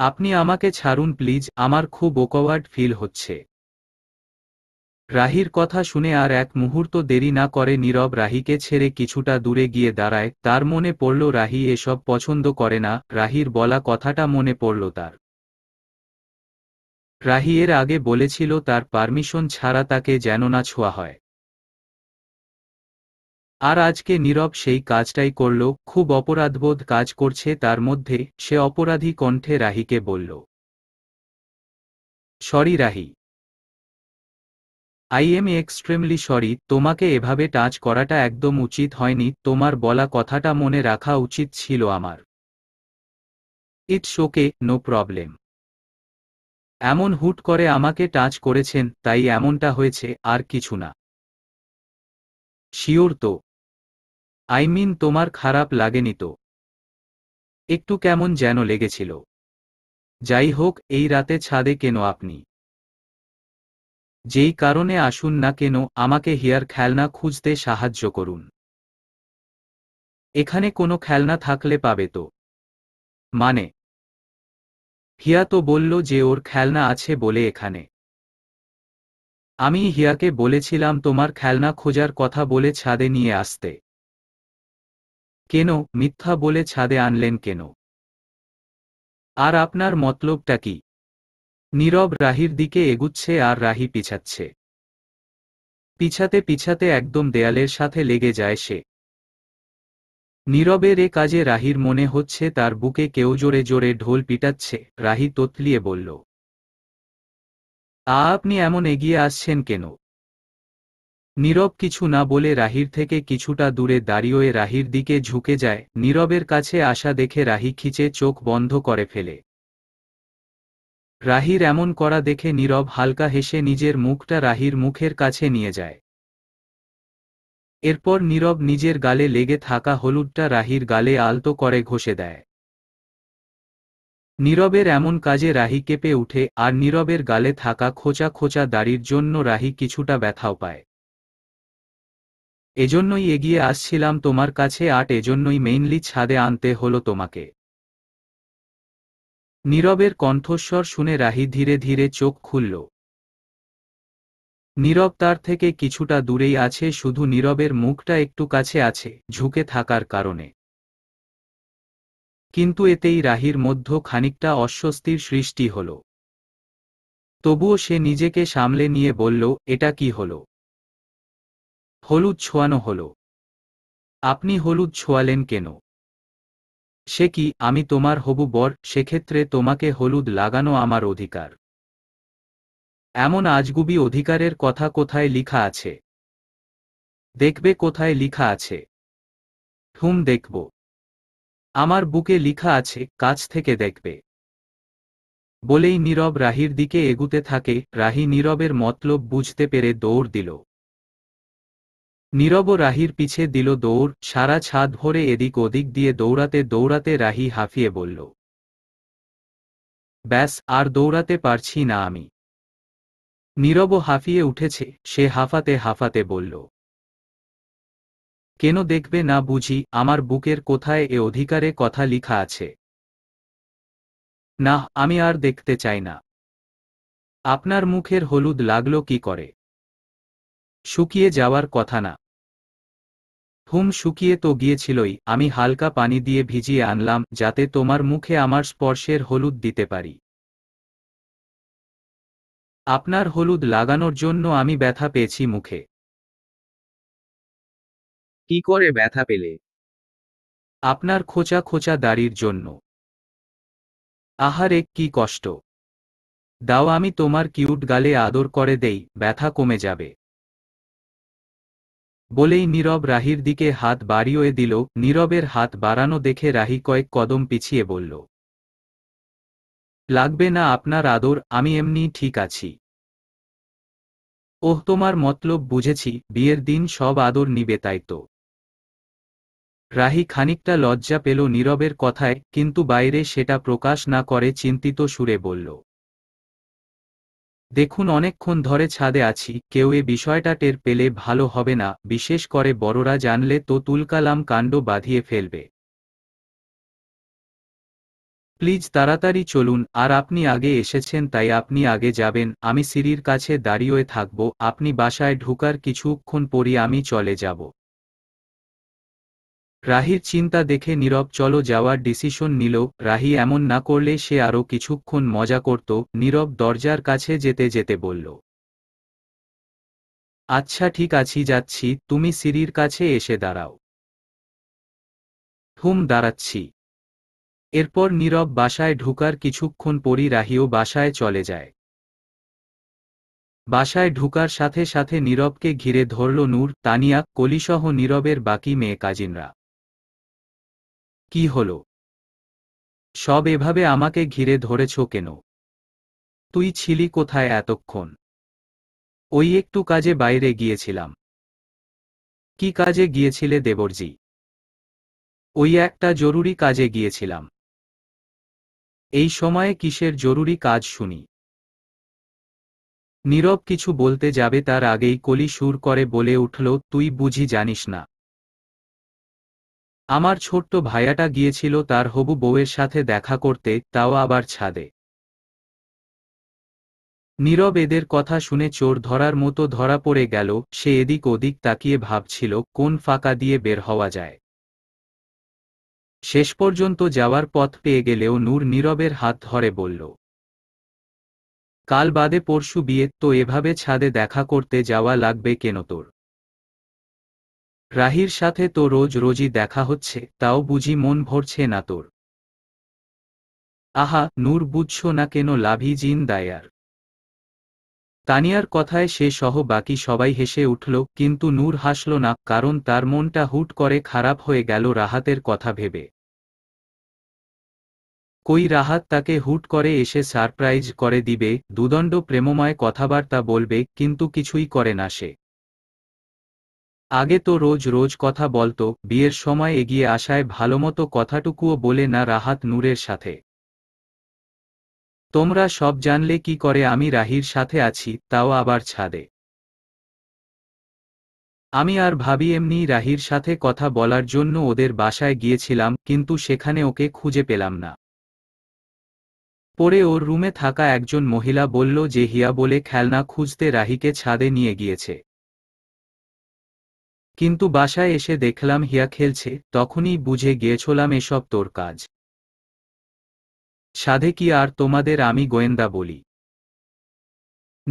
[SPEAKER 1] আপনি আমাকে ছাড়ুন প্লিজ আমার খুব ওকওয়ার্ড ফিল হচ্ছে রাহির কথা শুনে আর এক মুহূর্ত দেরি না করে নীরব রাহিকে ছেড়ে কিছুটা দূরে গিয়ে দাঁড়ায় তার মনে পড়ল রাহি এসব পছন্দ করে না রাহির বলা কথাটা মনে পড়ল তার রাহি এর আগে বলেছিল তার পারমিশন ছাড়া তাকে যেন না ছোঁয়া হয় আর আজকে নীরব সেই কাজটাই করল খুব অপরাধবোধ কাজ করছে তার মধ্যে সে অপরাধী কণ্ঠে রাহিকে বলল sorry Rahi I am extremely sorry তোমাকে এভাবে টাচ করাটা একদম উচিত হয়নি তোমার বলা কথাটা মনে রাখা উচিত ছিল আমার ইটস ওকে নো প্রবলেম এমন হুট করে আমাকে টাচ করেছেন তাই এমনটা হয়েছে আর কিছু না শিওর তো আই মিন তোমার খারাপ লাগেনি তো একটু কেমন যেন লেগেছিল যাই হোক এই রাতে ছাদে কেন আপনি যেই কারণে আসুন না কেন আমাকে হিয়ার খেলনা খুঁজতে সাহায্য করুন এখানে কোনো খেলনা থাকলে পাবে তো মানে হিয়া তো বলল যে ওর খেলনা আছে বলে এখানে আমি হিয়াকে বলেছিলাম তোমার খেলনা খোঁজার কথা বলে ছাদে নিয়ে আসতে কেন মিথ্যা বলে ছাদে আনলেন কেন আর আপনার মতলবটা কি নীরব রাহির দিকে এগুচ্ছে আর রাহি পিছাচ্ছে পিছাতে পিছাতে একদম দেয়ালের সাথে লেগে যায় সে নীরবের এ কাজে রাহির মনে হচ্ছে তার বুকে কেউ জোরে জোরে ঢোল পিটাচ্ছে রাহি তোতলিয়ে বলল আপনি এমন এগিয়ে আসছেন কেন নীরব কিছু না বলে রাহির থেকে কিছুটা দূরে দাঁড়িয়ে রাহির দিকে ঝুঁকে যায় নীরবের কাছে আসা দেখে রাহি খিচে চোখ বন্ধ করে ফেলে রাহির এমন করা দেখে নীরব হালকা হেসে নিজের মুখটা রাহির মুখের কাছে নিয়ে যায় এরপর নীরব নিজের গালে লেগে থাকা হলুদটা রাহির গালে আলতো করে ঘষে দেয় নীরবের এমন কাজে রাহি কেঁপে উঠে আর নীরবের গালে থাকা খোঁচা খোঁচা দাড়ির জন্য রাহি কিছুটা ব্যথাও পায় এজন্যই এগিয়ে আসছিলাম তোমার কাছে আট এজন্যই মেইনলি ছাদে আনতে হলো তোমাকে নীরবের কণ্ঠস্বর শুনে রাহি ধীরে ধীরে চোখ খুলল নীরব তার থেকে কিছুটা দূরেই আছে শুধু নীরবের মুখটা একটু কাছে আছে ঝুঁকে থাকার কারণে কিন্তু এতেই রাহির মধ্য খানিকটা অস্বস্তির সৃষ্টি হল তবুও সে নিজেকে সামলে নিয়ে বলল এটা কি হলো হলুদ ছোঁয়ানো হল আপনি হলুদ ছোঁয়ালেন কেন সে কি আমি তোমার হবু বর সেক্ষেত্রে তোমাকে হলুদ লাগানো আমার অধিকার এমন আজগুবি অধিকারের কথা কোথায় লিখা আছে দেখবে কোথায় লিখা আছে ঠুম দেখব আমার বুকে লিখা আছে কাছ থেকে দেখবে বলেই নীরব রাহির দিকে এগুতে থাকে রাহি নীরবের মতলব বুঝতে পেরে দৌড় দিল নীরব রাহির পিছে দিল দৌড় সারা ছাদ ভরে এদিক ওদিক দিয়ে দৌড়াতে দৌড়াতে রাহি হাঁফিয়ে বলল ব্যাস আর দৌড়াতে পারছি না আমি নীরব হাঁফিয়ে উঠেছে সে হাফাতে হাফাতে বলল কেন দেখবে না বুঝি আমার বুকের কোথায় এ অধিকারে কথা লিখা আছে না আমি আর দেখতে চাই না আপনার মুখের হলুদ লাগল কি করে শুকিয়ে যাওয়ার কথা না হুম শুকিয়ে তো গিয়েছিলই আমি হালকা পানি দিয়ে ভিজিয়ে আনলাম যাতে তোমার মুখে আমার স্পর্শের হলুদ দিতে পারি আপনার হলুদ লাগানোর জন্য আমি ব্যথা পেয়েছি মুখে কি করে ব্যথা পেলে আপনার খোঁচা খোঁচা দাড়ির জন্য আহারে কি কষ্ট দাও আমি তোমার কিউট গালে আদর করে দেই ব্যথা কমে যাবে বলেই নীরব রাহির দিকে হাত বাড়িয়ে দিল নীরবের হাত বাড়ানো দেখে রাহি কয়েক কদম পিছিয়ে বলল লাগবে না আপনার আদর আমি এমনি ঠিক আছি ওহ তোমার মতলব বুঝেছি বিয়ের দিন সব আদর নিবে তাই তো রাহি খানিকটা লজ্জা পেল নীরবের কথায় কিন্তু বাইরে সেটা প্রকাশ না করে চিন্তিত সুরে বলল দেখুন অনেকক্ষণ ধরে ছাদে আছি কেউ এ বিষয়টা টের পেলে ভালো হবে না বিশেষ করে বড়রা জানলে তো তুলকালাম কাণ্ড বাঁধিয়ে ফেলবে প্লিজ তাড়াতাড়ি চলুন আর আপনি আগে এসেছেন তাই আপনি আগে যাবেন আমি সিঁড়ির কাছে দাঁড়িয়ে থাকব আপনি বাসায় ঢুকার কিছুক্ষণ পরই আমি চলে যাব রাহির চিন্তা দেখে নীরব চলো যাওয়ার ডিসিশন নিল রাহি এমন না করলে সে আরও কিছুক্ষণ মজা করত নীরব দরজার কাছে যেতে যেতে বলল আচ্ছা ঠিক আছি যাচ্ছি তুমি সিঁড়ির কাছে এসে দাঁড়াও হুম দাঁড়াচ্ছি এরপর নীরব বাসায় ঢুকার কিছুক্ষণ পরই রাহিও বাসায় চলে যায় বাসায় ঢুকার সাথে সাথে নীরবকে ঘিরে ধরল নূর তানিয়া কলিসহ নীরবের বাকি মেয়ে কাজিনরা কি হল সব এভাবে আমাকে ঘিরে ধরেছ কেন তুই ছিলি কোথায় এতক্ষণ ওই একটু কাজে বাইরে গিয়েছিলাম কি কাজে গিয়েছিলে দেবরজি ওই একটা জরুরি কাজে গিয়েছিলাম এই সময়ে কিসের জরুরি কাজ শুনি নীরব কিছু বলতে যাবে তার আগেই কলি সুর করে বলে উঠল তুই বুঝি জানিস না আমার ছোট্ট ভাইয়াটা গিয়েছিল তার হবু বউয়ের সাথে দেখা করতে তাও আবার ছাদে নীরব এদের কথা শুনে চোর ধরার মতো ধরা পড়ে গেল সে এদিক ওদিক তাকিয়ে ভাবছিল কোন ফাঁকা দিয়ে বের হওয়া যায় শেষ পর্যন্ত যাওয়ার পথ পেয়ে গেলেও নূর নীরবের হাত ধরে বলল কাল বাদে পরশু বিয়ে তো এভাবে ছাদে দেখা করতে যাওয়া লাগবে কেন তোর রাহির সাথে তো রোজ রোজই দেখা হচ্ছে তাও বুঝি মন ভরছে না তোর আহা নূর বুঝছো না কেন লাভি জিন দায়ার তানিয়ার কথায় সে সহ বাকি সবাই হেসে উঠল কিন্তু নূর হাসল না কারণ তার মনটা হুট করে খারাপ হয়ে গেল রাহাতের কথা ভেবে কই রাহাত তাকে হুট করে এসে সারপ্রাইজ করে দিবে দুদণ্ড প্রেমময় কথাবার্তা বলবে কিন্তু কিছুই করে না সে আগে তো রোজ রোজ কথা বলতো বিয়ের সময় এগিয়ে আসায় ভালোমতো কথাটুকুও বলে না রাহাত নূরের সাথে তোমরা সব জানলে কি করে আমি রাহির সাথে আছি তাও আবার ছাদে আমি আর ভাবি এমনি রাহির সাথে কথা বলার জন্য ওদের বাসায় গিয়েছিলাম কিন্তু সেখানে ওকে খুঁজে পেলাম না পরে ওর রুমে থাকা একজন মহিলা বলল যে হিয়া বলে খেলনা খুঁজতে রাহিকে ছাদে নিয়ে গিয়েছে কিন্তু বাসায় এসে দেখলাম হিয়া খেলছে তখনই বুঝে গিয়েছিলাম এসব তোর কাজ সাধে কি আর তোমাদের আমি গোয়েন্দা বলি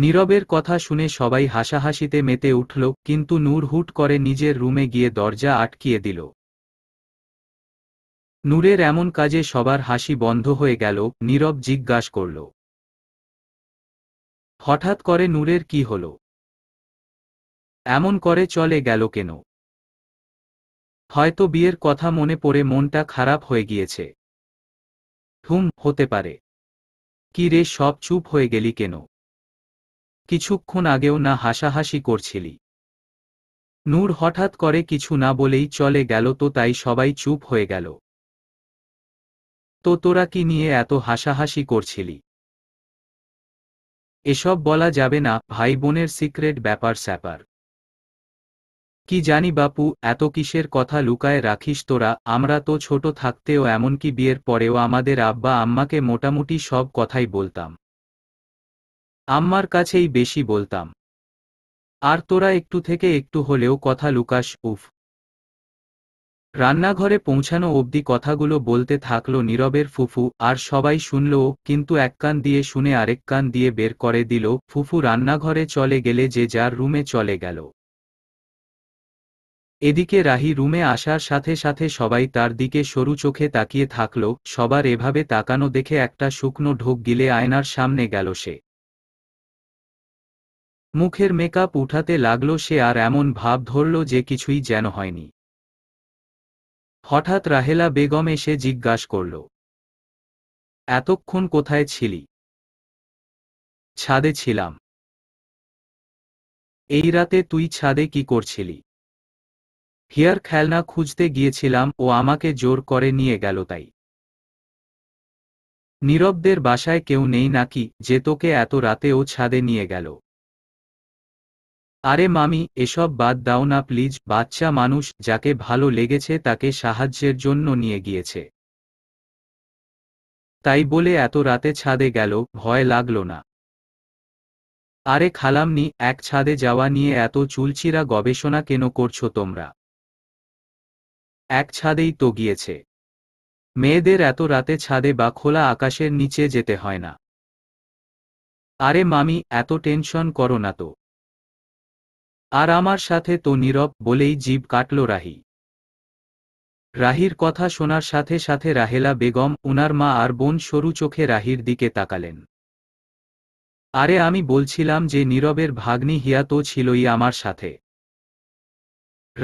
[SPEAKER 1] নীরবের কথা শুনে সবাই হাসাহাসিতে মেতে উঠল কিন্তু নূর হুট করে নিজের রুমে গিয়ে দরজা আটকিয়ে দিল নূরের এমন কাজে সবার হাসি বন্ধ হয়ে গেল নীরব জিজ্ঞাস করল হঠাৎ করে নূরের কি হলো এমন করে চলে গেল কেন হয়তো বিয়ের কথা মনে পড়ে মনটা খারাপ হয়ে গিয়েছে ঠুম হতে পারে কি রে সব চুপ হয়ে গেলি কেন কিছুক্ষণ আগেও না হাসাহাসি করছিলি নূর হঠাৎ করে কিছু না বলেই চলে গেল তো তাই সবাই চুপ হয়ে গেল তো তোরা কি নিয়ে এত হাসাহাসি করছিলি এসব বলা যাবে না ভাই বোনের সিক্রেট ব্যাপার স্যাপার কি জানি বাপু এত কিসের কথা লুকায় রাখিস তোরা আমরা তো ছোট থাকতেও এমনকি বিয়ের পরেও আমাদের আব্বা আম্মাকে মোটামুটি সব কথাই বলতাম আম্মার কাছেই বেশি বলতাম আর তোরা একটু থেকে একটু হলেও কথা লুকাস উফ রান্নাঘরে পৌঁছানো অবধি কথাগুলো বলতে থাকল নীরবের ফুফু আর সবাই শুনল কিন্তু এক কান দিয়ে শুনে আরেক কান দিয়ে বের করে দিল ফুফু রান্নাঘরে চলে গেলে যে যার রুমে চলে গেল এদিকে রাহি রুমে আসার সাথে সাথে সবাই তার দিকে সরু চোখে তাকিয়ে থাকল সবার এভাবে তাকানো দেখে একটা শুকনো ঢোক গিলে আয়নার সামনে গেল সে মুখের মেকআপ উঠাতে লাগলো সে আর এমন ভাব ধরল যে কিছুই যেন হয়নি হঠাৎ রাহেলা বেগম এসে জিজ্ঞাস করল এতক্ষণ কোথায় ছিলি ছাদে ছিলাম এই রাতে তুই ছাদে কি করছিলি হিয়ার খেলনা খুঁজতে গিয়েছিলাম ও আমাকে জোর করে নিয়ে গেল তাই নীরবদের বাসায় কেউ নেই নাকি যে তোকে এত রাতে ও ছাদে নিয়ে গেল আরে মামি এসব বাদ দাও না প্লিজ বাচ্চা মানুষ যাকে ভালো লেগেছে তাকে সাহায্যের জন্য নিয়ে গিয়েছে তাই বলে এত রাতে ছাদে গেল ভয় লাগল না আরে খালামনি এক ছাদে যাওয়া নিয়ে এত চুলচিরা গবেষণা কেন করছো তোমরা এক ছাদেই তো গিয়েছে মেয়েদের এত রাতে ছাদে বা খোলা আকাশের নিচে যেতে হয় না আরে মামি এত টেনশন করো না তো আর আমার সাথে তো নীরব বলেই জীব কাটল রাহি রাহির কথা শোনার সাথে সাথে রাহেলা বেগম উনার মা আর বোন সরু চোখে রাহির দিকে তাকালেন আরে আমি বলছিলাম যে নীরবের ভাগ্নি হিয়া তো ছিলই আমার সাথে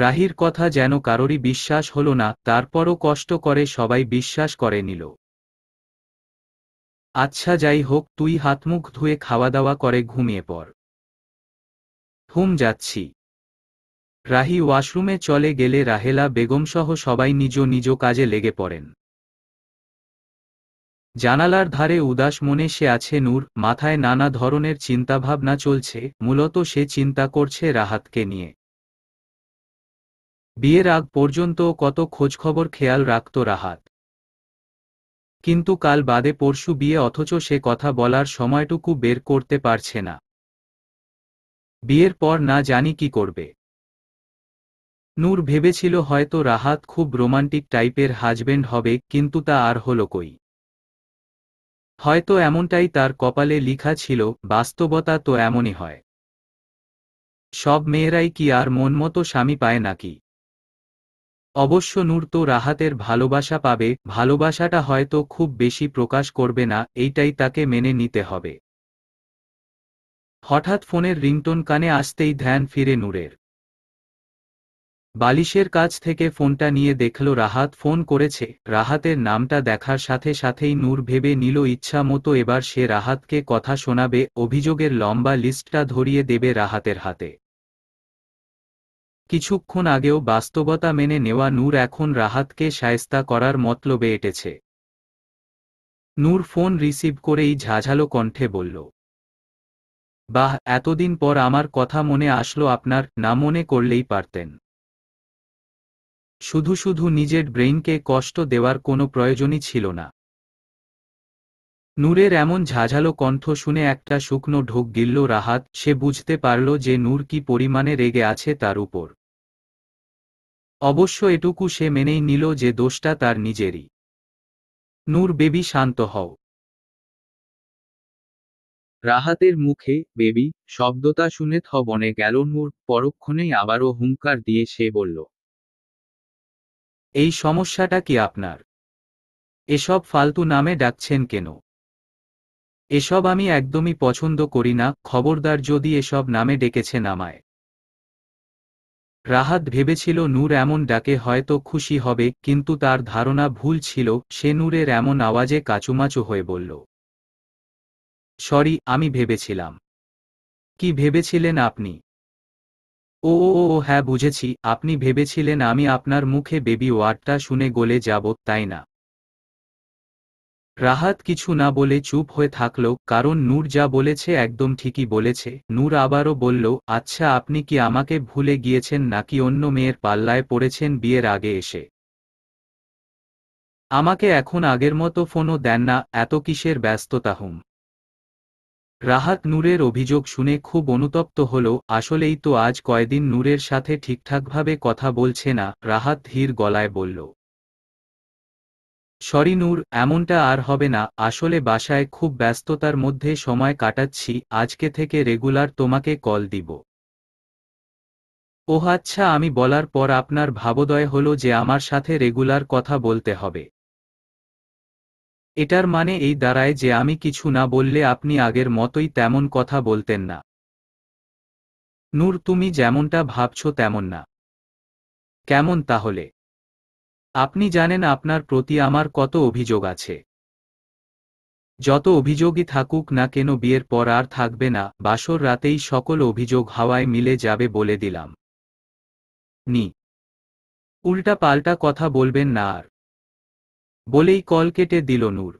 [SPEAKER 1] রাহির কথা যেন কারোরই বিশ্বাস হল না তারপরও কষ্ট করে সবাই বিশ্বাস করে নিল আচ্ছা যাই হোক তুই হাতমুখ ধুয়ে খাওয়া দাওয়া করে ঘুমিয়ে পড় হুম যাচ্ছি রাহি ওয়াশরুমে চলে গেলে রাহেলা বেগমসহ সবাই নিজ নিজ কাজে লেগে পড়েন জানালার ধারে উদাস মনে সে আছে নূর মাথায় নানা ধরনের চিন্তাভাবনা চলছে মূলত সে চিন্তা করছে রাহাতকে নিয়ে বিয়ের আগ পর্যন্ত কত খোঁজখবর খেয়াল রাখত রাহাত কিন্তু কাল বাদে পরশু বিয়ে অথচ সে কথা বলার সময়টুকু বের করতে পারছে না বিয়ের পর না জানি কি করবে নূর ভেবেছিল হয়তো রাহাত খুব রোমান্টিক টাইপের হাজবেন্ড হবে কিন্তু তা আর হল কই হয়তো এমনটাই তার কপালে লিখা ছিল বাস্তবতা তো এমনই হয় সব মেয়েরাই কি আর মনমতো স্বামী পায় নাকি অবশ্য নূর তো রাহাতের ভালোবাসা পাবে ভালোবাসাটা হয়তো খুব বেশি প্রকাশ করবে না এইটাই তাকে মেনে নিতে হবে হঠাৎ ফোনের রিংটোন কানে আসতেই ধ্যান ফিরে নূরের বালিশের কাছ থেকে ফোনটা নিয়ে দেখল রাহাত ফোন করেছে রাহাতের নামটা দেখার সাথে সাথেই নূর ভেবে নিল ইচ্ছা মতো এবার সে রাহাতকে কথা শোনাবে অভিযোগের লম্বা লিস্টটা ধরিয়ে দেবে রাহাতের হাতে কিছুক্ষণ আগেও বাস্তবতা মেনে নেওয়া নূর এখন রাহাতকে সায়স্তা করার মতলবে এটেছে নূর ফোন রিসিভ করেই ঝাঝালো কণ্ঠে বলল বাহ এতদিন পর আমার কথা মনে আসলো আপনার না মনে করলেই পারতেন শুধু শুধু নিজের ব্রেইনকে কষ্ট দেওয়ার কোনো প্রয়োজনই ছিল না নূরের এমন ঝাঝালো কণ্ঠ শুনে একটা শুকনো ঢোক গিলল রাহাত সে বুঝতে পারল যে নূর কি পরিমাণে রেগে আছে তার উপর অবশ্য এটুকু সে মেনেই নিল যে দোষটা তার নিজেরই নূর বেবি শান্ত হও রাহাতের মুখে বেবি শব্দতা শুনে থ বনে গেল নূর পরক্ষণেই আবারও হুঙ্কার দিয়ে সে বলল এই সমস্যাটা কি আপনার এসব ফালতু নামে ডাকছেন কেন এসব আমি একদমই পছন্দ করি না খবরদার যদি এসব নামে ডেকেছে নামায় রাহাত ভেবেছিল নূর এমন ডাকে হয়তো খুশি হবে কিন্তু তার ধারণা ভুল ছিল সে নূরের এমন আওয়াজে কাচুমাচু হয়ে বলল সরি আমি ভেবেছিলাম কি ভেবেছিলেন আপনি ও ও ও হ্যাঁ বুঝেছি আপনি ভেবেছিলেন আমি আপনার মুখে বেবি ওয়ার্ডটা শুনে গলে যাব তাই না রাহাত কিছু না বলে চুপ হয়ে থাকল কারণ নূর যা বলেছে একদম ঠিকই বলেছে নূর আবারও বলল আচ্ছা আপনি কি আমাকে ভুলে গিয়েছেন নাকি অন্য মেয়ের পাল্লায় পড়েছেন বিয়ের আগে এসে আমাকে এখন আগের মতো ফোনও দেন না এত কিসের ব্যস্ততা হুম রাহাত নূরের অভিযোগ শুনে খুব অনুতপ্ত হল আসলেই তো আজ কয়দিন নূরের সাথে ঠিকঠাকভাবে কথা বলছে না রাহাত ধীর গলায় বলল সরি নূর এমনটা আর হবে না আসলে বাসায় খুব ব্যস্ততার মধ্যে সময় কাটাচ্ছি আজকে থেকে রেগুলার তোমাকে কল দিব ও আচ্ছা আমি বলার পর আপনার ভাবোদয় হলো যে আমার সাথে রেগুলার কথা বলতে হবে এটার মানে এই দাঁড়ায় যে আমি কিছু না বললে আপনি আগের মতোই তেমন কথা বলতেন না নূর তুমি যেমনটা ভাবছ তেমন না কেমন তাহলে আপনি জানেন আপনার প্রতি আমার কত অভিযোগ আছে যত অভিযোগই থাকুক না কেন বিয়ের পর আর থাকবে না বাসর রাতেই সকল অভিযোগ হাওয়ায় মিলে যাবে বলে দিলাম নি উল্টা পাল্টা কথা বলবেন না আর বলেই কল কেটে দিল নূর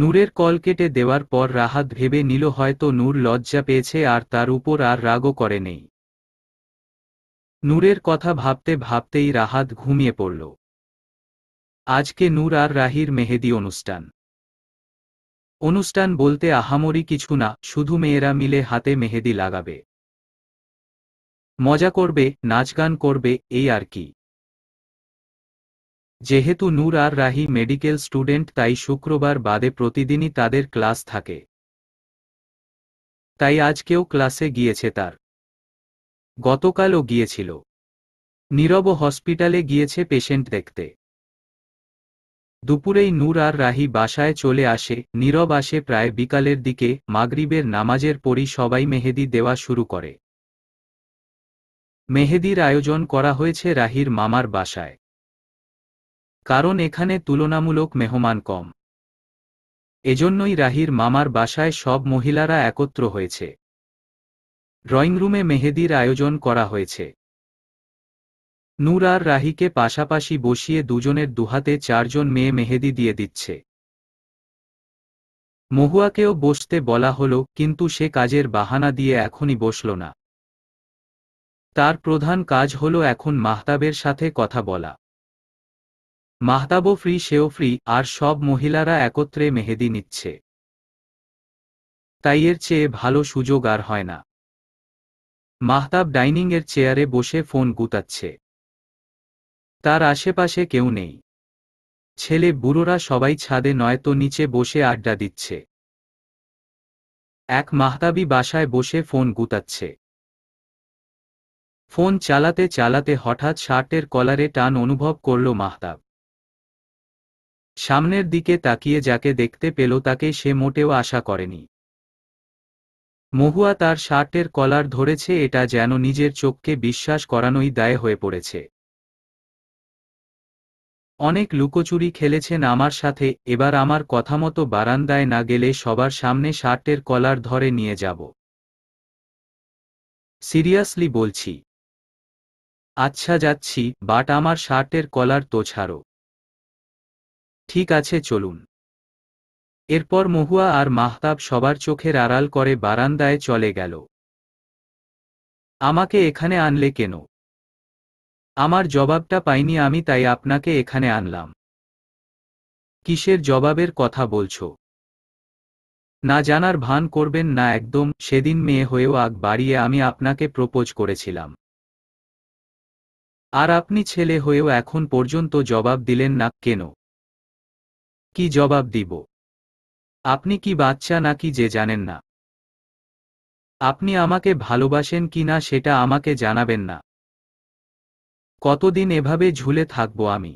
[SPEAKER 1] নূরের কল কেটে দেওয়ার পর রাহাত ভেবে নিল হয়তো নূর লজ্জা পেয়েছে আর তার উপর আর রাগও করে নেই নূরের কথা ভাবতে ভাবতেই রাহাত ঘুমিয়ে পড়ল আজকে নূর আর রাহির মেহেদি অনুষ্ঠান অনুষ্ঠান বলতে আহামরি কিছু না শুধু মেয়েরা মিলে হাতে মেহেদি লাগাবে মজা করবে নাচগান করবে এই আর কি যেহেতু নূর আর রাহি মেডিকেল স্টুডেন্ট তাই শুক্রবার বাদে প্রতিদিনই তাদের ক্লাস থাকে তাই আজকেও ক্লাসে গিয়েছে তার গতকালও গিয়েছিল নীরব হসপিটালে গিয়েছে পেশেন্ট দেখতে দুপুরেই নূর আর রাহি বাসায় চলে আসে নীরব আসে প্রায় বিকালের দিকে মাগরিবের নামাজের পরই সবাই মেহেদি দেওয়া শুরু করে মেহেদির আয়োজন করা হয়েছে রাহির মামার বাসায় কারণ এখানে তুলনামূলক মেহমান কম এজন্যই রাহির মামার বাসায় সব মহিলারা একত্র হয়েছে ড্রয়িং রুমে মেহেদির আয়োজন করা হয়েছে নূর আর রাহিকে পাশাপাশি বসিয়ে দুজনের দুহাতে চারজন মেয়ে মেহেদি দিয়ে দিচ্ছে মহুয়াকেও বসতে বলা হলো কিন্তু সে কাজের বাহানা দিয়ে এখনই বসল না তার প্রধান কাজ হলো এখন মাহতাবের সাথে কথা বলা মাহতাবও ফ্রি সেও ফ্রি আর সব মহিলারা একত্রে মেহেদি নিচ্ছে তাই এর চেয়ে ভালো সুযোগ আর হয় না মাহতাব ডাইনিং এর চেয়ারে বসে ফোন গুতাচ্ছে তার আশেপাশে কেউ নেই ছেলে বুড়োরা সবাই ছাদে নয়তো নিচে বসে আড্ডা দিচ্ছে এক মাহতাবি বাসায় বসে ফোন গুতাচ্ছে ফোন চালাতে চালাতে হঠাৎ শার্টের কলারে টান অনুভব করল মাহতাব সামনের দিকে তাকিয়ে যাকে দেখতে পেল তাকে সে মোটেও আশা করেনি মহুয়া তার শার্টের কলার ধরেছে এটা যেন নিজের চোখকে বিশ্বাস করানোই দায় হয়ে পড়েছে অনেক লুকোচুরি খেলেছেন আমার সাথে এবার আমার কথামতো বারান্দায় না গেলে সবার সামনে শার্টের কলার ধরে নিয়ে যাব সিরিয়াসলি বলছি আচ্ছা যাচ্ছি বাট আমার শার্টের কলার তো ছাড়ো ঠিক আছে চলুন এরপর মহুয়া আর মাহতাব সবার চোখের আড়াল করে বারান্দায় চলে গেল আমাকে এখানে আনলে কেন আমার জবাবটা পাইনি আমি তাই আপনাকে এখানে আনলাম কিসের জবাবের কথা বলছ না জানার ভান করবেন না একদম সেদিন মেয়ে হয়েও আগ বাড়িয়ে আমি আপনাকে প্রপোজ করেছিলাম আর আপনি ছেলে হয়েও এখন পর্যন্ত জবাব দিলেন না কেন কি জবাব দিব আপনি কি বাচ্চা নাকি যে জানেন না আপনি আমাকে ভালোবাসেন কি না সেটা আমাকে জানাবেন না কতদিন এভাবে ঝুলে থাকব আমি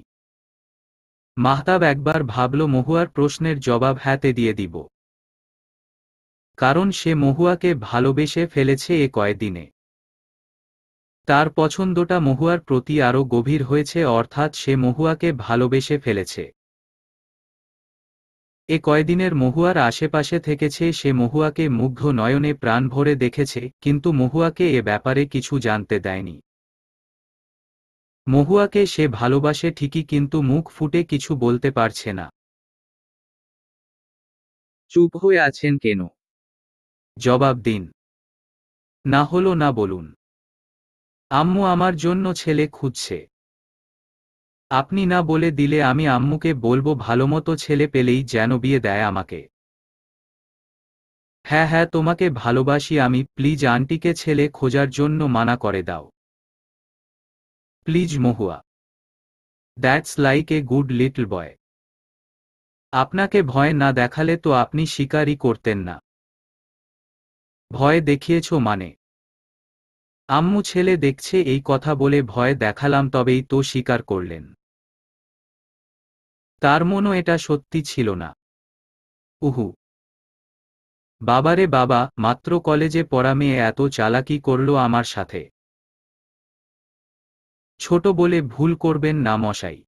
[SPEAKER 1] মাহতাব একবার ভাবল মহুয়ার প্রশ্নের জবাব হাতে দিয়ে দিব কারণ সে মহুয়াকে ভালোবেসে ফেলেছে এ কয়েকদিনে তার পছন্দটা মহুয়ার প্রতি আরও গভীর হয়েছে অর্থাৎ সে মহুয়াকে ভালোবেসে ফেলেছে এ কয়দিনের মহুয়ার আশেপাশে থেকেছে সে মহুয়াকে মুগ্ধ নয়নে প্রাণ ভরে দেখেছে কিন্তু মহুয়াকে এ ব্যাপারে কিছু জানতে দেয়নি মহুয়াকে সে ভালোবাসে ঠিকই কিন্তু মুখ ফুটে কিছু বলতে পারছে না চুপ হয়ে আছেন কেন জবাব দিন না হলো না বলুন আম্মু আমার জন্য ছেলে খুঁজছে আপনি না বলে দিলে আমি আম্মুকে বলবো ভালোমতো ছেলে পেলেই যেন বিয়ে দেয় আমাকে হ্যাঁ হ্যাঁ তোমাকে ভালোবাসি আমি প্লিজ আন্টিকে ছেলে খোঁজার জন্য মানা করে দাও please Mahua that's like a good little boy আপনাকে ভয় না দেখালে তো আপনি শিকারই করতেন না ভয় দেখিয়েছ মানে আম্মু ছেলে দেখছে এই কথা বলে ভয় দেখালাম তবেই তো স্বীকার করলেন তার মনও এটা সত্যি ছিল না উহু বাবারে বাবা মাত্র কলেজে পড়া মেয়ে এত চালাকি করল আমার সাথে ছোট বলে ভুল করবেন না মশাই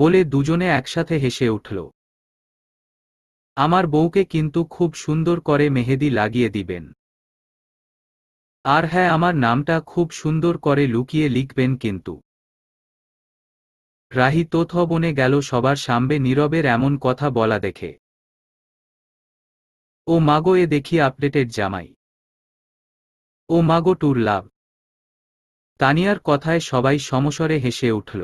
[SPEAKER 1] বলে দুজনে একসাথে হেসে উঠল আমার বউকে কিন্তু খুব সুন্দর করে মেহেদি লাগিয়ে দিবেন আর হ্যাঁ আমার নামটা খুব সুন্দর করে লুকিয়ে লিখবেন কিন্তু রাহি বনে গেল সবার সামনে নীরবের এমন কথা বলা দেখে ও মাগো এ দেখি আপডেটেড জামাই ও মাগো টুর লাভ তানিয়ার কথায় সবাই সমসরে হেসে উঠল